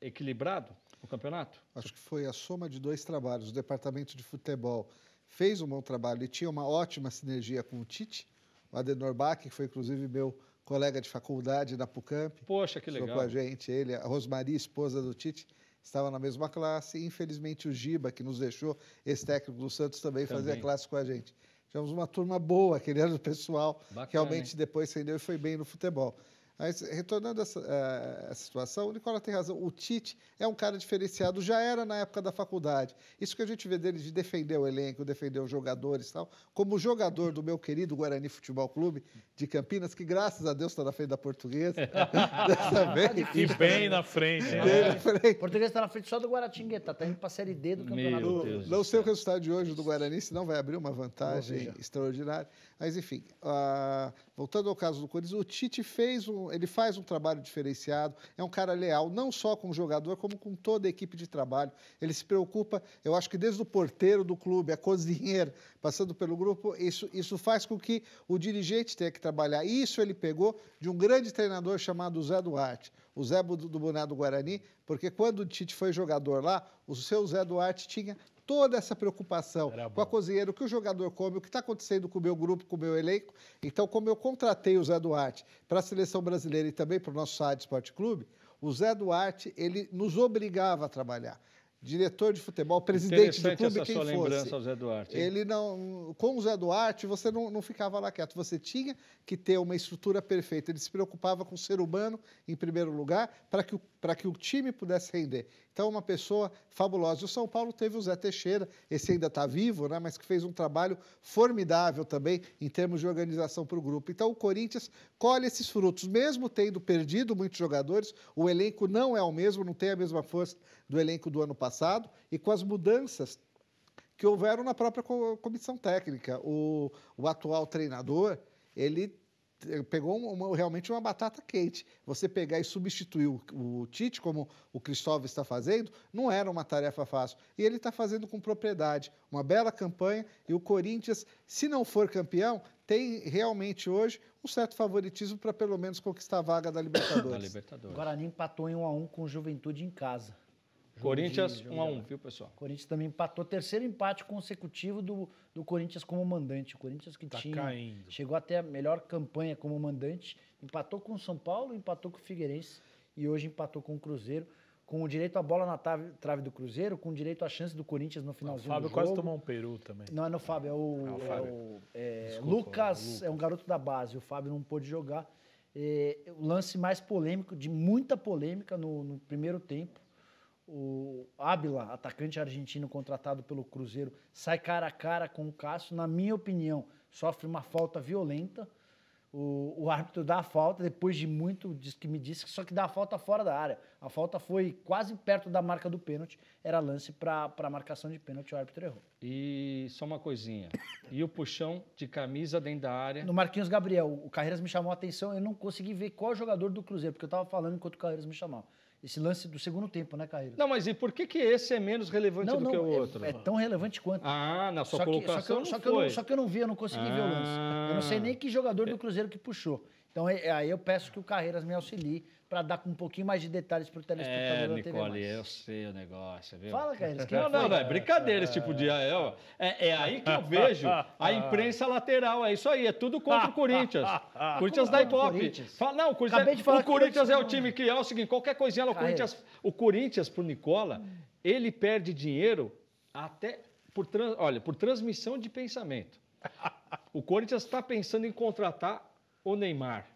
equilibrado no campeonato? Acho que foi a soma de dois trabalhos. O departamento de futebol fez um bom trabalho e tinha uma ótima sinergia com o Tite, o Adenor Bach, que foi inclusive meu colega de faculdade da PUCAMP. Poxa, que legal. Ficou com a gente, ele, a Rosmaria, esposa do Tite estava na mesma classe. E, infelizmente, o Giba, que nos deixou, esse técnico do Santos, também, também. fazia classe com a gente. Tivemos uma turma boa, aquele ano pessoal, Bacana, realmente hein? depois rendeu e foi bem no futebol. Mas, retornando a essa, é, a situação, o Nicola tem razão. O Tite é um cara diferenciado, já era na época da faculdade. Isso que a gente vê dele de defender o elenco, defender os jogadores e tal. Como jogador do meu querido Guarani Futebol Clube de Campinas, que graças a Deus está na frente da portuguesa. dessa vez. E bem na frente. Né? Bem na frente. O português está na frente só do Guaratinguetá, está indo para a Série D do Campeonato Brasileiro. Não sei o resultado de hoje do Guarani, senão vai abrir uma vantagem extraordinária. Mas, enfim, uh, voltando ao caso do Corinthians, o Tite fez um ele faz um trabalho diferenciado, é um cara leal, não só com o jogador, como com toda a equipe de trabalho. Ele se preocupa, eu acho que desde o porteiro do clube, a cozinheira, passando pelo grupo, isso, isso faz com que o dirigente tenha que trabalhar. E isso ele pegou de um grande treinador chamado Zé Duarte, o Zé do Boné do Guarani, porque quando o Tite foi jogador lá, o seu Zé Duarte tinha toda essa preocupação com a cozinheira, o que o jogador come, o que está acontecendo com o meu grupo, com o meu elenco. Então, como eu contratei o Zé Duarte para a seleção brasileira e também para o nosso site Esporte Clube, o Zé Duarte ele nos obrigava a trabalhar diretor de futebol, presidente do clube, essa quem sua fosse. lembrança ao Zé Duarte. Ele não, com o Zé Duarte, você não, não ficava lá quieto. Você tinha que ter uma estrutura perfeita. Ele se preocupava com o ser humano, em primeiro lugar, para que o para que o time pudesse render. Então, uma pessoa fabulosa. o São Paulo teve o Zé Teixeira, esse ainda está vivo, né, mas que fez um trabalho formidável também em termos de organização para o grupo. Então, o Corinthians colhe esses frutos, mesmo tendo perdido muitos jogadores, o elenco não é o mesmo, não tem a mesma força do elenco do ano passado, e com as mudanças que houveram na própria comissão técnica. O, o atual treinador, ele eh, pegou uma, realmente uma batata quente. Você pegar e substituir o, o, Tite, como o Cristóvão está fazendo, não era uma tarefa fácil. E ele está fazendo com propriedade. Uma bela campanha e o Corinthians, se não for campeão, tem realmente hoje um certo favoritismo para pelo menos conquistar a vaga da Libertadores. Da Libertadores. O Guarani empatou em 1 um a 1 um com Juventude em casa. Corinthians 1 a 1 viu, pessoal? Corinthians também empatou. Terceiro empate consecutivo do, do Corinthians como mandante. O Corinthians que tá tinha. Caindo. Chegou até a melhor campanha como mandante. Empatou com o São Paulo, empatou com o Figueirense e hoje empatou com o Cruzeiro. Com o direito à bola na trave, trave do Cruzeiro, com direito à chance do Corinthians no finalzinho. O Fábio do jogo. quase tomou um peru também. Não, é no Fábio, é o. Ah, o é Fábio. É o, é, Desculpa, Lucas, é é um garoto da base. O Fábio não pôde jogar. É, o lance mais polêmico, de muita polêmica no, no primeiro tempo o Ábila, atacante argentino contratado pelo Cruzeiro, sai cara a cara com o Cássio, na minha opinião, sofre uma falta violenta. O, o árbitro dá a falta, depois de muito, diz que me disse só que dá a falta fora da área. A falta foi quase perto da marca do pênalti, era lance para marcação de pênalti, o árbitro errou. E só uma coisinha, e o puxão de camisa dentro da área? No Marquinhos Gabriel, o Carreiras me chamou a atenção, eu não consegui ver qual jogador do Cruzeiro, porque eu estava falando enquanto o Carreiras me chamava esse lance do segundo tempo, né, Carreira? Não, mas e por que, que esse é menos relevante não, do não, que o é, outro? É tão relevante quanto. Ah, na sua só colocação que, só, que eu, só, que não, só que eu não vi, eu não consegui ah. ver o lance. Eu não sei nem ah. que jogador do Cruzeiro que puxou. Então é, aí eu peço que o Carreiras me auxilie para dar com um pouquinho mais de detalhes para o telespectador é, da Nicole, eu sei o negócio, viu? Fala, Carlos. Não, não, não, é brincadeira esse tipo de... É, é, é aí que eu vejo a imprensa lateral, é isso aí, é tudo contra o Corinthians. Corinthians dá ibope. É é Fala, não, o Corinthians, é- Acabei de falar o Corinthians é o time que é o seguinte, qualquer coisinha, o Corinthians, o Corinthians pro Nicola, ele perde dinheiro até por, trans, olha, por transmissão de pensamento. O Corinthians está pensando em contratar o Neymar.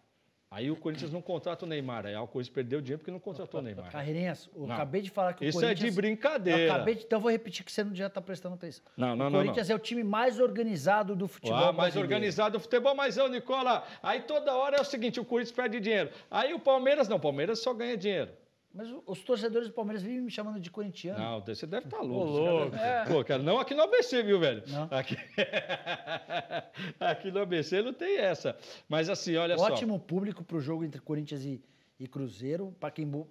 Aí o Corinthians não contrata o Neymar. Aí o Corinthians perdeu dinheiro porque não contratou o Neymar. Carreirinhas, eu não. acabei de falar que Isso o Corinthians... Isso é de brincadeira. Acabei de... Então eu vou repetir que você não já está prestando atenção. Não, não, o não. O Corinthians não. é o time mais organizado do futebol Ah, mais organizado do futebol, mas o Nicola, aí toda hora é o seguinte, o Corinthians perde dinheiro. Aí o Palmeiras, não, o Palmeiras só ganha dinheiro. Mas os torcedores do Palmeiras vivem me chamando de corintiano. Não, você deve estar tá louco. Pô, louco. É. Pô, cara, não aqui no ABC, viu, velho? Não. Aqui... aqui no ABC não tem essa. Mas assim, olha Ótimo só. Ótimo público para o jogo entre Corinthians e, e Cruzeiro. Pacaembu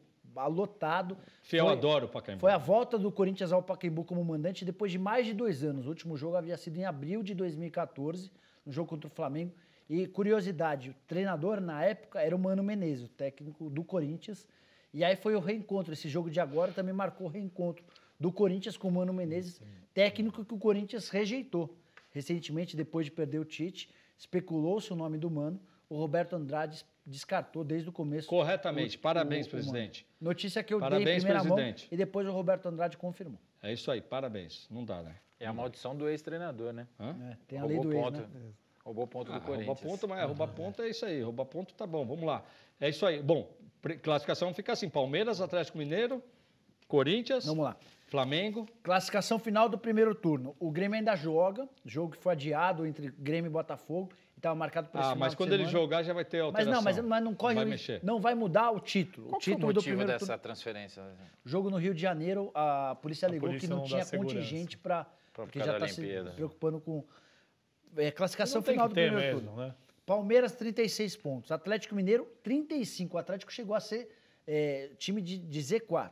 lotado. Fiel, foi, adoro o Pacaembu. Foi a volta do Corinthians ao Pacaembu como mandante depois de mais de dois anos. O último jogo havia sido em abril de 2014, no jogo contra o Flamengo. E curiosidade, o treinador na época era o Mano Menezes, o técnico do Corinthians e aí foi o reencontro. Esse jogo de agora também marcou o reencontro do Corinthians com o Mano Menezes, técnico que o Corinthians rejeitou. Recentemente, depois de perder o Tite, especulou-se o nome do Mano. O Roberto Andrade descartou desde o começo. Corretamente. O, parabéns, o, presidente. O Notícia que eu parabéns, dei em primeira presidente. mão e depois o Roberto Andrade confirmou. É isso aí, parabéns. Não dá, né? É a maldição do ex-treinador, né? É, tem a lei do ponto. ex, né? Roubou ponto ah, do Corinthians. Rouba ponto, mas é, ponto é isso aí. rouba ponto tá bom, vamos lá. É isso aí. Bom, Classificação fica assim: Palmeiras, Atlético Mineiro, Corinthians. Vamos lá. Flamengo. Classificação final do primeiro turno. O Grêmio ainda joga, jogo que foi adiado entre Grêmio e Botafogo. Estava marcado para Ah, mas quando ele jogar já vai ter alteração. Mas não, mas, mas não corre. Vai mexer. Não vai mudar o título. Qual o título o motivo do dessa turno? transferência? Jogo no Rio de Janeiro, a polícia alegou a polícia que não, não tinha contingente para. Porque já está se preocupando com. É, classificação final do primeiro mesmo, turno. Né? Palmeiras, 36 pontos. Atlético Mineiro, 35. O Atlético chegou a ser é, time de, de Z4.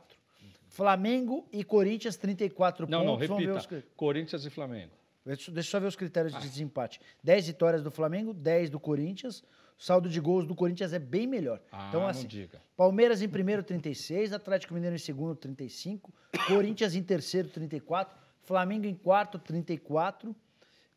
Flamengo e Corinthians, 34 não, pontos. Não, não, repita. Os... Corinthians e Flamengo. Deixa eu só ver os critérios ah. de desempate. 10 vitórias do Flamengo, 10 do Corinthians. O saldo de gols do Corinthians é bem melhor. Ah, então, assim, Palmeiras em primeiro, 36. Atlético Mineiro em segundo, 35. Corinthians em terceiro, 34. Flamengo em quarto, 34.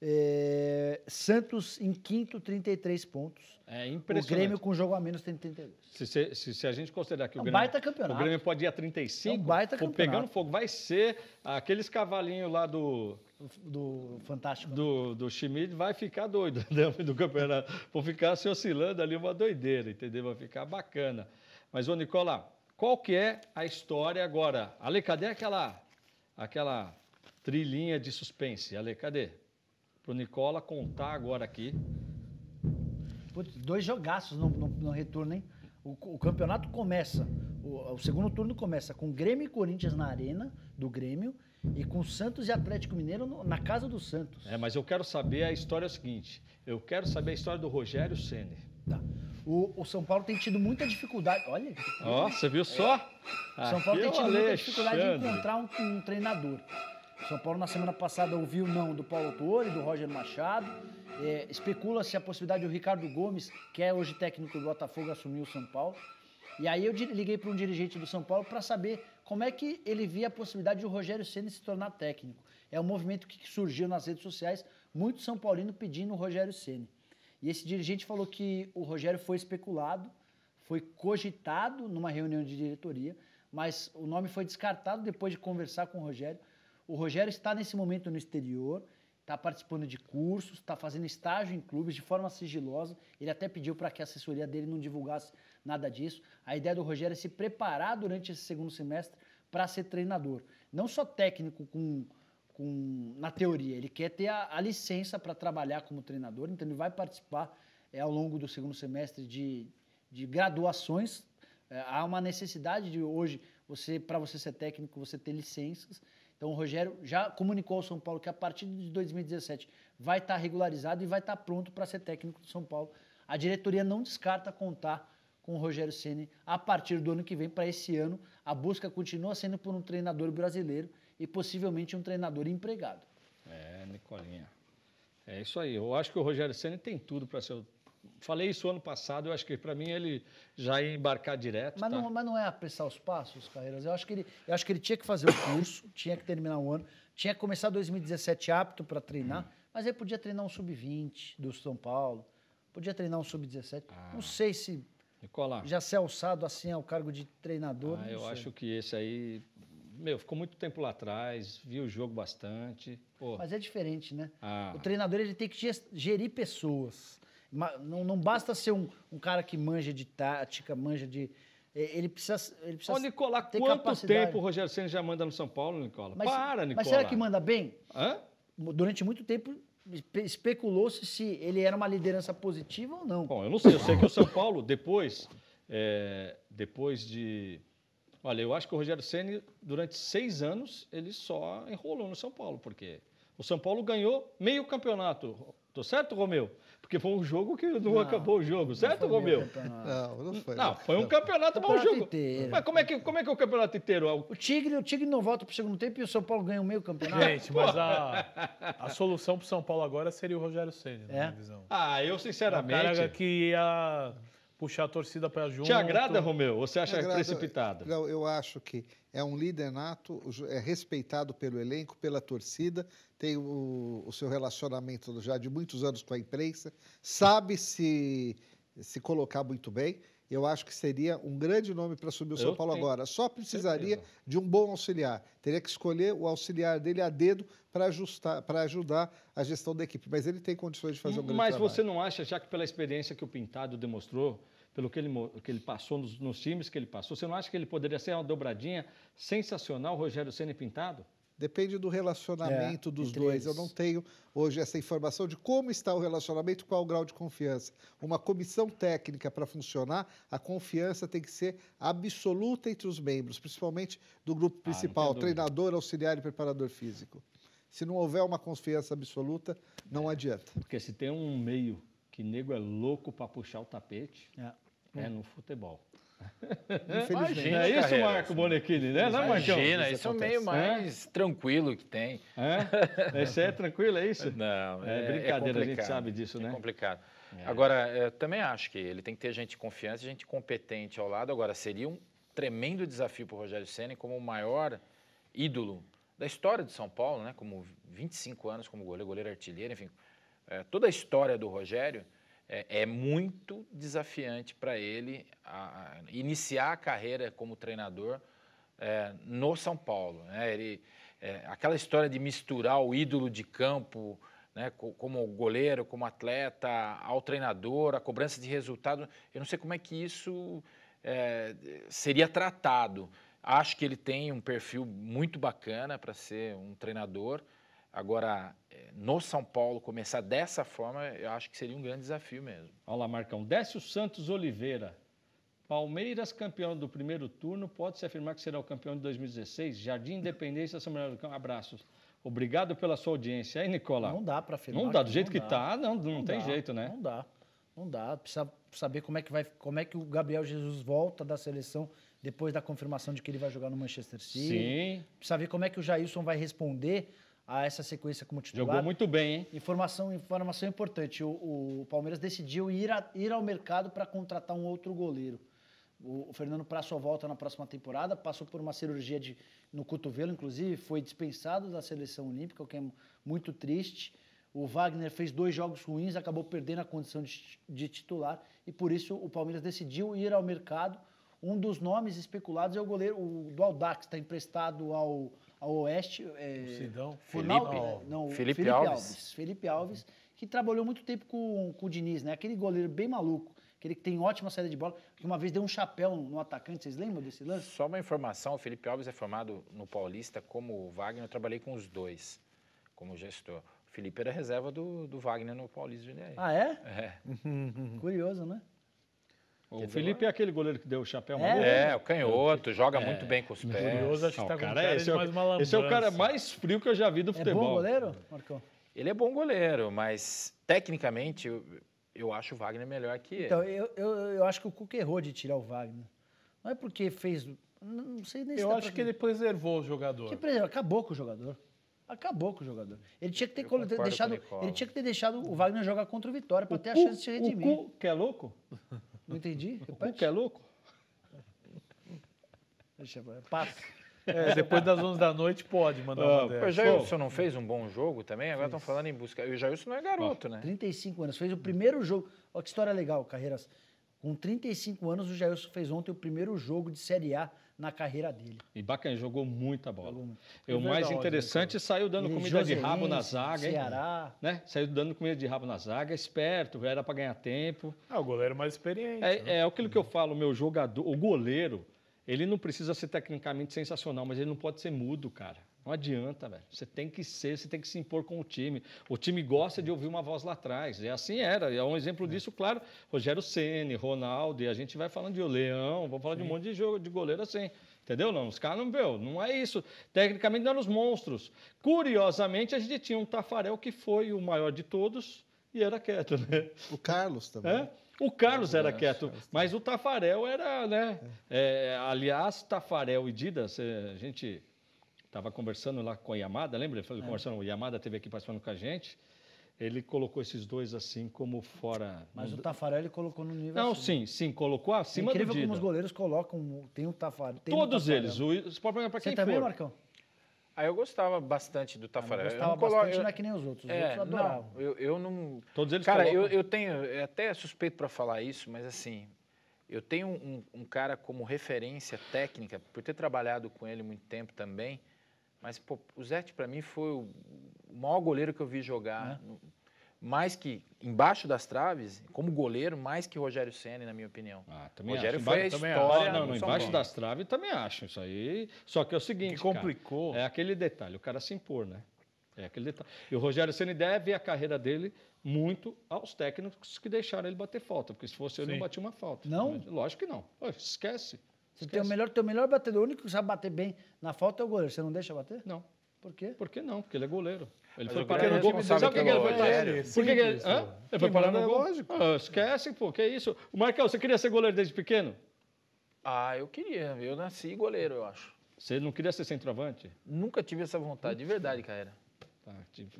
É, Santos em quinto, 33 pontos. É impressionante. O Grêmio com jogo a menos tem 32. Se, se, se, a gente considerar que é um o Grêmio. baita campeonato. O Grêmio pode ir a 35. É um baita campeonato. Pegando fogo. Vai ser aqueles cavalinhos lá do. Do Fantástico. Do, do vai ficar doido né, do campeonato. Vou ficar se oscilando ali uma doideira, entendeu? Vai ficar bacana. Mas, ô Nicola, qual que é a história agora? Ale, cadê aquela, aquela trilhinha de suspense? Ale, cadê? pro Nicola contar agora aqui. Putz, dois jogaços no, no, no retorno, hein? O, o campeonato começa, o, o, segundo turno começa com Grêmio e Corinthians na arena do Grêmio e com Santos e Atlético Mineiro no, na casa do Santos. É, mas eu quero saber a história é o seguinte, eu quero saber a história do Rogério Ceni. Tá. O, o, São Paulo tem tido muita dificuldade. Olha. Ó, oh, você viu só? É. São Paulo tem é tido muita dificuldade de encontrar um, um treinador. São Paulo, na semana passada, ouviu não do Paulo Tuori, do Roger Machado. É, Especula-se a possibilidade do Ricardo Gomes, que é hoje técnico do Botafogo, assumir o São Paulo. E aí eu liguei para um dirigente do São Paulo para saber como é que ele via a possibilidade de o Rogério Ceni se tornar técnico. É um movimento que surgiu nas redes sociais, muito São Paulino pedindo o Rogério Ceni. E esse dirigente falou que o Rogério foi especulado, foi cogitado numa reunião de diretoria, mas o nome foi descartado depois de conversar com o Rogério. O Rogério está nesse momento no exterior, está participando de cursos, está fazendo estágio em clubes de forma sigilosa. Ele até pediu para que a assessoria dele não divulgasse nada disso. A ideia do Rogério é se preparar durante esse segundo semestre para ser treinador. Não só técnico com, com na teoria, ele quer ter a, a licença para trabalhar como treinador, então ele vai participar é, ao longo do segundo semestre de, de graduações. É, há uma necessidade de hoje, você para você ser técnico, você ter licenças. Então o Rogério já comunicou ao São Paulo que a partir de 2017 vai estar tá regularizado e vai estar tá pronto para ser técnico do São Paulo. A diretoria não descarta contar com o Rogério Ceni a partir do ano que vem para esse ano. A busca continua sendo por um treinador brasileiro e possivelmente um treinador empregado. É, Nicolinha. É isso aí. Eu acho que o Rogério Ceni tem tudo para ser o falei isso ano passado, eu acho que para mim ele já ia embarcar direto. Mas, tá? não, mas não é apressar os passos, Carreiras. Eu acho que ele, eu acho que ele tinha que fazer o curso, tinha que terminar o ano, tinha que começar 2017 apto para treinar, hum. mas ele podia treinar um sub-20 do São Paulo, podia treinar um sub-17. Ah. Não sei se Nicolau. já ser alçado assim ao cargo de treinador. Ah, eu sei. acho que esse aí meu, ficou muito tempo lá atrás, viu o jogo bastante. Pô. Mas é diferente, né? Ah. O treinador ele tem que gerir pessoas. Não, não basta ser um, um cara que manja de tática, manja de. É, ele precisa. Ele precisa Ô, Nicola, ter quanto capacidade. tempo o Rogério Senna já manda no São Paulo, Nicola? Mas, Para, Nicola. Mas será que manda bem? Hã? Durante muito tempo especulou-se se ele era uma liderança positiva ou não. Bom, eu não sei. Eu sei que o São Paulo, depois, é, depois de. Olha, eu acho que o Rogério Senna, durante seis anos, ele só enrolou no São Paulo, porque o São Paulo ganhou meio campeonato, Tô certo, Romeu? Porque foi um jogo que não, não acabou o jogo, certo, Romeu? Não, não foi. Não, né? foi um campeonato, bom um jogo. Inteiro. Mas como é, que, como é que é o campeonato inteiro? O Tigre, o Tigre não volta pro segundo tempo e o São Paulo ganha o meio campeonato. Gente, mas a, a solução pro São Paulo agora seria o Rogério Senna, é? na minha é? visão. Ah, eu sinceramente. cara que ia puxar a torcida para junto. Te agrada, Romeu? Ou você acha agrada, precipitado? Não, eu acho que é um líder nato, é respeitado pelo elenco, pela torcida, tem o, o seu relacionamento já de muitos anos com a imprensa, sabe se, se colocar muito bem. Eu acho que seria um grande nome para assumir o São eu Paulo tenho. agora. Só precisaria Certeza. de um bom auxiliar. Teria que escolher o auxiliar dele a dedo para ajustar, para ajudar a gestão da equipe. Mas ele tem condições de fazer um hum, grande Mas trabalho. você não acha, já que pela experiência que o Pintado demonstrou, pelo que ele, que ele passou nos, nos, times que ele passou. Você não acha que ele poderia ser uma dobradinha sensacional, Rogério Senna Pintado? Depende do relacionamento é, dos dois. Eles. Eu não tenho hoje essa informação de como está o relacionamento, qual o grau de confiança. Uma comissão técnica para funcionar, a confiança tem que ser absoluta entre os membros, principalmente do grupo ah, principal, ah, treinador, auxiliar e preparador físico. Se não houver uma confiança absoluta, não é, adianta. Porque se tem um meio que nego é louco para puxar o tapete é, é no futebol. Imagina, é isso, carreira, Marco assim. Bonequini, né? Não, Marcão? Imagina, isso, é o meio mais é? tranquilo que tem. É? Esse é tranquilo, é isso? Não, é, é, é brincadeira, a gente sabe disso, é né? É complicado. Agora, também acho que ele tem que ter gente de confiança, gente competente ao lado. Agora, seria um tremendo desafio para o Rogério Senna como o maior ídolo da história de São Paulo, né? Como 25 anos como goleiro, goleiro artilheiro, enfim, é, toda a história do Rogério é, é muito desafiante para ele a, a iniciar a carreira como treinador é, no São Paulo. Né? Ele, é, aquela história de misturar o ídolo de campo né, como goleiro, como atleta, ao treinador, a cobrança de resultado, eu não sei como é que isso é, seria tratado. Acho que ele tem um perfil muito bacana para ser um treinador. Agora, é, no São Paulo, começar dessa forma, eu acho que seria um grande desafio mesmo. Olha lá, Marcão. Décio Santos Oliveira. Palmeiras, campeão do primeiro turno, pode-se afirmar que será o campeão de 2016? Jardim Independência, São Bernardo do Campo. Abraços. Obrigado pela sua audiência. Aí, Nicola? Não dá para afirmar. Não dá, do jeito não que está, não, não, não, tem dá, jeito, né? Não dá. Não dá. Precisa saber como é, que vai, como é que o Gabriel Jesus volta da seleção depois da confirmação de que ele vai jogar no Manchester City. Sim. Precisa ver como é que o Jailson vai responder a essa sequência como titular. Jogou muito bem, hein? Informação, informação importante. O, o Palmeiras decidiu ir, a, ir ao mercado para contratar um outro goleiro. O, o Fernando para sua volta na próxima temporada, passou por uma cirurgia de, no cotovelo, inclusive, foi dispensado da seleção olímpica, o que é muito triste. O Wagner fez dois jogos ruins, acabou perdendo a condição de, de titular e por isso o Palmeiras decidiu ir ao mercado. Um dos nomes especulados é o goleiro o, do Aldax, está emprestado ao ao oeste. É, Sidão. Felipe, Final, não, Felipe, Felipe Alves. Alves. Felipe Alves, que trabalhou muito tempo com, com o Diniz, né? Aquele goleiro bem maluco aquele que tem ótima saída de bola, que uma vez deu um chapéu no atacante, vocês lembram desse lance? Só uma informação, o Felipe Alves é formado no Paulista como o Wagner, eu trabalhei com os dois como gestor. O Felipe era reserva do, do Wagner no Paulista. Né? Ah, é? É. Curioso, né? O Felipe é aquele goleiro que deu o chapéu é, É, o canhoto, joga é. muito bem com os pés. Curioso, acho que tá com cara, cara é esse, é, o, esse é o cara mais frio que eu já vi do futebol. É bom goleiro, Marcão? Ele é bom goleiro, mas tecnicamente eu, eu acho o Wagner melhor que ele. Então, eu, eu, eu acho que o Cuca errou de tirar o Wagner. Não é porque fez... Não sei nem se Eu acho que ele preservou o jogador. Que preservou, acabou com o jogador acabou com o jogador. Ele tinha que ter, deixado, ele tinha que ter deixado o Wagner jogar contra o Vitória para ter a chance de se redimir. O cu, que é louco? Não entendi. O que é louco? Deixa eu... Passa. É, depois das 11 da noite pode mandar ah, uma dessa. O Jailson não fez um bom jogo também? Agora estão falando em busca. O Jailson não é garoto, ah, né? 35 anos. Fez o primeiro jogo. Olha que história legal, Carreiras. Com 35 anos, o Jailson fez ontem o primeiro jogo de Série A na carreira dele. E bacana, jogou muita bola. Jogou muito. o é mais interessante, é saiu dando comida de rabo na zaga. Ceará. Né? Saiu dando comida de rabo na zaga, esperto, era para ganhar tempo. É, o goleiro mais experiente. É, né? é aquilo que eu falo, meu jogador, o goleiro, ele não precisa ser tecnicamente sensacional, mas ele não pode ser mudo, cara. Não adianta, velho. Você tem que ser, você tem que se impor com o time. O time gosta de ouvir uma voz lá atrás. E é assim era. E é um exemplo é. disso, claro. Rogério Ceni, Ronaldo, e a gente vai falando de o Leão, vamos falar Sim. de um monte de jogo de goleiro assim. Entendeu? Não, os caras não viu. Não é isso. Tecnicamente não eram os monstros. Curiosamente, a gente tinha um Tafarel que foi o maior de todos e era quieto, né? O Carlos também. É? O Carlos é, era quieto, mas o Tafarel era, né? É. é aliás, Tafarel e Dida, a gente estava conversando lá com a Yamada, lembra? Ele falou, é. conversando, o Yamada teve aqui participando com a gente. Ele colocou esses dois assim como fora. Mas no... o Tafarelli colocou no nível. Não, assim. sim, sim, colocou acima é Incrível do Incrível como os goleiros colocam, tem o Tafarelli. Tem Todos o eles. O esporte para quem Você também, for. Marcão? Aí ah, eu gostava bastante do ah, Tafarel. Eu gostava eu colo... bastante, eu... não é que nem os outros. Os é, outros adoravam. Não, eu, eu não. Todos eles Cara, eu, eu tenho. É até suspeito para falar isso, mas assim. Eu tenho um, um cara como referência técnica, por ter trabalhado com ele muito tempo também. Mas pô, o Zete, para mim, foi o maior goleiro que eu vi jogar. É. mais que embaixo das traves, como goleiro, mais que Rogério Senna, na minha opinião. Ah, também Rogério acho. foi também a história. Não, não, embaixo bom. das traves também acho isso aí. Só que é o seguinte. Que complicou. Cara, é aquele detalhe, o cara se impor, né? É aquele detalhe. E o Rogério Ceni deve a carreira dele muito aos técnicos que deixaram ele bater falta, porque se fosse ele, não batia uma falta. Não? Lógico que não. Esquece. Você tem o melhor, teu melhor batedor, o único que sabe bater bem na falta é o goleiro. Você não deixa bater? Não. Por quê? Por que não? Porque ele é goleiro. Ele é foi parar no gol. Sabe o que, que ele foi parar? É, por que, ele... Ele foi parar no é gol? esquece, pô. Que isso? O Marcão, você queria ser goleiro desde pequeno? Ah, eu queria. Eu nasci goleiro, eu acho. Você não queria ser centroavante? Nunca tive essa vontade, de verdade, cara. Tá,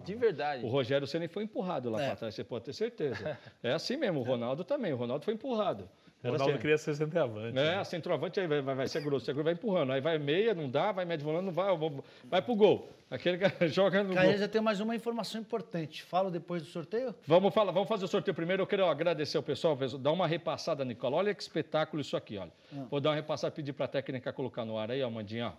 de verdade. O Rogério nem foi empurrado lá é. para trás, você pode ter certeza. é assim mesmo, o Ronaldo também. O Ronaldo foi empurrado. Era Ronaldo assim. queria ser centroavante. É, a né? centroavante aí vai, vai, vai ser grosso, vai empurrando. Aí vai meia, não dá, vai médio volando, não vai, vai pro gol. Aquele que joga no Cara, já tem mais uma informação importante. Falo depois do sorteio? Vamos, falar, vamos fazer o sorteio primeiro. Eu quero agradecer ao pessoal. Dá uma repassada, Nicola. Olha que espetáculo isso aqui, olha. Ah. Vou dar uma repassada, pedir para a técnica colocar no ar aí, ó, Mandinha.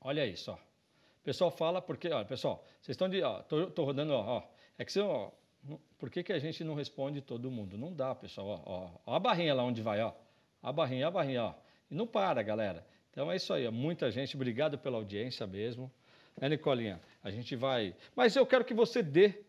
Olha isso, ó. O pessoal fala porque, olha, pessoal, vocês estão de. Ó, tô, tô rodando, ó, ó. É que você, ó, por que, que a gente não responde todo mundo? Não dá, pessoal. Ó, ó, ó a barrinha lá onde vai, ó. A barrinha, a barrinha, ó. E não para, galera. Então é isso aí, ó. muita gente. Obrigado pela audiência mesmo. É, Nicolinha? A gente vai. Mas eu quero que você dê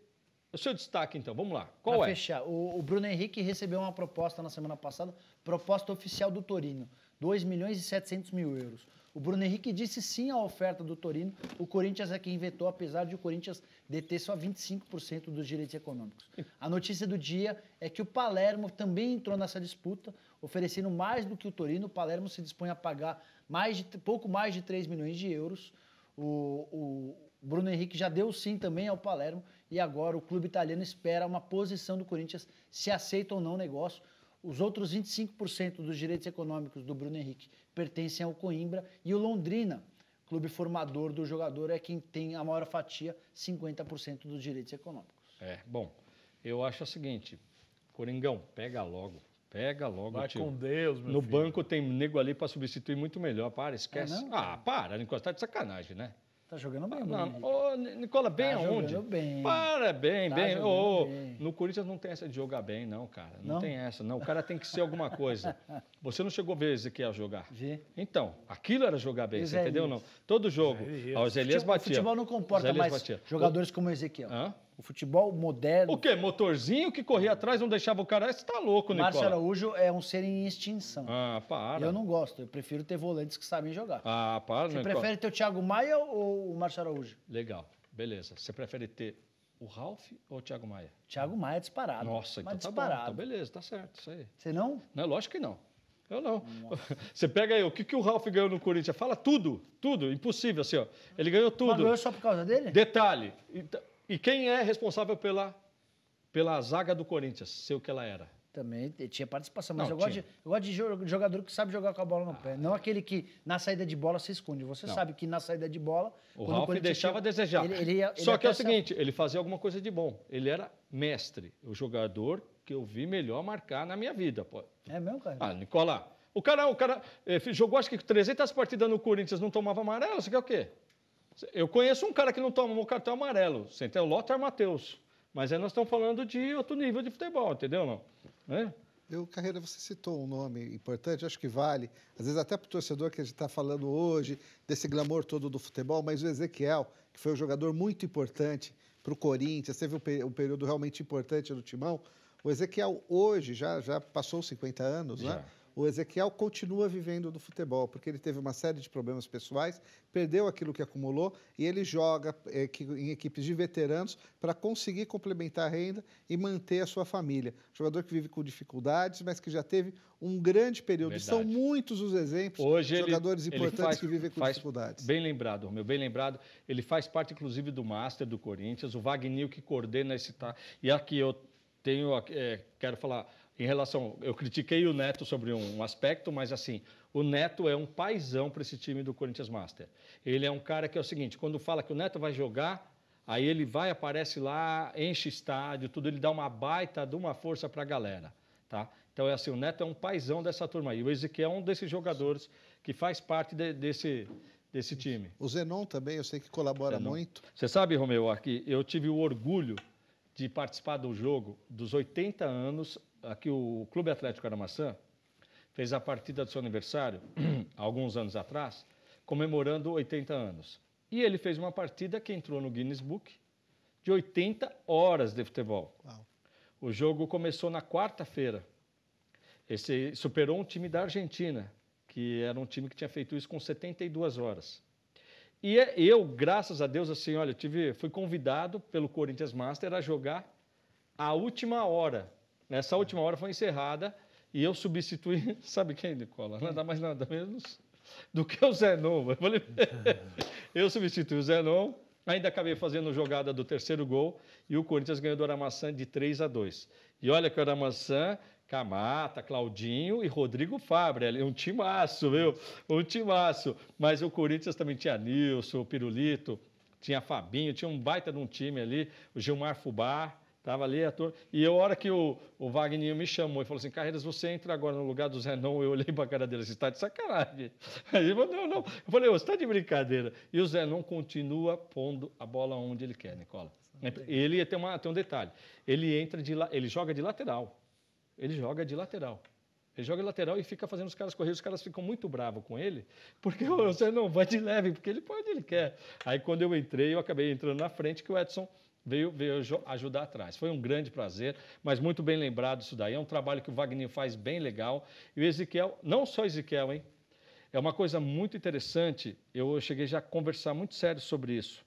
o seu destaque, então. Vamos lá. Qual pra é? fechar, o, o Bruno Henrique recebeu uma proposta na semana passada, proposta oficial do Torino. 2 milhões e 700 mil euros. O Bruno Henrique disse sim à oferta do Torino. O Corinthians é quem vetou, apesar de o Corinthians deter só 25% dos direitos econômicos. A notícia do dia é que o Palermo também entrou nessa disputa, oferecendo mais do que o Torino. O Palermo se dispõe a pagar mais de, pouco mais de 3 milhões de euros. O, o Bruno Henrique já deu sim também ao Palermo e agora o clube italiano espera uma posição do Corinthians se aceita ou não o negócio. Os outros 25% dos direitos econômicos do Bruno Henrique pertencem ao Coimbra e o Londrina, clube formador do jogador, é quem tem a maior fatia, 50% dos direitos econômicos. É, bom, eu acho o seguinte, Coringão, pega logo. Pega logo. Vai tio. com Deus, meu No filho. banco tem nego ali para substituir muito melhor. Para, esquece. É, ah, para, encostar tá de sacanagem, né? Tá jogando bem, ah, Ô, Nicola, bem tá aonde? Jogando bem. Para, bem, tá bem. Ô, bem. No Corinthians não tem essa de jogar bem, não, cara. Não, não? tem essa, não. O cara tem que ser alguma coisa. Você não chegou a ver Ezequiel jogar. Vi. Então, aquilo era jogar bem, Ezequiel. você é, entendeu não? Todo jogo. Ezequiel. É, o Elias batia. O futebol não comporta mais batia. jogadores como o Ezequiel. Hã? O futebol moderno. O quê? Motorzinho que corria atrás, não deixava o cara. Você tá louco, Nicola. Márcio Araújo é um ser em extinção. Ah, para. Eu não gosto. Eu prefiro ter volantes que sabem jogar. Ah, para, Você prefere ter o Thiago Maia ou o Márcio Araújo? Legal. Beleza. Você prefere ter o Ralf ou o Thiago Maia? Thiago Maia é disparado. Nossa, então tá disparado. bom. Então beleza, tá certo. Isso aí. Você não? Não, lógico que não. Eu não. Nossa. Você pega aí, o que, que o Ralf ganhou no Corinthians? Fala tudo, tudo, impossível, assim, ó. Ele ganhou tudo. Mas ganhou só por causa dele? Detalhe. Então, e quem é responsável pela, pela zaga do Corinthians? Sei o que ela era. Também tinha participação, mas não, eu, gosto de, eu, gosto de, jogador que sabe jogar com a bola no ah, pé. Não aquele que na saída de bola se esconde. Você não. sabe que na saída de bola. O Ralf deixava a desejar. Ele, ele ia, Só que é o seguinte: ele fazia alguma coisa de bom. Ele era mestre, o jogador que eu vi melhor marcar na minha vida. É mesmo, cara? Ah, Nicolás. O cara, o é cara eh, jogou acho que 300 partidas no Corinthians, não tomava amarelo, você quer o quê? Eu conheço um cara que não tomou cartão amarelo, você o Lothar Matheus. Mas aí nós estamos falando de outro nível de futebol, entendeu? Não? É? Eu, Carreira, você citou um nome importante, acho que vale, às vezes até para o torcedor que a gente está falando hoje, desse glamour todo do futebol, mas o Ezequiel, que foi um jogador muito importante para o Corinthians, teve um, um, período realmente importante no Timão. O Ezequiel, hoje, já, já passou 50 anos, né? já. né? o Ezequiel continua vivendo do futebol, porque ele teve uma série de problemas pessoais, perdeu aquilo que acumulou e ele joga eh, em equipes de veteranos para conseguir complementar a renda e manter a sua família. Jogador que vive com dificuldades, mas que já teve um grande período. Verdade. São muitos os exemplos Hoje de jogadores ele, importantes ele faz, que vivem com faz, dificuldades. Bem lembrado, Romeu, bem lembrado. Ele faz parte, inclusive, do Master do Corinthians, o Wagner que coordena esse. Tá, e aqui eu tenho, é, quero falar em relação. Eu critiquei o Neto sobre um aspecto, mas assim, o Neto é um paizão para esse time do Corinthians Master. Ele é um cara que é o seguinte: quando fala que o Neto vai jogar, aí ele vai, aparece lá, enche estádio, tudo, ele dá uma baita de uma força para a galera. Tá? Então é assim, o Neto é um paizão dessa turma aí. O Ezequiel é um desses jogadores que faz parte de, desse, desse time. O Zenon também, eu sei que colabora Zenon. muito. Você sabe, Romeu, aqui eu tive o orgulho de participar do jogo dos 80 anos aqui o Clube Atlético Aramaçã fez a partida do seu aniversário, alguns anos atrás, comemorando 80 anos. E ele fez uma partida que entrou no Guinness Book de 80 horas de futebol. Uau. O jogo começou na quarta-feira. Esse superou um time da Argentina, que era um time que tinha feito isso com 72 horas. E é, eu, graças a Deus, assim, olha, tive, fui convidado pelo Corinthians Master a jogar a última hora Nessa tá. última hora foi encerrada e eu substituí, sabe quem, Nicola? Nada mais, nada menos do que o Zenon. Eu, falei, eu substituí o Zenon, ainda acabei fazendo jogada do terceiro gol e o Corinthians ganhou do Aramaçã de 3 a 2. E olha que o Aramaçã Camata, Claudinho e Rodrigo Fabre, Um timaço, viu? Um timaço. Mas o Corinthians também tinha Nilson, o Pirulito, tinha Fabinho, tinha um baita de um time ali, o Gilmar Fubá. Estava ali, ator. E eu, a hora que o, o Wagner me chamou e falou assim: Carreiras, você entra agora no lugar Zé Zenon. Eu olhei para a cara dele assim, Você está de sacanagem. Aí ele falou: não, não. Eu falei: você está de brincadeira. E o Zenon continua pondo a bola onde ele quer, Nicola. Ele tem, uma, tem um detalhe: ele entra de ele joga de lateral. Ele joga de lateral. Ele joga de lateral e fica fazendo os caras correr. Os caras ficam muito bravos com ele, porque Zé não vai de leve, porque ele pode, ele quer. Aí quando eu entrei, eu acabei entrando na frente, que o Edson veio, veio ajudar atrás. Foi um grande prazer, mas muito bem lembrado isso daí. É um trabalho que o Wagner faz bem legal. E o Ezequiel, não só Ezequiel, hein? É uma coisa muito interessante. Eu cheguei já a conversar muito sério sobre isso.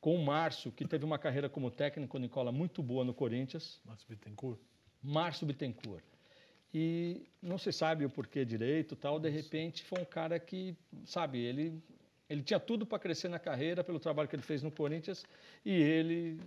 Com o Márcio, que teve uma carreira como técnico, Nicola, muito boa no Corinthians. Márcio Bittencourt. Márcio Bittencourt. E não se sabe o porquê direito, tal, de repente foi um cara que, sabe, ele ele tinha tudo para crescer na carreira pelo trabalho que ele fez no Corinthians e ele,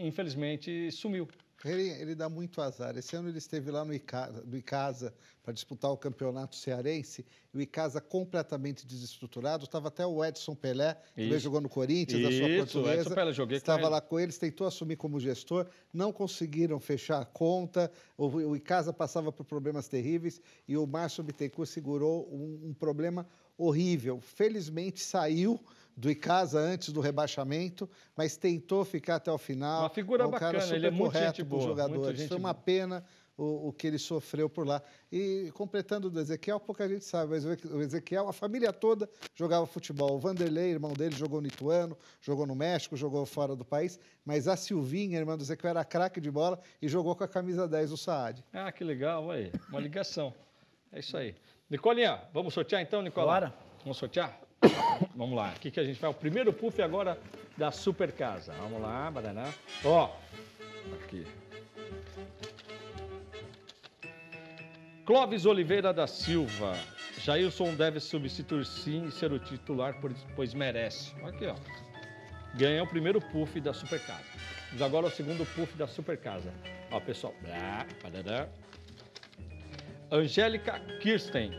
infelizmente, sumiu. Ele, ele dá muito azar. Esse ano ele esteve lá no Icasa, no Icasa para disputar o campeonato cearense. E o Icasa completamente desestruturado. Estava até o Edson Pelé, que Isso. jogou no Corinthians, Isso. da sua portuguesa. Edson Pelé, joguei Estava com lá com eles, tentou assumir como gestor. Não conseguiram fechar a conta. O, o Icasa passava por problemas terríveis. E o Márcio Bittencourt segurou um, um problema horrível. Felizmente saiu do Icasa antes do rebaixamento, mas tentou ficar até o final. Uma figura é um bacana, cara ele é muito correto jogador. Gente foi uma boa. pena o, o, que ele sofreu por lá. E completando do Ezequiel, pouca gente sabe, mas o Ezequiel, a família toda jogava futebol. O Vanderlei, irmão dele, jogou no Ituano, jogou no México, jogou fora do país, mas a Silvinha, irmã do Ezequiel, era craque de bola e jogou com a camisa 10 do Saad. Ah, que legal, aí, uma ligação. É isso aí. Nicolinha, vamos sortear então, Nicola? Bora. Vamos sortear? Vamos lá. O que, que a gente faz? O primeiro puff agora da Super Casa. Vamos lá, Baraná. Ó, aqui. Clóvis Oliveira da Silva. Jailson deve substituir sim e ser o titular, pois merece. Aqui, ó. Ganha o primeiro puff da Super Casa. Mas agora o segundo puff da Super Casa. Ó, pessoal. Blá, blá. Angélica Kirsten.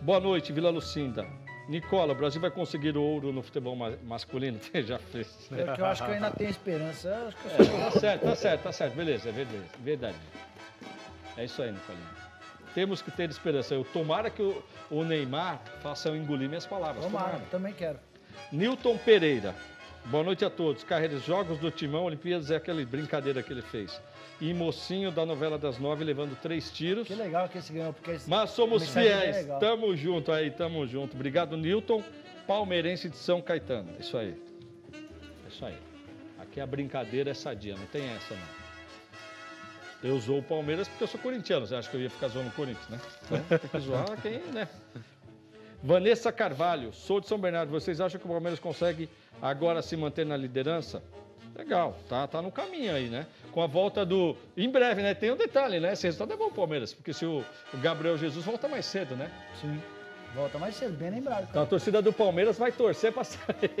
Boa noite, Vila Lucinda. Nicola, o Brasil vai conseguir ouro no futebol ma masculino? Você já fez. É que eu acho que eu ainda tenho esperança. Eu eu é, tá certo, tá certo, tá certo. Beleza, beleza. É verdade. É isso aí, Nicolinha. Temos que ter esperança. Eu tomara que o, o Neymar faça eu engolir minhas palavras. Tomara, tomara. também quero. Newton Pereira. Boa noite a todos. Carreiros, Jogos do Timão, Olimpíadas é aquela brincadeira que ele fez. E mocinho da novela das nove levando três tiros. Que legal que esse ganhou, porque esse... Mas somos é fiéis. É tamo junto aí, tamo junto. Obrigado, Newton, palmeirense de São Caetano. Isso aí. Isso aí. Aqui é a brincadeira é sadia, não tem essa não. Eu sou o Palmeiras porque eu sou corintiano. Você acha que eu ia ficar zoando o Corinthians, né? Então, tem que zoar quem, né? Vanessa Carvalho, sou de São Bernardo. Vocês acham que o Palmeiras consegue agora se manter na liderança, legal, tá, tá no caminho aí, né? Com a volta do. Em breve, né? Tem um detalhe, né? Esse resultado é bom, Palmeiras, porque se o Gabriel Jesus volta mais cedo, né? Sim. Volta mais cedo, bem lembrado. Então a torcida do Palmeiras vai torcer pra sair.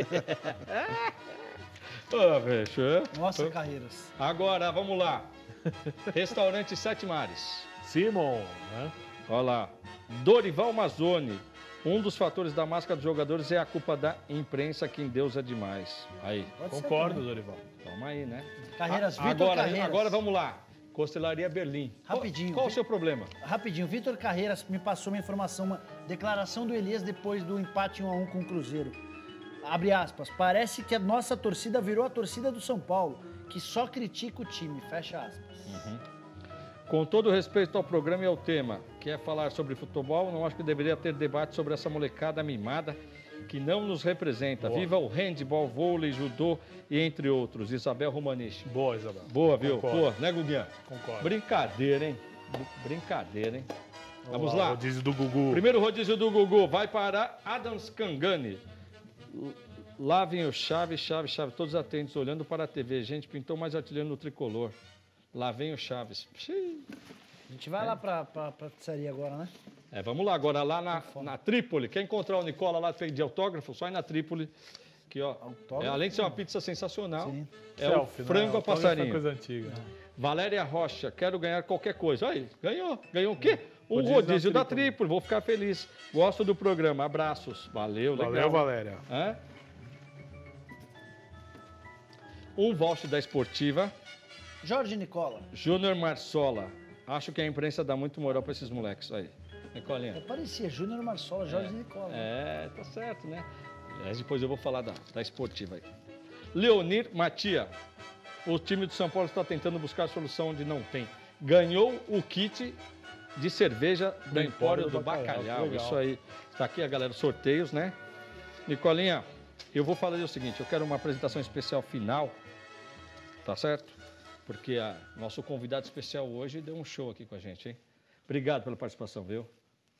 oh, bicho. É? Nossa, Carreiras. Agora, vamos lá. Restaurante Sete Mares. Simon, né? Olha lá. Dorival Mazzoni, um dos fatores da máscara dos jogadores é a culpa da imprensa que em Deus é demais. Aí. Pode Concordo, Dorival. Toma aí, né? Carreiras, Vitor agora, Carreiras. Agora vamos lá. Costelaria Berlim. Rapidinho. Qual, o seu problema? Rapidinho. Vitor Carreiras me passou uma informação, uma declaração do Elias depois do empate 1 a 1 com o Cruzeiro. Abre aspas. Parece que a nossa torcida virou a torcida do São Paulo, que só critica o time. Fecha aspas. Uhum. Com todo respeito ao programa e ao tema, que é falar sobre futebol, não acho que deveria ter debate sobre essa molecada mimada que não nos representa. Boa. Viva o handball, vôlei, judô e entre outros. Isabel Romanich. Boa, Isabel. Boa, viu? Concordo. Boa, né, Guguinha? Concordo. Brincadeira, hein? Brincadeira, hein? Vamos lá. Rodízio do Gugu. Primeiro rodízio do Gugu. Vai para Adams Kangani. Lá vem o chave, chave, chave. Todos atentos, olhando para a TV. Gente, pintou mais artilheiro no tricolor. Lá vem o Chaves. A gente vai é. lá para pra, pra pizzaria agora, né? É, vamos lá agora, lá na, na Trípoli. Quer encontrar o Nicola lá de autógrafo? Só ir na Trípoli. Que, ó, é, além de ser uma pizza sensacional, Sim. é Selfie, o né? frango né? a é passarinho. É coisa antiga. Valéria Rocha, quero ganhar qualquer coisa. Aí, ganhou. Ganhou o quê? Um rodízio, da Trípoli. Vou ficar feliz. Gosto do programa. Abraços. Valeu, legal. Valeu, Valéria. Um voucher da Esportiva. Jorge Nicola. Júnior Marsola. Acho que a imprensa dá muito moral para esses moleques aí. Nicolinha. parecia Júnior Marsola, Jorge é, Nicola. É, tá certo, né? Mas depois eu vou falar da, da esportiva aí. Leonir Matia. O time do São Paulo está tentando buscar solução onde não tem. Ganhou o kit de cerveja do Empório do, do Bacalhau. Bacalhau. Isso aí. Está aqui a galera, sorteios, né? Nicolinha, eu vou falar o seguinte: eu quero uma apresentação especial final, tá certo? porque a nosso convidado especial hoje deu um show aqui com a gente, hein? Obrigado pela participação, viu?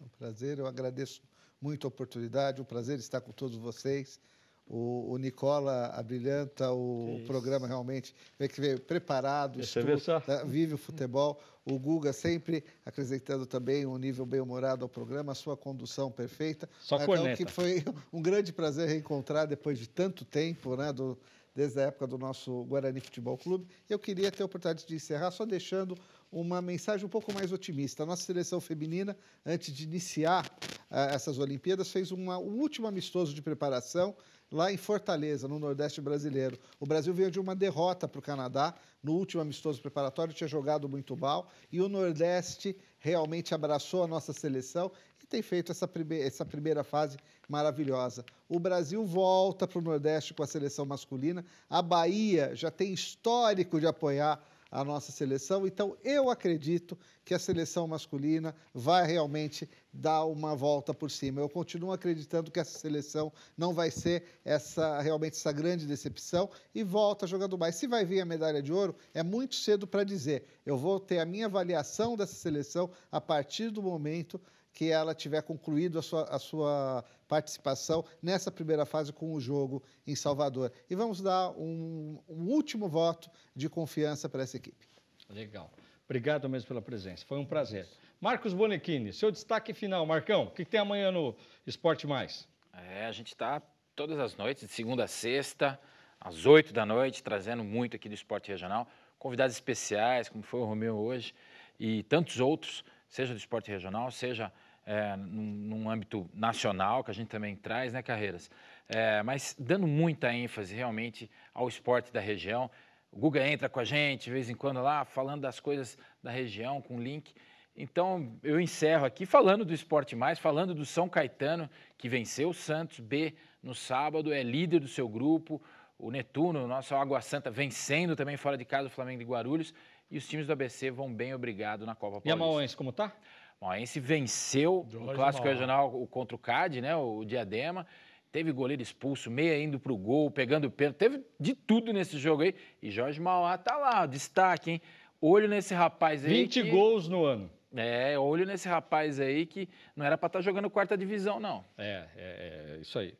É um prazer, eu agradeço muito a oportunidade, um prazer estar com todos vocês. O, o Nicola abrilhanta o programa realmente, vê que veio preparado, estudo, tá, né, vive o futebol. O Guga sempre acrescentando também um nível bem-humorado ao programa, a sua condução perfeita. Só então, que foi um grande prazer reencontrar depois de tanto tempo, né, do, desde a época do nosso Guarani Futebol Clube. Eu queria ter a oportunidade de encerrar só deixando uma mensagem um pouco mais otimista. A nossa seleção feminina, antes de iniciar uh, essas Olimpíadas, fez uma, um último amistoso de preparação lá em Fortaleza, no Nordeste brasileiro. O Brasil veio de uma derrota para o Canadá no último amistoso preparatório, tinha jogado muito mal e o Nordeste realmente abraçou a nossa seleção tem feito essa, prime essa primeira fase maravilhosa. O Brasil volta para o Nordeste com a seleção masculina. A Bahia já tem histórico de apoiar a nossa seleção. Então, eu acredito que a seleção masculina vai realmente dar uma volta por cima. Eu continuo acreditando que essa seleção não vai ser essa realmente essa grande decepção e volta jogando mais. Se vai vir a medalha de ouro, é muito cedo para dizer. Eu vou ter a minha avaliação dessa seleção a partir do momento que ela tiver concluído a sua, a sua participação nessa primeira fase com o jogo em Salvador. E vamos dar um, um último voto de confiança para essa equipe. Legal. Obrigado mesmo pela presença. Foi um prazer. Marcos Bonequini, seu destaque final. Marcão, o que tem amanhã no Esporte Mais? É, a gente está todas as noites, de segunda a sexta, às oito da noite, trazendo muito aqui do esporte regional. Convidados especiais, como foi o Romeu hoje, e tantos outros, seja do esporte regional, seja é, num, num, âmbito nacional, que a gente também traz, né, Carreiras? É, mas dando muita ênfase realmente ao esporte da região. O Guga entra com a gente de vez em quando lá, falando das coisas da região, com link. Então, eu encerro aqui falando do Esporte Mais, falando do São Caetano, que venceu o Santos B no sábado, é líder do seu grupo. O Netuno, nosso Água Santa, vencendo também fora de casa o Flamengo de Guarulhos. E os times do ABC vão bem, obrigado, na Copa Paulista. E a Mauense, como tá? Mauense venceu Jorge o Clássico Mauá. Regional contra o CAD, né, o Diadema. Teve goleiro expulso, meia indo pro gol, pegando pênalti. Teve de tudo nesse jogo aí. E Jorge Mauá tá lá, destaque, hein? Olho nesse rapaz aí. 20 que... gols no ano. É, olho nesse rapaz aí que não era para estar tá jogando quarta divisão, não. É, é, é isso aí.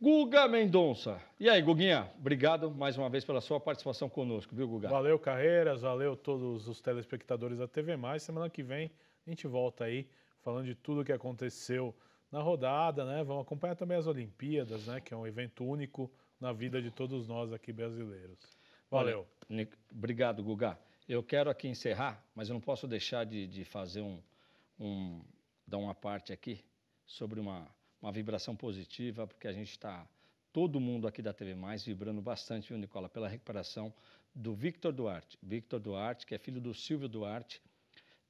Guga Mendonça. E aí, Guguinha, obrigado mais uma vez pela sua participação conosco, viu, Guga? Valeu, Carreiras, valeu todos os telespectadores da TV Mais. Semana que vem a gente volta aí falando de tudo o que aconteceu na rodada, né? Vão acompanhar também as Olimpíadas, né? Que é um evento único na vida de todos nós aqui brasileiros. Valeu. Olha, obrigado, Guga. Eu quero aqui encerrar, mas eu não posso deixar de, de fazer um, um, dar uma parte aqui sobre uma, uma vibração positiva, porque a gente está todo mundo aqui da TV Mais vibrando bastante, viu, Nicola, pela recuperação do Victor Duarte. Victor Duarte, que é filho do Silvio Duarte,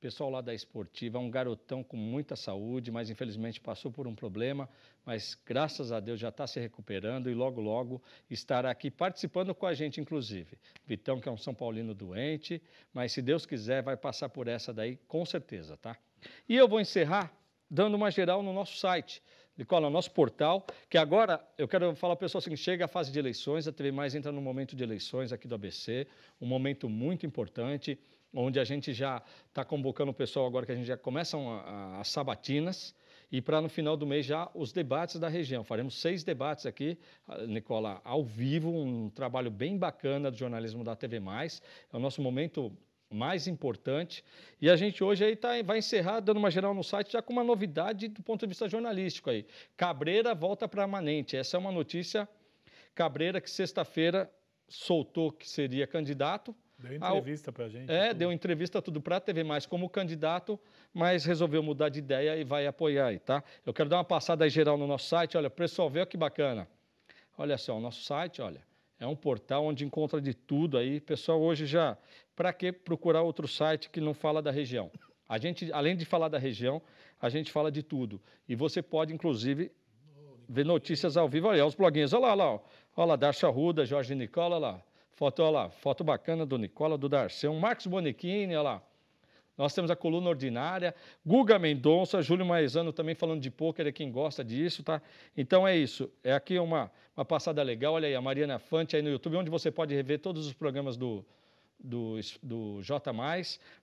pessoal lá da esportiva, é um garotão com muita saúde, mas infelizmente passou por um problema, mas graças a Deus já está se recuperando e logo, logo estará aqui participando com a gente, inclusive. Vitão, que é um São Paulino doente, mas se Deus quiser, vai passar por essa daí com certeza, tá? E eu vou encerrar dando uma geral no nosso site. no nosso portal, que agora eu quero falar para o pessoal assim, chega a fase de eleições, a TV Mais entra no momento de eleições aqui do ABC, um momento muito importante, onde a gente já está convocando o pessoal agora que a gente já começam as sabatinas e para no final do mês já os debates da região. Faremos seis debates aqui, Nicola, ao vivo, um trabalho bem bacana do jornalismo da TV Mais. É o nosso momento mais importante. E a gente hoje aí tá, vai encerrar dando uma geral no site já com uma novidade do ponto de vista jornalístico aí. Cabreira volta para Manente. Essa é uma notícia Cabreira que sexta-feira soltou que seria candidato Deu ah, entrevista para gente. É, tudo. deu entrevista tudo para a TV Mais como candidato, mas resolveu mudar de ideia e vai apoiar aí, tá? Eu quero dar uma passada aí geral no nosso site. Olha, pessoal, vê que bacana. Olha só, o nosso site, olha, é um portal onde encontra de tudo aí. Pessoal, hoje já, para que procurar outro site que não fala da região? A gente, além de falar da região, a gente fala de tudo. E você pode, inclusive, ver notícias ao vivo. Olha, os bloguinhos, olha lá, olha lá. Olha lá, Darcha Ruda, Jorge Nicola, olha lá. Foto, olha lá, foto bacana do Nicola, do Darceu, Marcos Bonichini, olha lá. Nós temos a coluna ordinária, Guga Mendonça, Júlio Maezano também falando de pôquer, é quem gosta disso, tá? Então é isso. É aqui uma, uma passada legal. Olha aí, a Mariana Fante aí no YouTube, onde você pode rever todos os programas do, do, do J.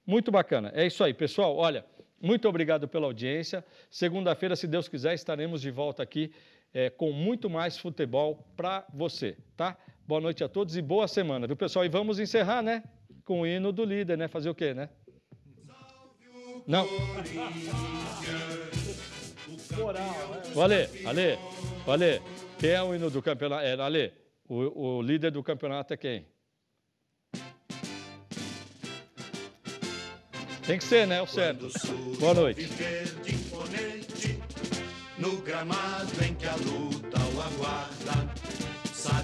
Muito bacana. É isso aí, pessoal. Olha, muito obrigado pela audiência. Segunda-feira, se Deus quiser, estaremos de volta aqui é, com muito mais futebol para você, tá? Boa noite a todos e boa semana, viu, pessoal? E vamos encerrar, né? Com o hino do líder, né? Fazer o quê, né? Não. Coral, né? O Alê. o quem é o hino do campeonato? É, Ale, o, o líder do campeonato é quem? Tem que ser, né? É o Sérgio. Boa noite. No gramado em que a luta o aguarda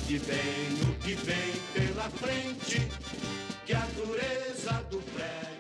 de bem o que vem pela frente, que a dureza do prédio.